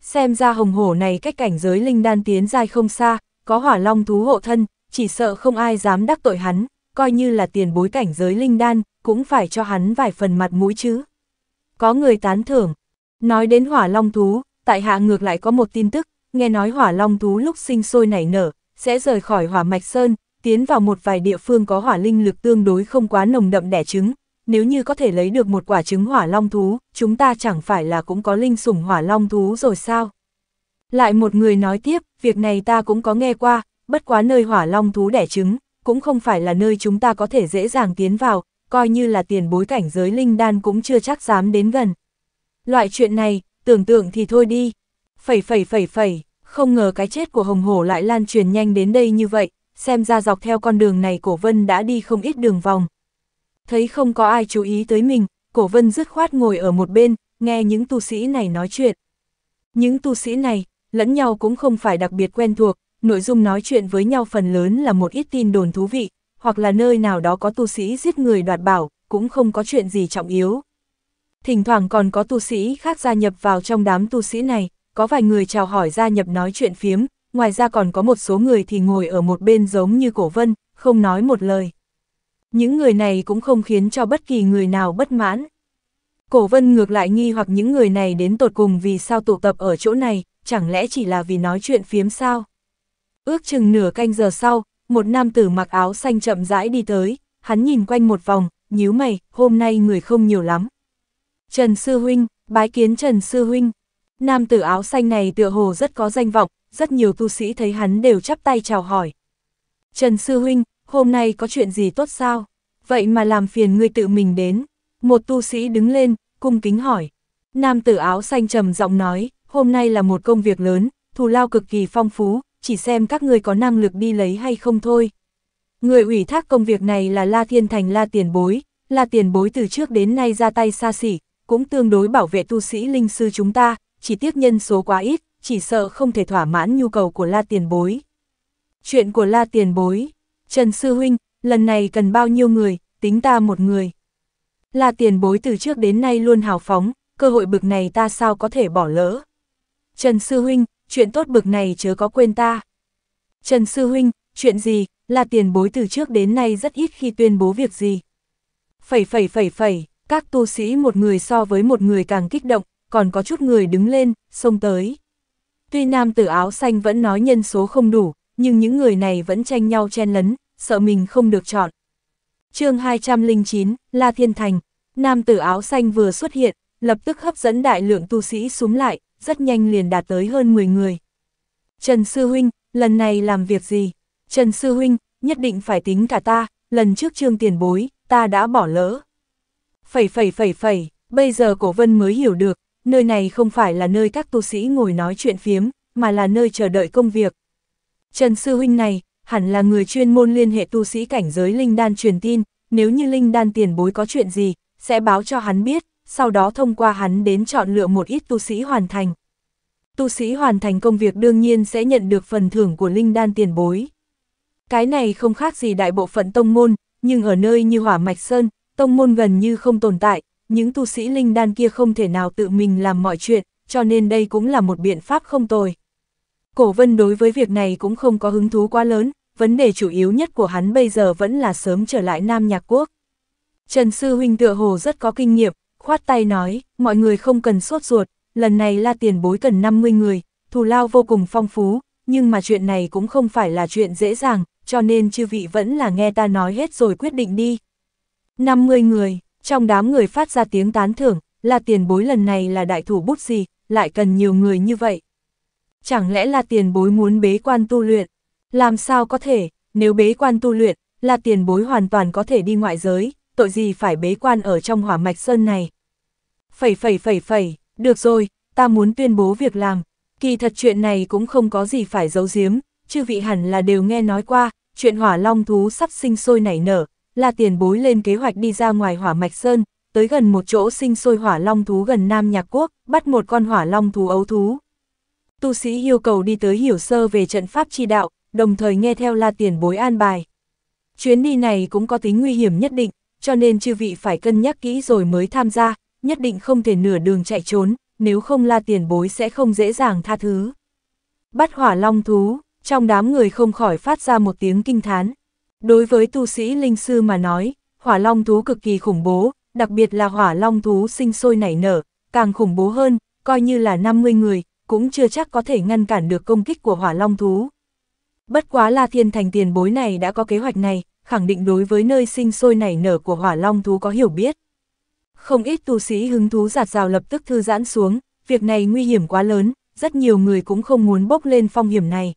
Xem ra hồng hổ này cách cảnh giới linh đan tiến dài không xa, có hỏa long thú hộ thân, chỉ sợ không ai dám đắc tội hắn, coi như là tiền bối cảnh giới linh đan, cũng phải cho hắn vài phần mặt mũi chứ có người tán thưởng. Nói đến hỏa long thú, tại hạ ngược lại có một tin tức, nghe nói hỏa long thú lúc sinh sôi nảy nở, sẽ rời khỏi hỏa mạch sơn, tiến vào một vài địa phương có hỏa linh lực tương đối không quá nồng đậm đẻ trứng. Nếu như có thể lấy được một quả trứng hỏa long thú, chúng ta chẳng phải là cũng có linh sủng hỏa long thú rồi sao? Lại một người nói tiếp, việc này ta cũng có nghe qua, bất quá nơi hỏa long thú đẻ trứng, cũng không phải là nơi chúng ta có thể dễ dàng tiến vào, coi như là tiền bối cảnh giới linh đan cũng chưa chắc dám đến gần. Loại chuyện này, tưởng tượng thì thôi đi. Phẩy phẩy phẩy phẩy, không ngờ cái chết của Hồng Hổ lại lan truyền nhanh đến đây như vậy, xem ra dọc theo con đường này cổ vân đã đi không ít đường vòng. Thấy không có ai chú ý tới mình, cổ vân dứt khoát ngồi ở một bên, nghe những tu sĩ này nói chuyện. Những tu sĩ này, lẫn nhau cũng không phải đặc biệt quen thuộc, nội dung nói chuyện với nhau phần lớn là một ít tin đồn thú vị, hoặc là nơi nào đó có tu sĩ giết người đoạt bảo, cũng không có chuyện gì trọng yếu. Thỉnh thoảng còn có tu sĩ khác gia nhập vào trong đám tu sĩ này, có vài người chào hỏi gia nhập nói chuyện phiếm, ngoài ra còn có một số người thì ngồi ở một bên giống như cổ vân, không nói một lời. Những người này cũng không khiến cho bất kỳ người nào bất mãn. Cổ vân ngược lại nghi hoặc những người này đến tột cùng vì sao tụ tập ở chỗ này, chẳng lẽ chỉ là vì nói chuyện phiếm sao? Ước chừng nửa canh giờ sau, một nam tử mặc áo xanh chậm rãi đi tới, hắn nhìn quanh một vòng, nhíu mày, hôm nay người không nhiều lắm. Trần Sư Huynh, bái kiến Trần Sư Huynh. Nam tử áo xanh này tựa hồ rất có danh vọng, rất nhiều tu sĩ thấy hắn đều chắp tay chào hỏi. Trần Sư Huynh, hôm nay có chuyện gì tốt sao? Vậy mà làm phiền người tự mình đến. Một tu sĩ đứng lên, cung kính hỏi. Nam tử áo xanh trầm giọng nói, hôm nay là một công việc lớn, thù lao cực kỳ phong phú, chỉ xem các người có năng lực đi lấy hay không thôi. Người ủy thác công việc này là La Thiên Thành La Tiền Bối, La Tiền Bối từ trước đến nay ra tay xa xỉ, cũng tương đối bảo vệ tu sĩ linh sư chúng ta, chỉ tiếc nhân số quá ít, chỉ sợ không thể thỏa mãn nhu cầu của La Tiền Bối. Chuyện của La Tiền Bối, Trần Sư Huynh, lần này cần bao nhiêu người, tính ta một người. La Tiền Bối từ trước đến nay luôn hào phóng, cơ hội bực này ta sao có thể bỏ lỡ. Trần Sư Huynh, chuyện tốt bực này chớ có quên ta. Trần Sư Huynh, chuyện gì, là tiền bối từ trước đến nay rất ít khi tuyên bố việc gì. Phẩy phẩy phẩy phẩy, các tu sĩ một người so với một người càng kích động, còn có chút người đứng lên, xông tới. Tuy nam tử áo xanh vẫn nói nhân số không đủ, nhưng những người này vẫn tranh nhau chen lấn, sợ mình không được chọn. chương 209, La Thiên Thành, nam tử áo xanh vừa xuất hiện, lập tức hấp dẫn đại lượng tu sĩ súng lại, rất nhanh liền đạt tới hơn 10 người. Trần Sư Huynh, lần này làm việc gì? Trần Sư Huynh, nhất định phải tính cả ta, lần trước trương tiền bối, ta đã bỏ lỡ. Phẩy phẩy phẩy phẩy, bây giờ cổ vân mới hiểu được, nơi này không phải là nơi các tu sĩ ngồi nói chuyện phiếm, mà là nơi chờ đợi công việc. Trần Sư Huynh này, hẳn là người chuyên môn liên hệ tu sĩ cảnh giới Linh Đan truyền tin, nếu như Linh Đan tiền bối có chuyện gì, sẽ báo cho hắn biết sau đó thông qua hắn đến chọn lựa một ít tu sĩ hoàn thành. Tu sĩ hoàn thành công việc đương nhiên sẽ nhận được phần thưởng của linh đan tiền bối. Cái này không khác gì đại bộ phận tông môn, nhưng ở nơi như Hỏa Mạch Sơn, tông môn gần như không tồn tại, những tu sĩ linh đan kia không thể nào tự mình làm mọi chuyện, cho nên đây cũng là một biện pháp không tồi. Cổ vân đối với việc này cũng không có hứng thú quá lớn, vấn đề chủ yếu nhất của hắn bây giờ vẫn là sớm trở lại Nam Nhạc Quốc. Trần Sư Huynh tựa hồ rất có kinh nghiệm, khoát tay nói, mọi người không cần sốt ruột, lần này la tiền bối cần 50 người, thù lao vô cùng phong phú, nhưng mà chuyện này cũng không phải là chuyện dễ dàng, cho nên chư vị vẫn là nghe ta nói hết rồi quyết định đi. 50 người, trong đám người phát ra tiếng tán thưởng, là tiền bối lần này là đại thủ bút gì, lại cần nhiều người như vậy. Chẳng lẽ là tiền bối muốn bế quan tu luyện? Làm sao có thể, nếu bế quan tu luyện, là tiền bối hoàn toàn có thể đi ngoại giới, tội gì phải bế quan ở trong hỏa mạch sơn này. Phẩy phẩy phẩy phẩy, được rồi, ta muốn tuyên bố việc làm. Kỳ thật chuyện này cũng không có gì phải giấu giếm, chư vị hẳn là đều nghe nói qua, chuyện hỏa long thú sắp sinh sôi nảy nở, là tiền bối lên kế hoạch đi ra ngoài hỏa mạch sơn, tới gần một chỗ sinh sôi hỏa long thú gần Nam Nhạc Quốc, bắt một con hỏa long thú ấu thú. Tu sĩ yêu cầu đi tới hiểu sơ về trận pháp chi đạo, đồng thời nghe theo là tiền bối an bài. Chuyến đi này cũng có tính nguy hiểm nhất định, cho nên chư vị phải cân nhắc kỹ rồi mới tham gia, nhất định không thể nửa đường chạy trốn, nếu không la tiền bối sẽ không dễ dàng tha thứ. Bắt hỏa long thú, trong đám người không khỏi phát ra một tiếng kinh thán. Đối với tu sĩ linh sư mà nói, hỏa long thú cực kỳ khủng bố, đặc biệt là hỏa long thú sinh sôi nảy nở, càng khủng bố hơn, coi như là 50 người, cũng chưa chắc có thể ngăn cản được công kích của hỏa long thú. Bất quá là Thiên Thành tiền bối này đã có kế hoạch này, khẳng định đối với nơi sinh sôi nảy nở của hỏa long thú có hiểu biết. Không ít tu sĩ hứng thú giạt rào lập tức thư giãn xuống, việc này nguy hiểm quá lớn, rất nhiều người cũng không muốn bốc lên phong hiểm này.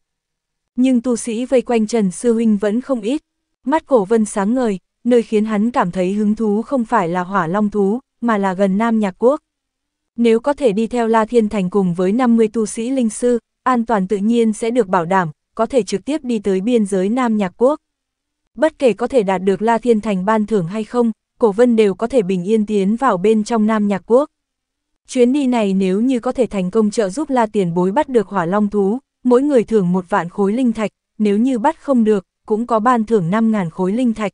Nhưng tu sĩ vây quanh Trần Sư Huynh vẫn không ít, mắt cổ vân sáng ngời, nơi khiến hắn cảm thấy hứng thú không phải là hỏa long thú, mà là gần Nam Nhạc Quốc. Nếu có thể đi theo La Thiên Thành cùng với 50 tu sĩ linh sư, an toàn tự nhiên sẽ được bảo đảm, có thể trực tiếp đi tới biên giới Nam Nhạc Quốc. Bất kể có thể đạt được La Thiên Thành ban thưởng hay không, Cổ Vân đều có thể bình yên tiến vào bên trong Nam Nhạc Quốc. Chuyến đi này nếu như có thể thành công trợ giúp La Tiền Bối bắt được hỏa long thú, mỗi người thưởng một vạn khối linh thạch, nếu như bắt không được, cũng có ban thưởng 5.000 khối linh thạch.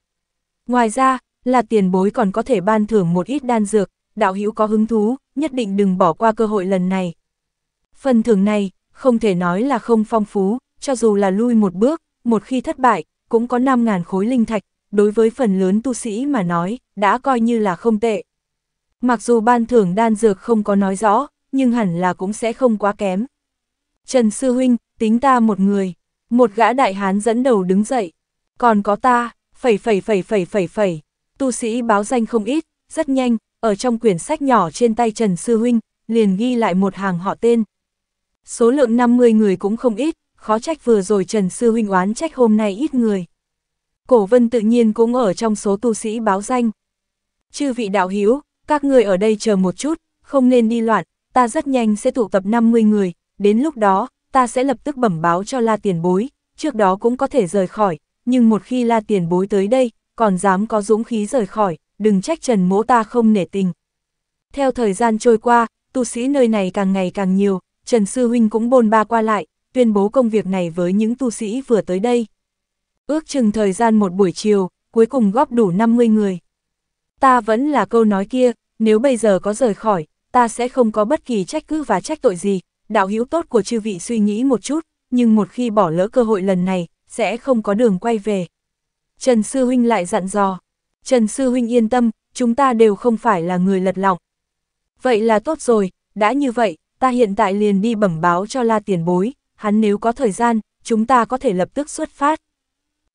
Ngoài ra, La tiền bối còn có thể ban thưởng một ít đan dược, đạo hữu có hứng thú, nhất định đừng bỏ qua cơ hội lần này. Phần thưởng này, không thể nói là không phong phú, cho dù là lui một bước, một khi thất bại, cũng có 5.000 khối linh thạch, đối với phần lớn tu sĩ mà nói, đã coi như là không tệ. Mặc dù ban thưởng đan dược không có nói rõ, nhưng hẳn là cũng sẽ không quá kém. Trần Sư Huynh, tính ta một người, một gã đại hán dẫn đầu đứng dậy, còn có ta, phẩy phẩy phẩy phẩy phẩy phẩy, tu sĩ báo danh không ít, rất nhanh, ở trong quyển sách nhỏ trên tay Trần Sư Huynh, liền ghi lại một hàng họ tên. Số lượng 50 người cũng không ít, khó trách vừa rồi Trần Sư Huynh oán trách hôm nay ít người. Cổ vân tự nhiên cũng ở trong số tu sĩ báo danh. Chư vị đạo hiếu, các người ở đây chờ một chút, không nên đi loạn, ta rất nhanh sẽ tụ tập 50 người, đến lúc đó, ta sẽ lập tức bẩm báo cho la tiền bối, trước đó cũng có thể rời khỏi, nhưng một khi la tiền bối tới đây, còn dám có dũng khí rời khỏi, đừng trách trần mỗ ta không nể tình. Theo thời gian trôi qua, tu sĩ nơi này càng ngày càng nhiều, Trần Sư Huynh cũng bồn ba qua lại, tuyên bố công việc này với những tu sĩ vừa tới đây. Ước chừng thời gian một buổi chiều, cuối cùng góp đủ 50 người. Ta vẫn là câu nói kia, nếu bây giờ có rời khỏi, ta sẽ không có bất kỳ trách cứ và trách tội gì, đạo hữu tốt của chư vị suy nghĩ một chút, nhưng một khi bỏ lỡ cơ hội lần này, sẽ không có đường quay về. Trần Sư Huynh lại dặn dò, Trần Sư Huynh yên tâm, chúng ta đều không phải là người lật lọng. Vậy là tốt rồi, đã như vậy, ta hiện tại liền đi bẩm báo cho la tiền bối, hắn nếu có thời gian, chúng ta có thể lập tức xuất phát.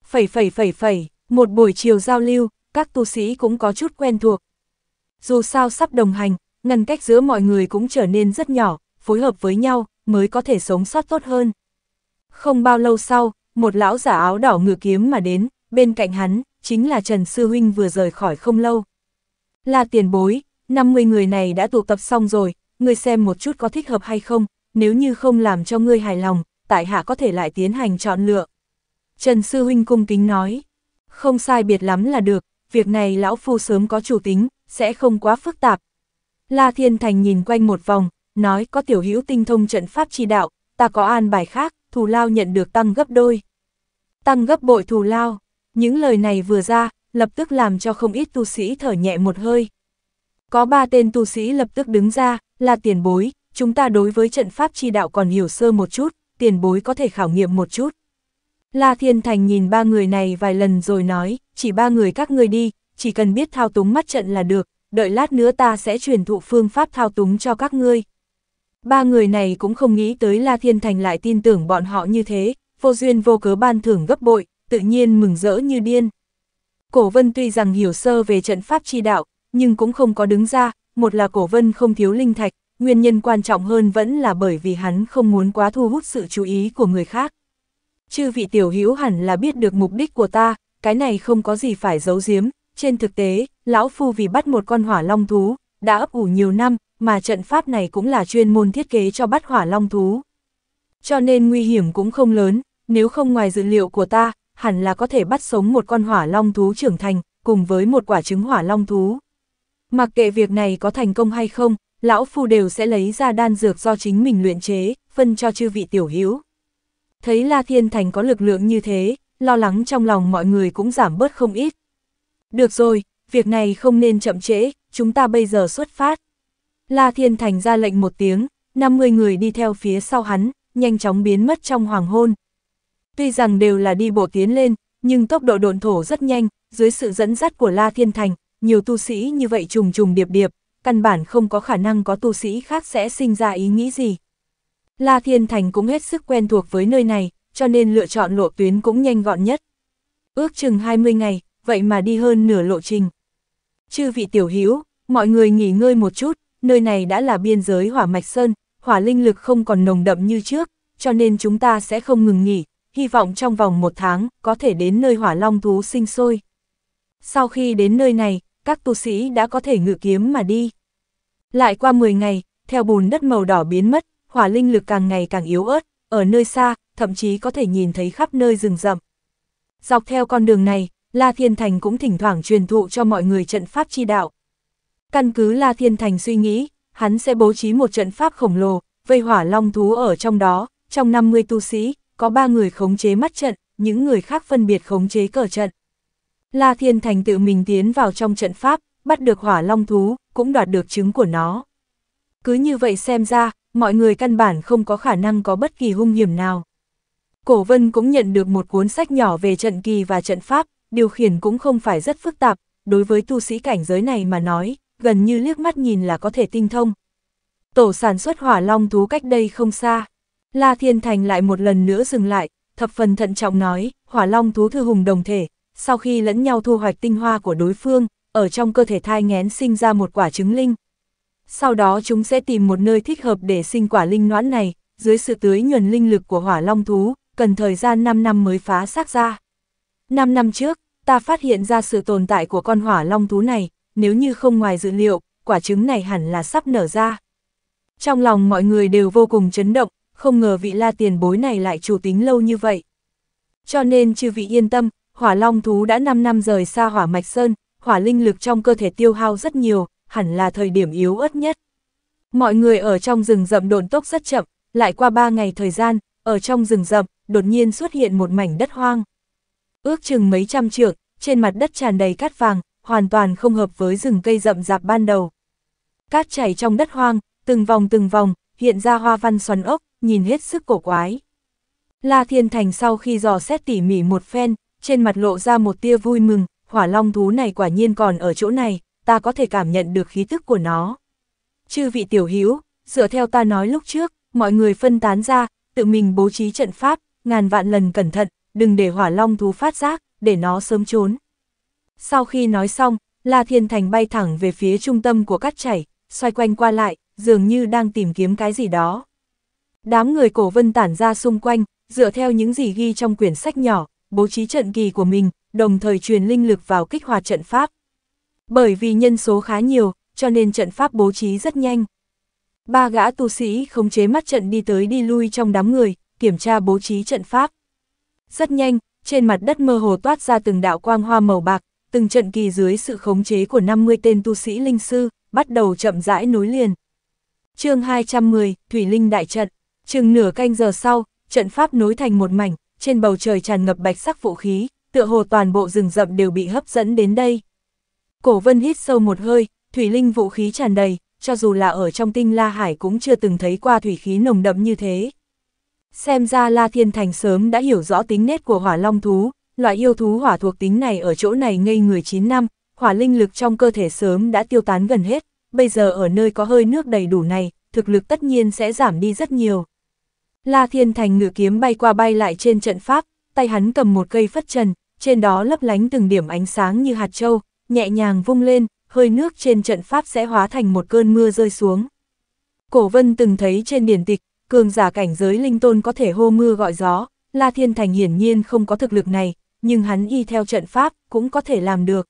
Phẩy phẩy phẩy phẩy, một buổi chiều giao lưu, các tu sĩ cũng có chút quen thuộc. Dù sao sắp đồng hành, ngăn cách giữa mọi người cũng trở nên rất nhỏ, phối hợp với nhau, mới có thể sống sót tốt hơn. Không bao lâu sau, một lão giả áo đỏ ngựa kiếm mà đến, bên cạnh hắn, chính là Trần Sư Huynh vừa rời khỏi không lâu. Là tiền bối, 50 người này đã tụ tập xong rồi, người xem một chút có thích hợp hay không, nếu như không làm cho ngươi hài lòng, tại hạ có thể lại tiến hành chọn lựa. Trần Sư Huynh cung kính nói, không sai biệt lắm là được, việc này lão phu sớm có chủ tính, sẽ không quá phức tạp. La Thiên Thành nhìn quanh một vòng, nói có tiểu hữu tinh thông trận pháp chi đạo, ta có an bài khác, thù lao nhận được tăng gấp đôi. Tăng gấp bội thù lao, những lời này vừa ra, lập tức làm cho không ít tu sĩ thở nhẹ một hơi. Có ba tên tu sĩ lập tức đứng ra, là tiền bối, chúng ta đối với trận pháp chi đạo còn hiểu sơ một chút, tiền bối có thể khảo nghiệm một chút. La Thiên Thành nhìn ba người này vài lần rồi nói, chỉ ba người các người đi, chỉ cần biết thao túng mắt trận là được, đợi lát nữa ta sẽ truyền thụ phương pháp thao túng cho các ngươi. Ba người này cũng không nghĩ tới La Thiên Thành lại tin tưởng bọn họ như thế, vô duyên vô cớ ban thưởng gấp bội, tự nhiên mừng rỡ như điên. Cổ vân tuy rằng hiểu sơ về trận pháp chi đạo, nhưng cũng không có đứng ra, một là cổ vân không thiếu linh thạch, nguyên nhân quan trọng hơn vẫn là bởi vì hắn không muốn quá thu hút sự chú ý của người khác. Chư vị tiểu hữu hẳn là biết được mục đích của ta, cái này không có gì phải giấu giếm, trên thực tế, lão phu vì bắt một con hỏa long thú, đã ấp ủ nhiều năm, mà trận pháp này cũng là chuyên môn thiết kế cho bắt hỏa long thú. Cho nên nguy hiểm cũng không lớn, nếu không ngoài dữ liệu của ta, hẳn là có thể bắt sống một con hỏa long thú trưởng thành, cùng với một quả trứng hỏa long thú. Mặc kệ việc này có thành công hay không, lão phu đều sẽ lấy ra đan dược do chính mình luyện chế, phân cho chư vị tiểu hữu. Thấy La Thiên Thành có lực lượng như thế, lo lắng trong lòng mọi người cũng giảm bớt không ít. Được rồi, việc này không nên chậm trễ, chúng ta bây giờ xuất phát. La Thiên Thành ra lệnh một tiếng, 50 người đi theo phía sau hắn, nhanh chóng biến mất trong hoàng hôn. Tuy rằng đều là đi bộ tiến lên, nhưng tốc độ độn thổ rất nhanh, dưới sự dẫn dắt của La Thiên Thành, nhiều tu sĩ như vậy trùng trùng điệp điệp, căn bản không có khả năng có tu sĩ khác sẽ sinh ra ý nghĩ gì. La Thiên Thành cũng hết sức quen thuộc với nơi này, cho nên lựa chọn lộ tuyến cũng nhanh gọn nhất. Ước chừng 20 ngày, vậy mà đi hơn nửa lộ trình. Chư vị tiểu hữu, mọi người nghỉ ngơi một chút, nơi này đã là biên giới hỏa mạch sơn, hỏa linh lực không còn nồng đậm như trước, cho nên chúng ta sẽ không ngừng nghỉ, hy vọng trong vòng một tháng có thể đến nơi hỏa long thú sinh sôi. Sau khi đến nơi này, các tu sĩ đã có thể ngự kiếm mà đi. Lại qua 10 ngày, theo bùn đất màu đỏ biến mất, hỏa linh lực càng ngày càng yếu ớt, ở nơi xa, thậm chí có thể nhìn thấy khắp nơi rừng rậm. Dọc theo con đường này, La Thiên Thành cũng thỉnh thoảng truyền thụ cho mọi người trận pháp chi đạo. Căn cứ La Thiên Thành suy nghĩ, hắn sẽ bố trí một trận pháp khổng lồ, vây hỏa long thú ở trong đó, trong 50 tu sĩ, có 3 người khống chế mắt trận, những người khác phân biệt khống chế cờ trận. La Thiên Thành tự mình tiến vào trong trận pháp, bắt được hỏa long thú, cũng đoạt được trứng của nó. Cứ như vậy xem ra, mọi người căn bản không có khả năng có bất kỳ hung hiểm nào. Cổ Vân cũng nhận được một cuốn sách nhỏ về trận kỳ và trận pháp, điều khiển cũng không phải rất phức tạp, đối với tu sĩ cảnh giới này mà nói, gần như liếc mắt nhìn là có thể tinh thông. Tổ sản xuất hỏa long thú cách đây không xa. La Thiên Thành lại một lần nữa dừng lại, thập phần thận trọng nói, hỏa long thú thư hùng đồng thể, sau khi lẫn nhau thu hoạch tinh hoa của đối phương, ở trong cơ thể thai ngén sinh ra một quả trứng linh. Sau đó chúng sẽ tìm một nơi thích hợp để sinh quả linh noãn này, dưới sự tưới nhuần linh lực của hỏa long thú, cần thời gian 5 năm mới phá xác ra. 5 năm trước, ta phát hiện ra sự tồn tại của con hỏa long thú này, nếu như không ngoài dự liệu, quả trứng này hẳn là sắp nở ra. Trong lòng mọi người đều vô cùng chấn động, không ngờ vị la tiền bối này lại chủ tính lâu như vậy. Cho nên chư vị yên tâm, hỏa long thú đã 5 năm rời xa hỏa mạch sơn, hỏa linh lực trong cơ thể tiêu hao rất nhiều, hẳn là thời điểm yếu ớt nhất. Mọi người ở trong rừng rậm độn tốc rất chậm, lại qua 3 ngày thời gian, ở trong rừng rậm, đột nhiên xuất hiện một mảnh đất hoang. Ước chừng mấy trăm trượng, trên mặt đất tràn đầy cát vàng, hoàn toàn không hợp với rừng cây rậm rạp ban đầu. Cát chảy trong đất hoang, từng vòng từng vòng, hiện ra hoa văn xoắn ốc, nhìn hết sức cổ quái. La Thiên Thành sau khi dò xét tỉ mỉ một phen, trên mặt lộ ra một tia vui mừng, hỏa long thú này quả nhiên còn ở chỗ này, ta có thể cảm nhận được khí tức của nó. Chư vị tiểu hữu dựa theo ta nói lúc trước, mọi người phân tán ra, tự mình bố trí trận pháp, ngàn vạn lần cẩn thận, đừng để hỏa long thú phát giác, để nó sớm trốn. Sau khi nói xong, La Thiên Thành bay thẳng về phía trung tâm của cát chảy, xoay quanh qua lại, dường như đang tìm kiếm cái gì đó. Đám người cổ vân tản ra xung quanh, dựa theo những gì ghi trong quyển sách nhỏ, bố trí trận kỳ của mình, đồng thời truyền linh lực vào kích hoạt trận pháp. Bởi vì nhân số khá nhiều, cho nên trận pháp bố trí rất nhanh. Ba gã tu sĩ khống chế mắt trận đi tới đi lui trong đám người, kiểm tra bố trí trận pháp. Rất nhanh, trên mặt đất mơ hồ toát ra từng đạo quang hoa màu bạc, từng trận kỳ dưới sự khống chế của 50 tên tu sĩ linh sư, bắt đầu chậm rãi nối liền. chương 210, Thủy Linh Đại Trận, chừng nửa canh giờ sau, trận pháp nối thành một mảnh, trên bầu trời tràn ngập bạch sắc vũ khí, tựa hồ toàn bộ rừng rậm đều bị hấp dẫn đến đây. Cổ vân hít sâu một hơi, thủy linh vũ khí tràn đầy, cho dù là ở trong tinh La Hải cũng chưa từng thấy qua thủy khí nồng đậm như thế. Xem ra La Thiên Thành sớm đã hiểu rõ tính nét của hỏa long thú, loại yêu thú hỏa thuộc tính này ở chỗ này ngây người 9 năm, hỏa linh lực trong cơ thể sớm đã tiêu tán gần hết, bây giờ ở nơi có hơi nước đầy đủ này, thực lực tất nhiên sẽ giảm đi rất nhiều. La Thiên Thành ngựa kiếm bay qua bay lại trên trận pháp, tay hắn cầm một cây phất trần, trên đó lấp lánh từng điểm ánh sáng như hạt trâu, nhẹ nhàng vung lên, hơi nước trên trận pháp sẽ hóa thành một cơn mưa rơi xuống. Cổ Vân từng thấy trên điển tịch, cường giả cảnh giới linh tôn có thể hô mưa gọi gió, La Thiên Thành hiển nhiên không có thực lực này, nhưng hắn y theo trận pháp cũng có thể làm được.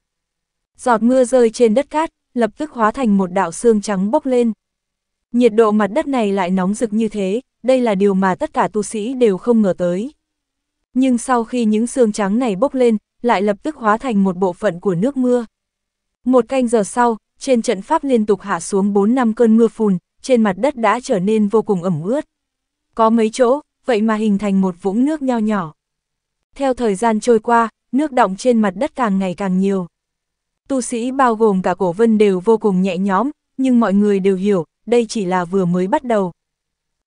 Giọt mưa rơi trên đất cát, lập tức hóa thành một đạo xương trắng bốc lên. Nhiệt độ mặt đất này lại nóng rực như thế, đây là điều mà tất cả tu sĩ đều không ngờ tới. Nhưng sau khi những xương trắng này bốc lên, lại lập tức hóa thành một bộ phận của nước mưa. Một canh giờ sau, trên trận pháp liên tục hạ xuống 4 năm cơn mưa phùn, trên mặt đất đã trở nên vô cùng ẩm ướt. Có mấy chỗ, vậy mà hình thành một vũng nước nho nhỏ. Theo thời gian trôi qua, nước động trên mặt đất càng ngày càng nhiều. Tu sĩ bao gồm cả cổ vân đều vô cùng nhẹ nhõm, nhưng mọi người đều hiểu, đây chỉ là vừa mới bắt đầu,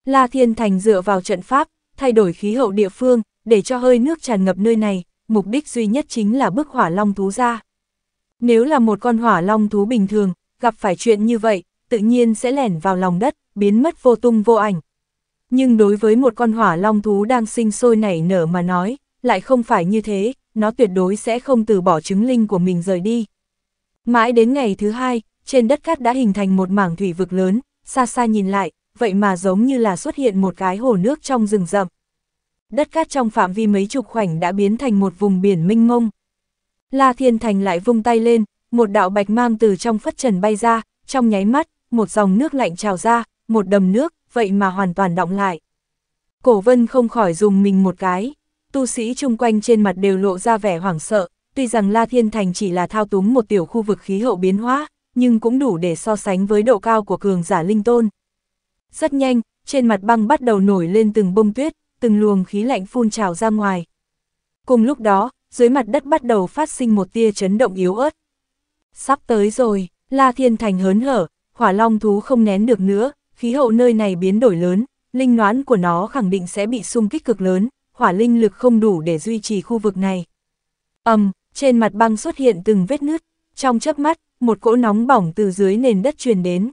La Thiên Thành dựa vào trận pháp, thay đổi khí hậu địa phương, để cho hơi nước tràn ngập nơi này, mục đích duy nhất chính là bức hỏa long thú ra. Nếu là một con hỏa long thú bình thường, gặp phải chuyện như vậy, tự nhiên sẽ lẻn vào lòng đất, biến mất vô tung vô ảnh. Nhưng đối với một con hỏa long thú đang sinh sôi nảy nở mà nói, lại không phải như thế, nó tuyệt đối sẽ không từ bỏ trứng linh của mình rời đi. Mãi đến ngày thứ hai, trên đất cát đã hình thành một mảng thủy vực lớn, xa xa nhìn lại, vậy mà giống như là xuất hiện một cái hồ nước trong rừng rậm. Đất cát trong phạm vi mấy chục khoảnh đã biến thành một vùng biển minh mông. La Thiên Thành lại vung tay lên, một đạo bạch mang từ trong phất trần bay ra, trong nháy mắt, một dòng nước lạnh trào ra, một đầm nước, vậy mà hoàn toàn động lại. Cổ vân không khỏi dùng mình một cái, tu sĩ chung quanh trên mặt đều lộ ra vẻ hoảng sợ, tuy rằng La Thiên Thành chỉ là thao túng một tiểu khu vực khí hậu biến hóa, nhưng cũng đủ để so sánh với độ cao của cường giả linh tôn. Rất nhanh, trên mặt băng bắt đầu nổi lên từng bông tuyết, từng luồng khí lạnh phun trào ra ngoài. Cùng lúc đó, dưới mặt đất bắt đầu phát sinh một tia chấn động yếu ớt. Sắp tới rồi, La Thiên Thành hớn hở, hỏa long thú không nén được nữa, khí hậu nơi này biến đổi lớn, linh noán của nó khẳng định sẽ bị xung kích cực lớn, hỏa linh lực không đủ để duy trì khu vực này. Ầm, trên mặt băng xuất hiện từng vết nứt, trong chớp mắt, một cỗ nóng bỏng từ dưới nền đất truyền đến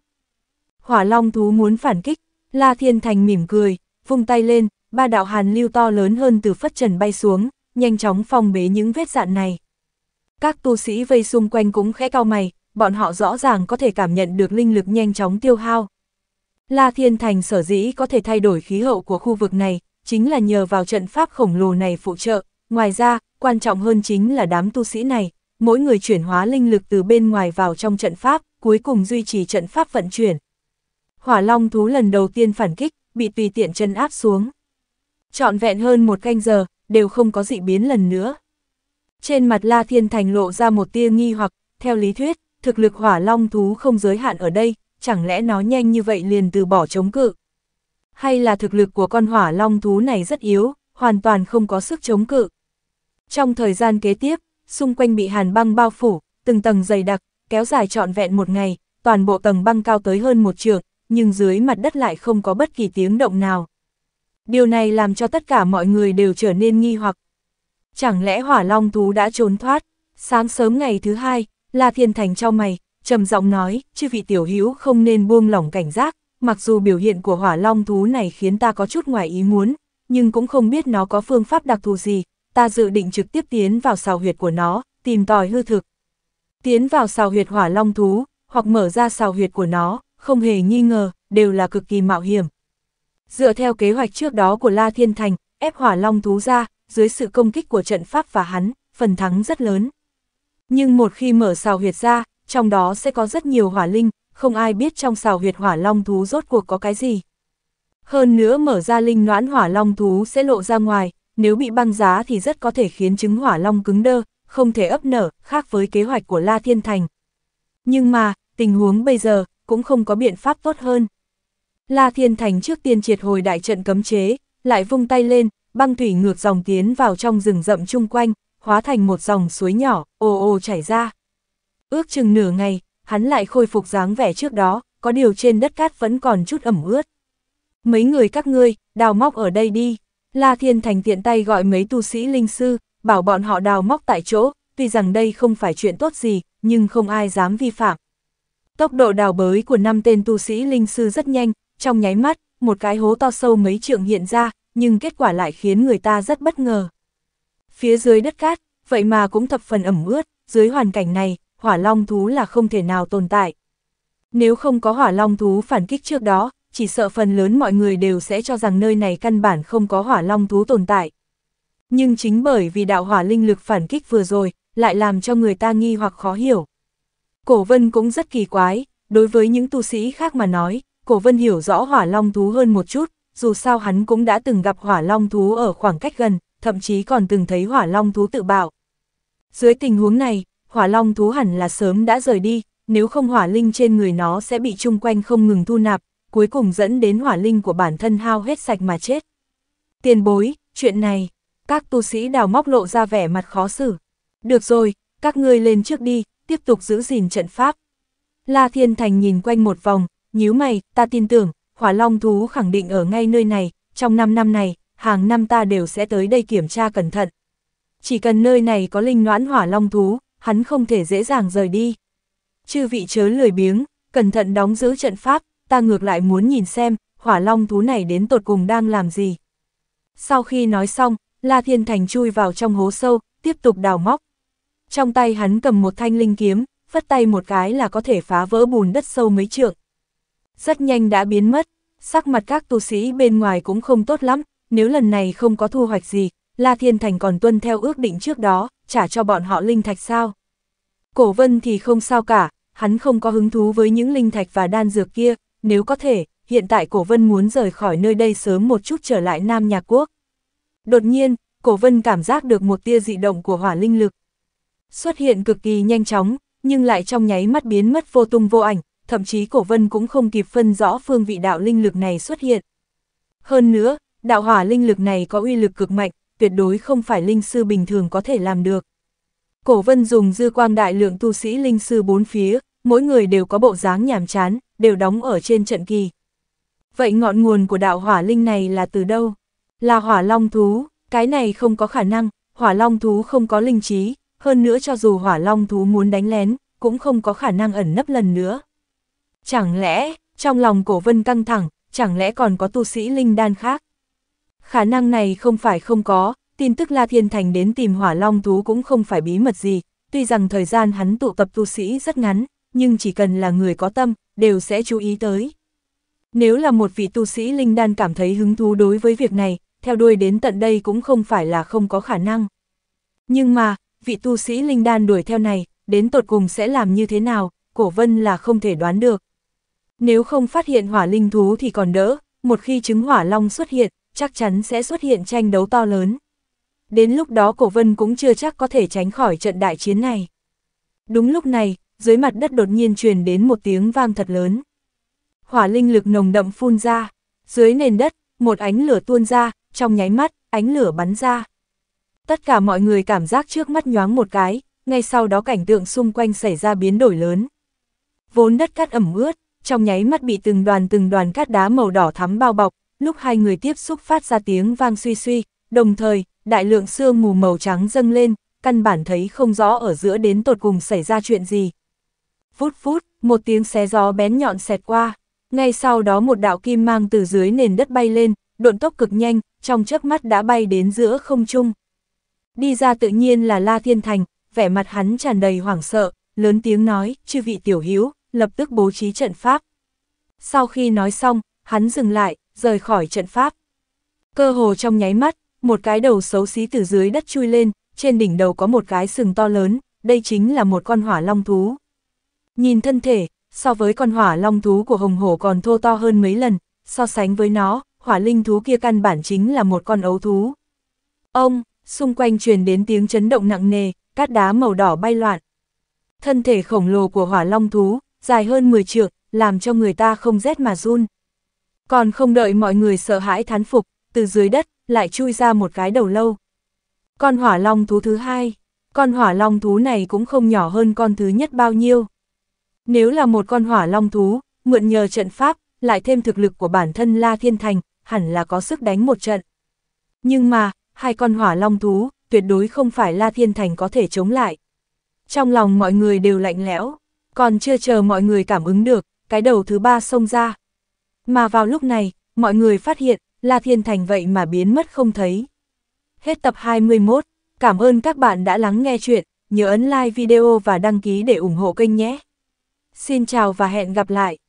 hỏa long thú muốn phản kích, La Thiên Thành mỉm cười, vung tay lên, ba đạo hàn lưu to lớn hơn từ phất trần bay xuống, nhanh chóng phong bế những vết dạn này. Các tu sĩ vây xung quanh cũng khẽ cao mày, bọn họ rõ ràng có thể cảm nhận được linh lực nhanh chóng tiêu hao. La Thiên Thành sở dĩ có thể thay đổi khí hậu của khu vực này, chính là nhờ vào trận pháp khổng lồ này phụ trợ, ngoài ra, quan trọng hơn chính là đám tu sĩ này, mỗi người chuyển hóa linh lực từ bên ngoài vào trong trận pháp, cuối cùng duy trì trận pháp vận chuyển hỏa long thú lần đầu tiên phản kích, bị tùy tiện chân áp xuống. Trọn vẹn hơn một canh giờ, đều không có dị biến lần nữa. Trên mặt La Thiên Thành lộ ra một tia nghi hoặc, theo lý thuyết, thực lực hỏa long thú không giới hạn ở đây, chẳng lẽ nó nhanh như vậy liền từ bỏ chống cự. Hay là thực lực của con hỏa long thú này rất yếu, hoàn toàn không có sức chống cự. Trong thời gian kế tiếp, xung quanh bị hàn băng bao phủ, từng tầng dày đặc, kéo dài trọn vẹn một ngày, toàn bộ tầng băng cao tới hơn một trường, nhưng dưới mặt đất lại không có bất kỳ tiếng động nào. Điều này làm cho tất cả mọi người đều trở nên nghi hoặc. Chẳng lẽ hỏa long thú đã trốn thoát? Sáng sớm ngày thứ hai, La Thiên Thành trao mày, trầm giọng nói, chư vị tiểu hữu không nên buông lỏng cảnh giác, mặc dù biểu hiện của hỏa long thú này khiến ta có chút ngoài ý muốn, nhưng cũng không biết nó có phương pháp đặc thù gì, ta dự định trực tiếp tiến vào sào huyệt của nó, tìm tòi hư thực. Tiến vào sào huyệt hỏa long thú, hoặc mở ra sào huyệt của nó, không hề nghi ngờ, đều là cực kỳ mạo hiểm. Dựa theo kế hoạch trước đó của La Thiên Thành, ép hỏa long thú ra, dưới sự công kích của trận pháp và hắn, phần thắng rất lớn. Nhưng một khi mở xào huyệt ra, trong đó sẽ có rất nhiều hỏa linh, không ai biết trong xào huyệt hỏa long thú rốt cuộc có cái gì. Hơn nữa mở ra linh noãn hỏa long thú sẽ lộ ra ngoài, nếu bị băng giá thì rất có thể khiến trứng hỏa long cứng đơ, không thể ấp nở, khác với kế hoạch của La Thiên Thành. Nhưng mà, tình huống bây giờ, cũng không có biện pháp tốt hơn. La Thiên Thành trước tiên triệt hồi đại trận cấm chế, lại vung tay lên, băng thủy ngược dòng tiến vào trong rừng rậm chung quanh, hóa thành một dòng suối nhỏ, ồ ồ chảy ra. Ước chừng nửa ngày, hắn lại khôi phục dáng vẻ trước đó, có điều trên đất cát vẫn còn chút ẩm ướt. Mấy người các ngươi, đào móc ở đây đi. La Thiên Thành tiện tay gọi mấy tu sĩ linh sư, bảo bọn họ đào móc tại chỗ, tuy rằng đây không phải chuyện tốt gì, nhưng không ai dám vi phạm. Tốc độ đào bới của năm tên tu sĩ linh sư rất nhanh, trong nháy mắt, một cái hố to sâu mấy trượng hiện ra, nhưng kết quả lại khiến người ta rất bất ngờ. Phía dưới đất cát, vậy mà cũng thập phần ẩm ướt, dưới hoàn cảnh này, hỏa long thú là không thể nào tồn tại. Nếu không có hỏa long thú phản kích trước đó, chỉ sợ phần lớn mọi người đều sẽ cho rằng nơi này căn bản không có hỏa long thú tồn tại. Nhưng chính bởi vì đạo hỏa linh lực phản kích vừa rồi, lại làm cho người ta nghi hoặc khó hiểu. Cổ vân cũng rất kỳ quái, đối với những tu sĩ khác mà nói, cổ vân hiểu rõ hỏa long thú hơn một chút, dù sao hắn cũng đã từng gặp hỏa long thú ở khoảng cách gần, thậm chí còn từng thấy hỏa long thú tự bạo. Dưới tình huống này, hỏa long thú hẳn là sớm đã rời đi, nếu không hỏa linh trên người nó sẽ bị chung quanh không ngừng thu nạp, cuối cùng dẫn đến hỏa linh của bản thân hao hết sạch mà chết. Tiền bối, chuyện này, các tu sĩ đào móc lộ ra vẻ mặt khó xử. Được rồi, các ngươi lên trước đi, tiếp tục giữ gìn trận pháp. La Thiên Thành nhìn quanh một vòng, nhíu mày, ta tin tưởng, hỏa long thú khẳng định ở ngay nơi này, trong 5 năm này, hàng năm ta đều sẽ tới đây kiểm tra cẩn thận. Chỉ cần nơi này có linh noãn hỏa long thú, hắn không thể dễ dàng rời đi. Chư vị chớ lười biếng, cẩn thận đóng giữ trận pháp, ta ngược lại muốn nhìn xem, hỏa long thú này đến tột cùng đang làm gì. Sau khi nói xong, La Thiên Thành chui vào trong hố sâu, tiếp tục đào móc. Trong tay hắn cầm một thanh linh kiếm, phất tay một cái là có thể phá vỡ bùn đất sâu mấy trượng. Rất nhanh đã biến mất, sắc mặt các tu sĩ bên ngoài cũng không tốt lắm, nếu lần này không có thu hoạch gì, La Thiên Thành còn tuân theo ước định trước đó, trả cho bọn họ linh thạch sao. Cổ vân thì không sao cả, hắn không có hứng thú với những linh thạch và đan dược kia, nếu có thể, hiện tại cổ vân muốn rời khỏi nơi đây sớm một chút trở lại Nam Nhạc Quốc. Đột nhiên, cổ vân cảm giác được một tia dị động của hỏa linh lực, Xuất hiện cực kỳ nhanh chóng, nhưng lại trong nháy mắt biến mất vô tung vô ảnh, thậm chí cổ vân cũng không kịp phân rõ phương vị đạo linh lực này xuất hiện. Hơn nữa, đạo hỏa linh lực này có uy lực cực mạnh, tuyệt đối không phải linh sư bình thường có thể làm được. Cổ vân dùng dư quang đại lượng tu sĩ linh sư bốn phía, mỗi người đều có bộ dáng nhàm chán, đều đóng ở trên trận kỳ. Vậy ngọn nguồn của đạo hỏa linh này là từ đâu? Là hỏa long thú, cái này không có khả năng, hỏa long thú không có linh trí, hơn nữa cho dù hỏa long thú muốn đánh lén, cũng không có khả năng ẩn nấp lần nữa. Chẳng lẽ, trong lòng cổ vân căng thẳng, chẳng lẽ còn có tu sĩ linh đan khác? Khả năng này không phải không có, tin tức La Thiên Thành đến tìm hỏa long thú cũng không phải bí mật gì, tuy rằng thời gian hắn tụ tập tu sĩ rất ngắn, nhưng chỉ cần là người có tâm, đều sẽ chú ý tới. Nếu là một vị tu sĩ linh đan cảm thấy hứng thú đối với việc này, theo đuôi đến tận đây cũng không phải là không có khả năng. Nhưng mà, vị tu sĩ linh đan đuổi theo này, đến tột cùng sẽ làm như thế nào, cổ vân là không thể đoán được. Nếu không phát hiện hỏa linh thú thì còn đỡ, một khi chứng hỏa long xuất hiện, chắc chắn sẽ xuất hiện tranh đấu to lớn. Đến lúc đó cổ vân cũng chưa chắc có thể tránh khỏi trận đại chiến này. Đúng lúc này, dưới mặt đất đột nhiên truyền đến một tiếng vang thật lớn. Hỏa linh lực nồng đậm phun ra, dưới nền đất, một ánh lửa tuôn ra, trong nháy mắt, ánh lửa bắn ra. Tất cả mọi người cảm giác trước mắt nhoáng một cái, ngay sau đó cảnh tượng xung quanh xảy ra biến đổi lớn. Vốn đất cát ẩm ướt, trong nháy mắt bị từng đoàn từng đoàn cát đá màu đỏ thắm bao bọc, lúc hai người tiếp xúc phát ra tiếng vang suy suy, đồng thời, đại lượng sương mù màu trắng dâng lên, căn bản thấy không rõ ở giữa đến tột cùng xảy ra chuyện gì. Phút phút, một tiếng xé gió bén nhọn xẹt qua, ngay sau đó một đạo kim mang từ dưới nền đất bay lên, độn tốc cực nhanh, trong chớp mắt đã bay đến giữa không trung. Đi ra tự nhiên là La Thiên Thành, vẻ mặt hắn tràn đầy hoảng sợ, lớn tiếng nói, chư vị tiểu hiếu, lập tức bố trí trận pháp. Sau khi nói xong, hắn dừng lại, rời khỏi trận pháp. Cơ hồ trong nháy mắt, một cái đầu xấu xí từ dưới đất chui lên, trên đỉnh đầu có một cái sừng to lớn, đây chính là một con hỏa long thú. Nhìn thân thể, so với con hỏa long thú của hồng hổ còn thô to hơn mấy lần, so sánh với nó, hỏa linh thú kia căn bản chính là một con ấu thú. Ông, xung quanh truyền đến tiếng chấn động nặng nề, cát đá màu đỏ bay loạn. Thân thể khổng lồ của hỏa long thú, dài hơn 10 trượng, làm cho người ta không rét mà run. Còn không đợi mọi người sợ hãi thán phục, từ dưới đất, lại chui ra một cái đầu lâu. Con hỏa long thú thứ hai, con hỏa long thú này cũng không nhỏ hơn con thứ nhất bao nhiêu. Nếu là một con hỏa long thú, mượn nhờ trận pháp, lại thêm thực lực của bản thân La Thiên Thành, hẳn là có sức đánh một trận. Nhưng mà, hai con hỏa long thú, tuyệt đối không phải La Thiên Thành có thể chống lại. Trong lòng mọi người đều lạnh lẽo, còn chưa chờ mọi người cảm ứng được, cái đầu thứ ba xông ra. Mà vào lúc này, mọi người phát hiện, La Thiên Thành vậy mà biến mất không thấy. Hết tập 21, cảm ơn các bạn đã lắng nghe chuyện, nhớ ấn like video và đăng ký để ủng hộ kênh nhé. Xin chào và hẹn gặp lại.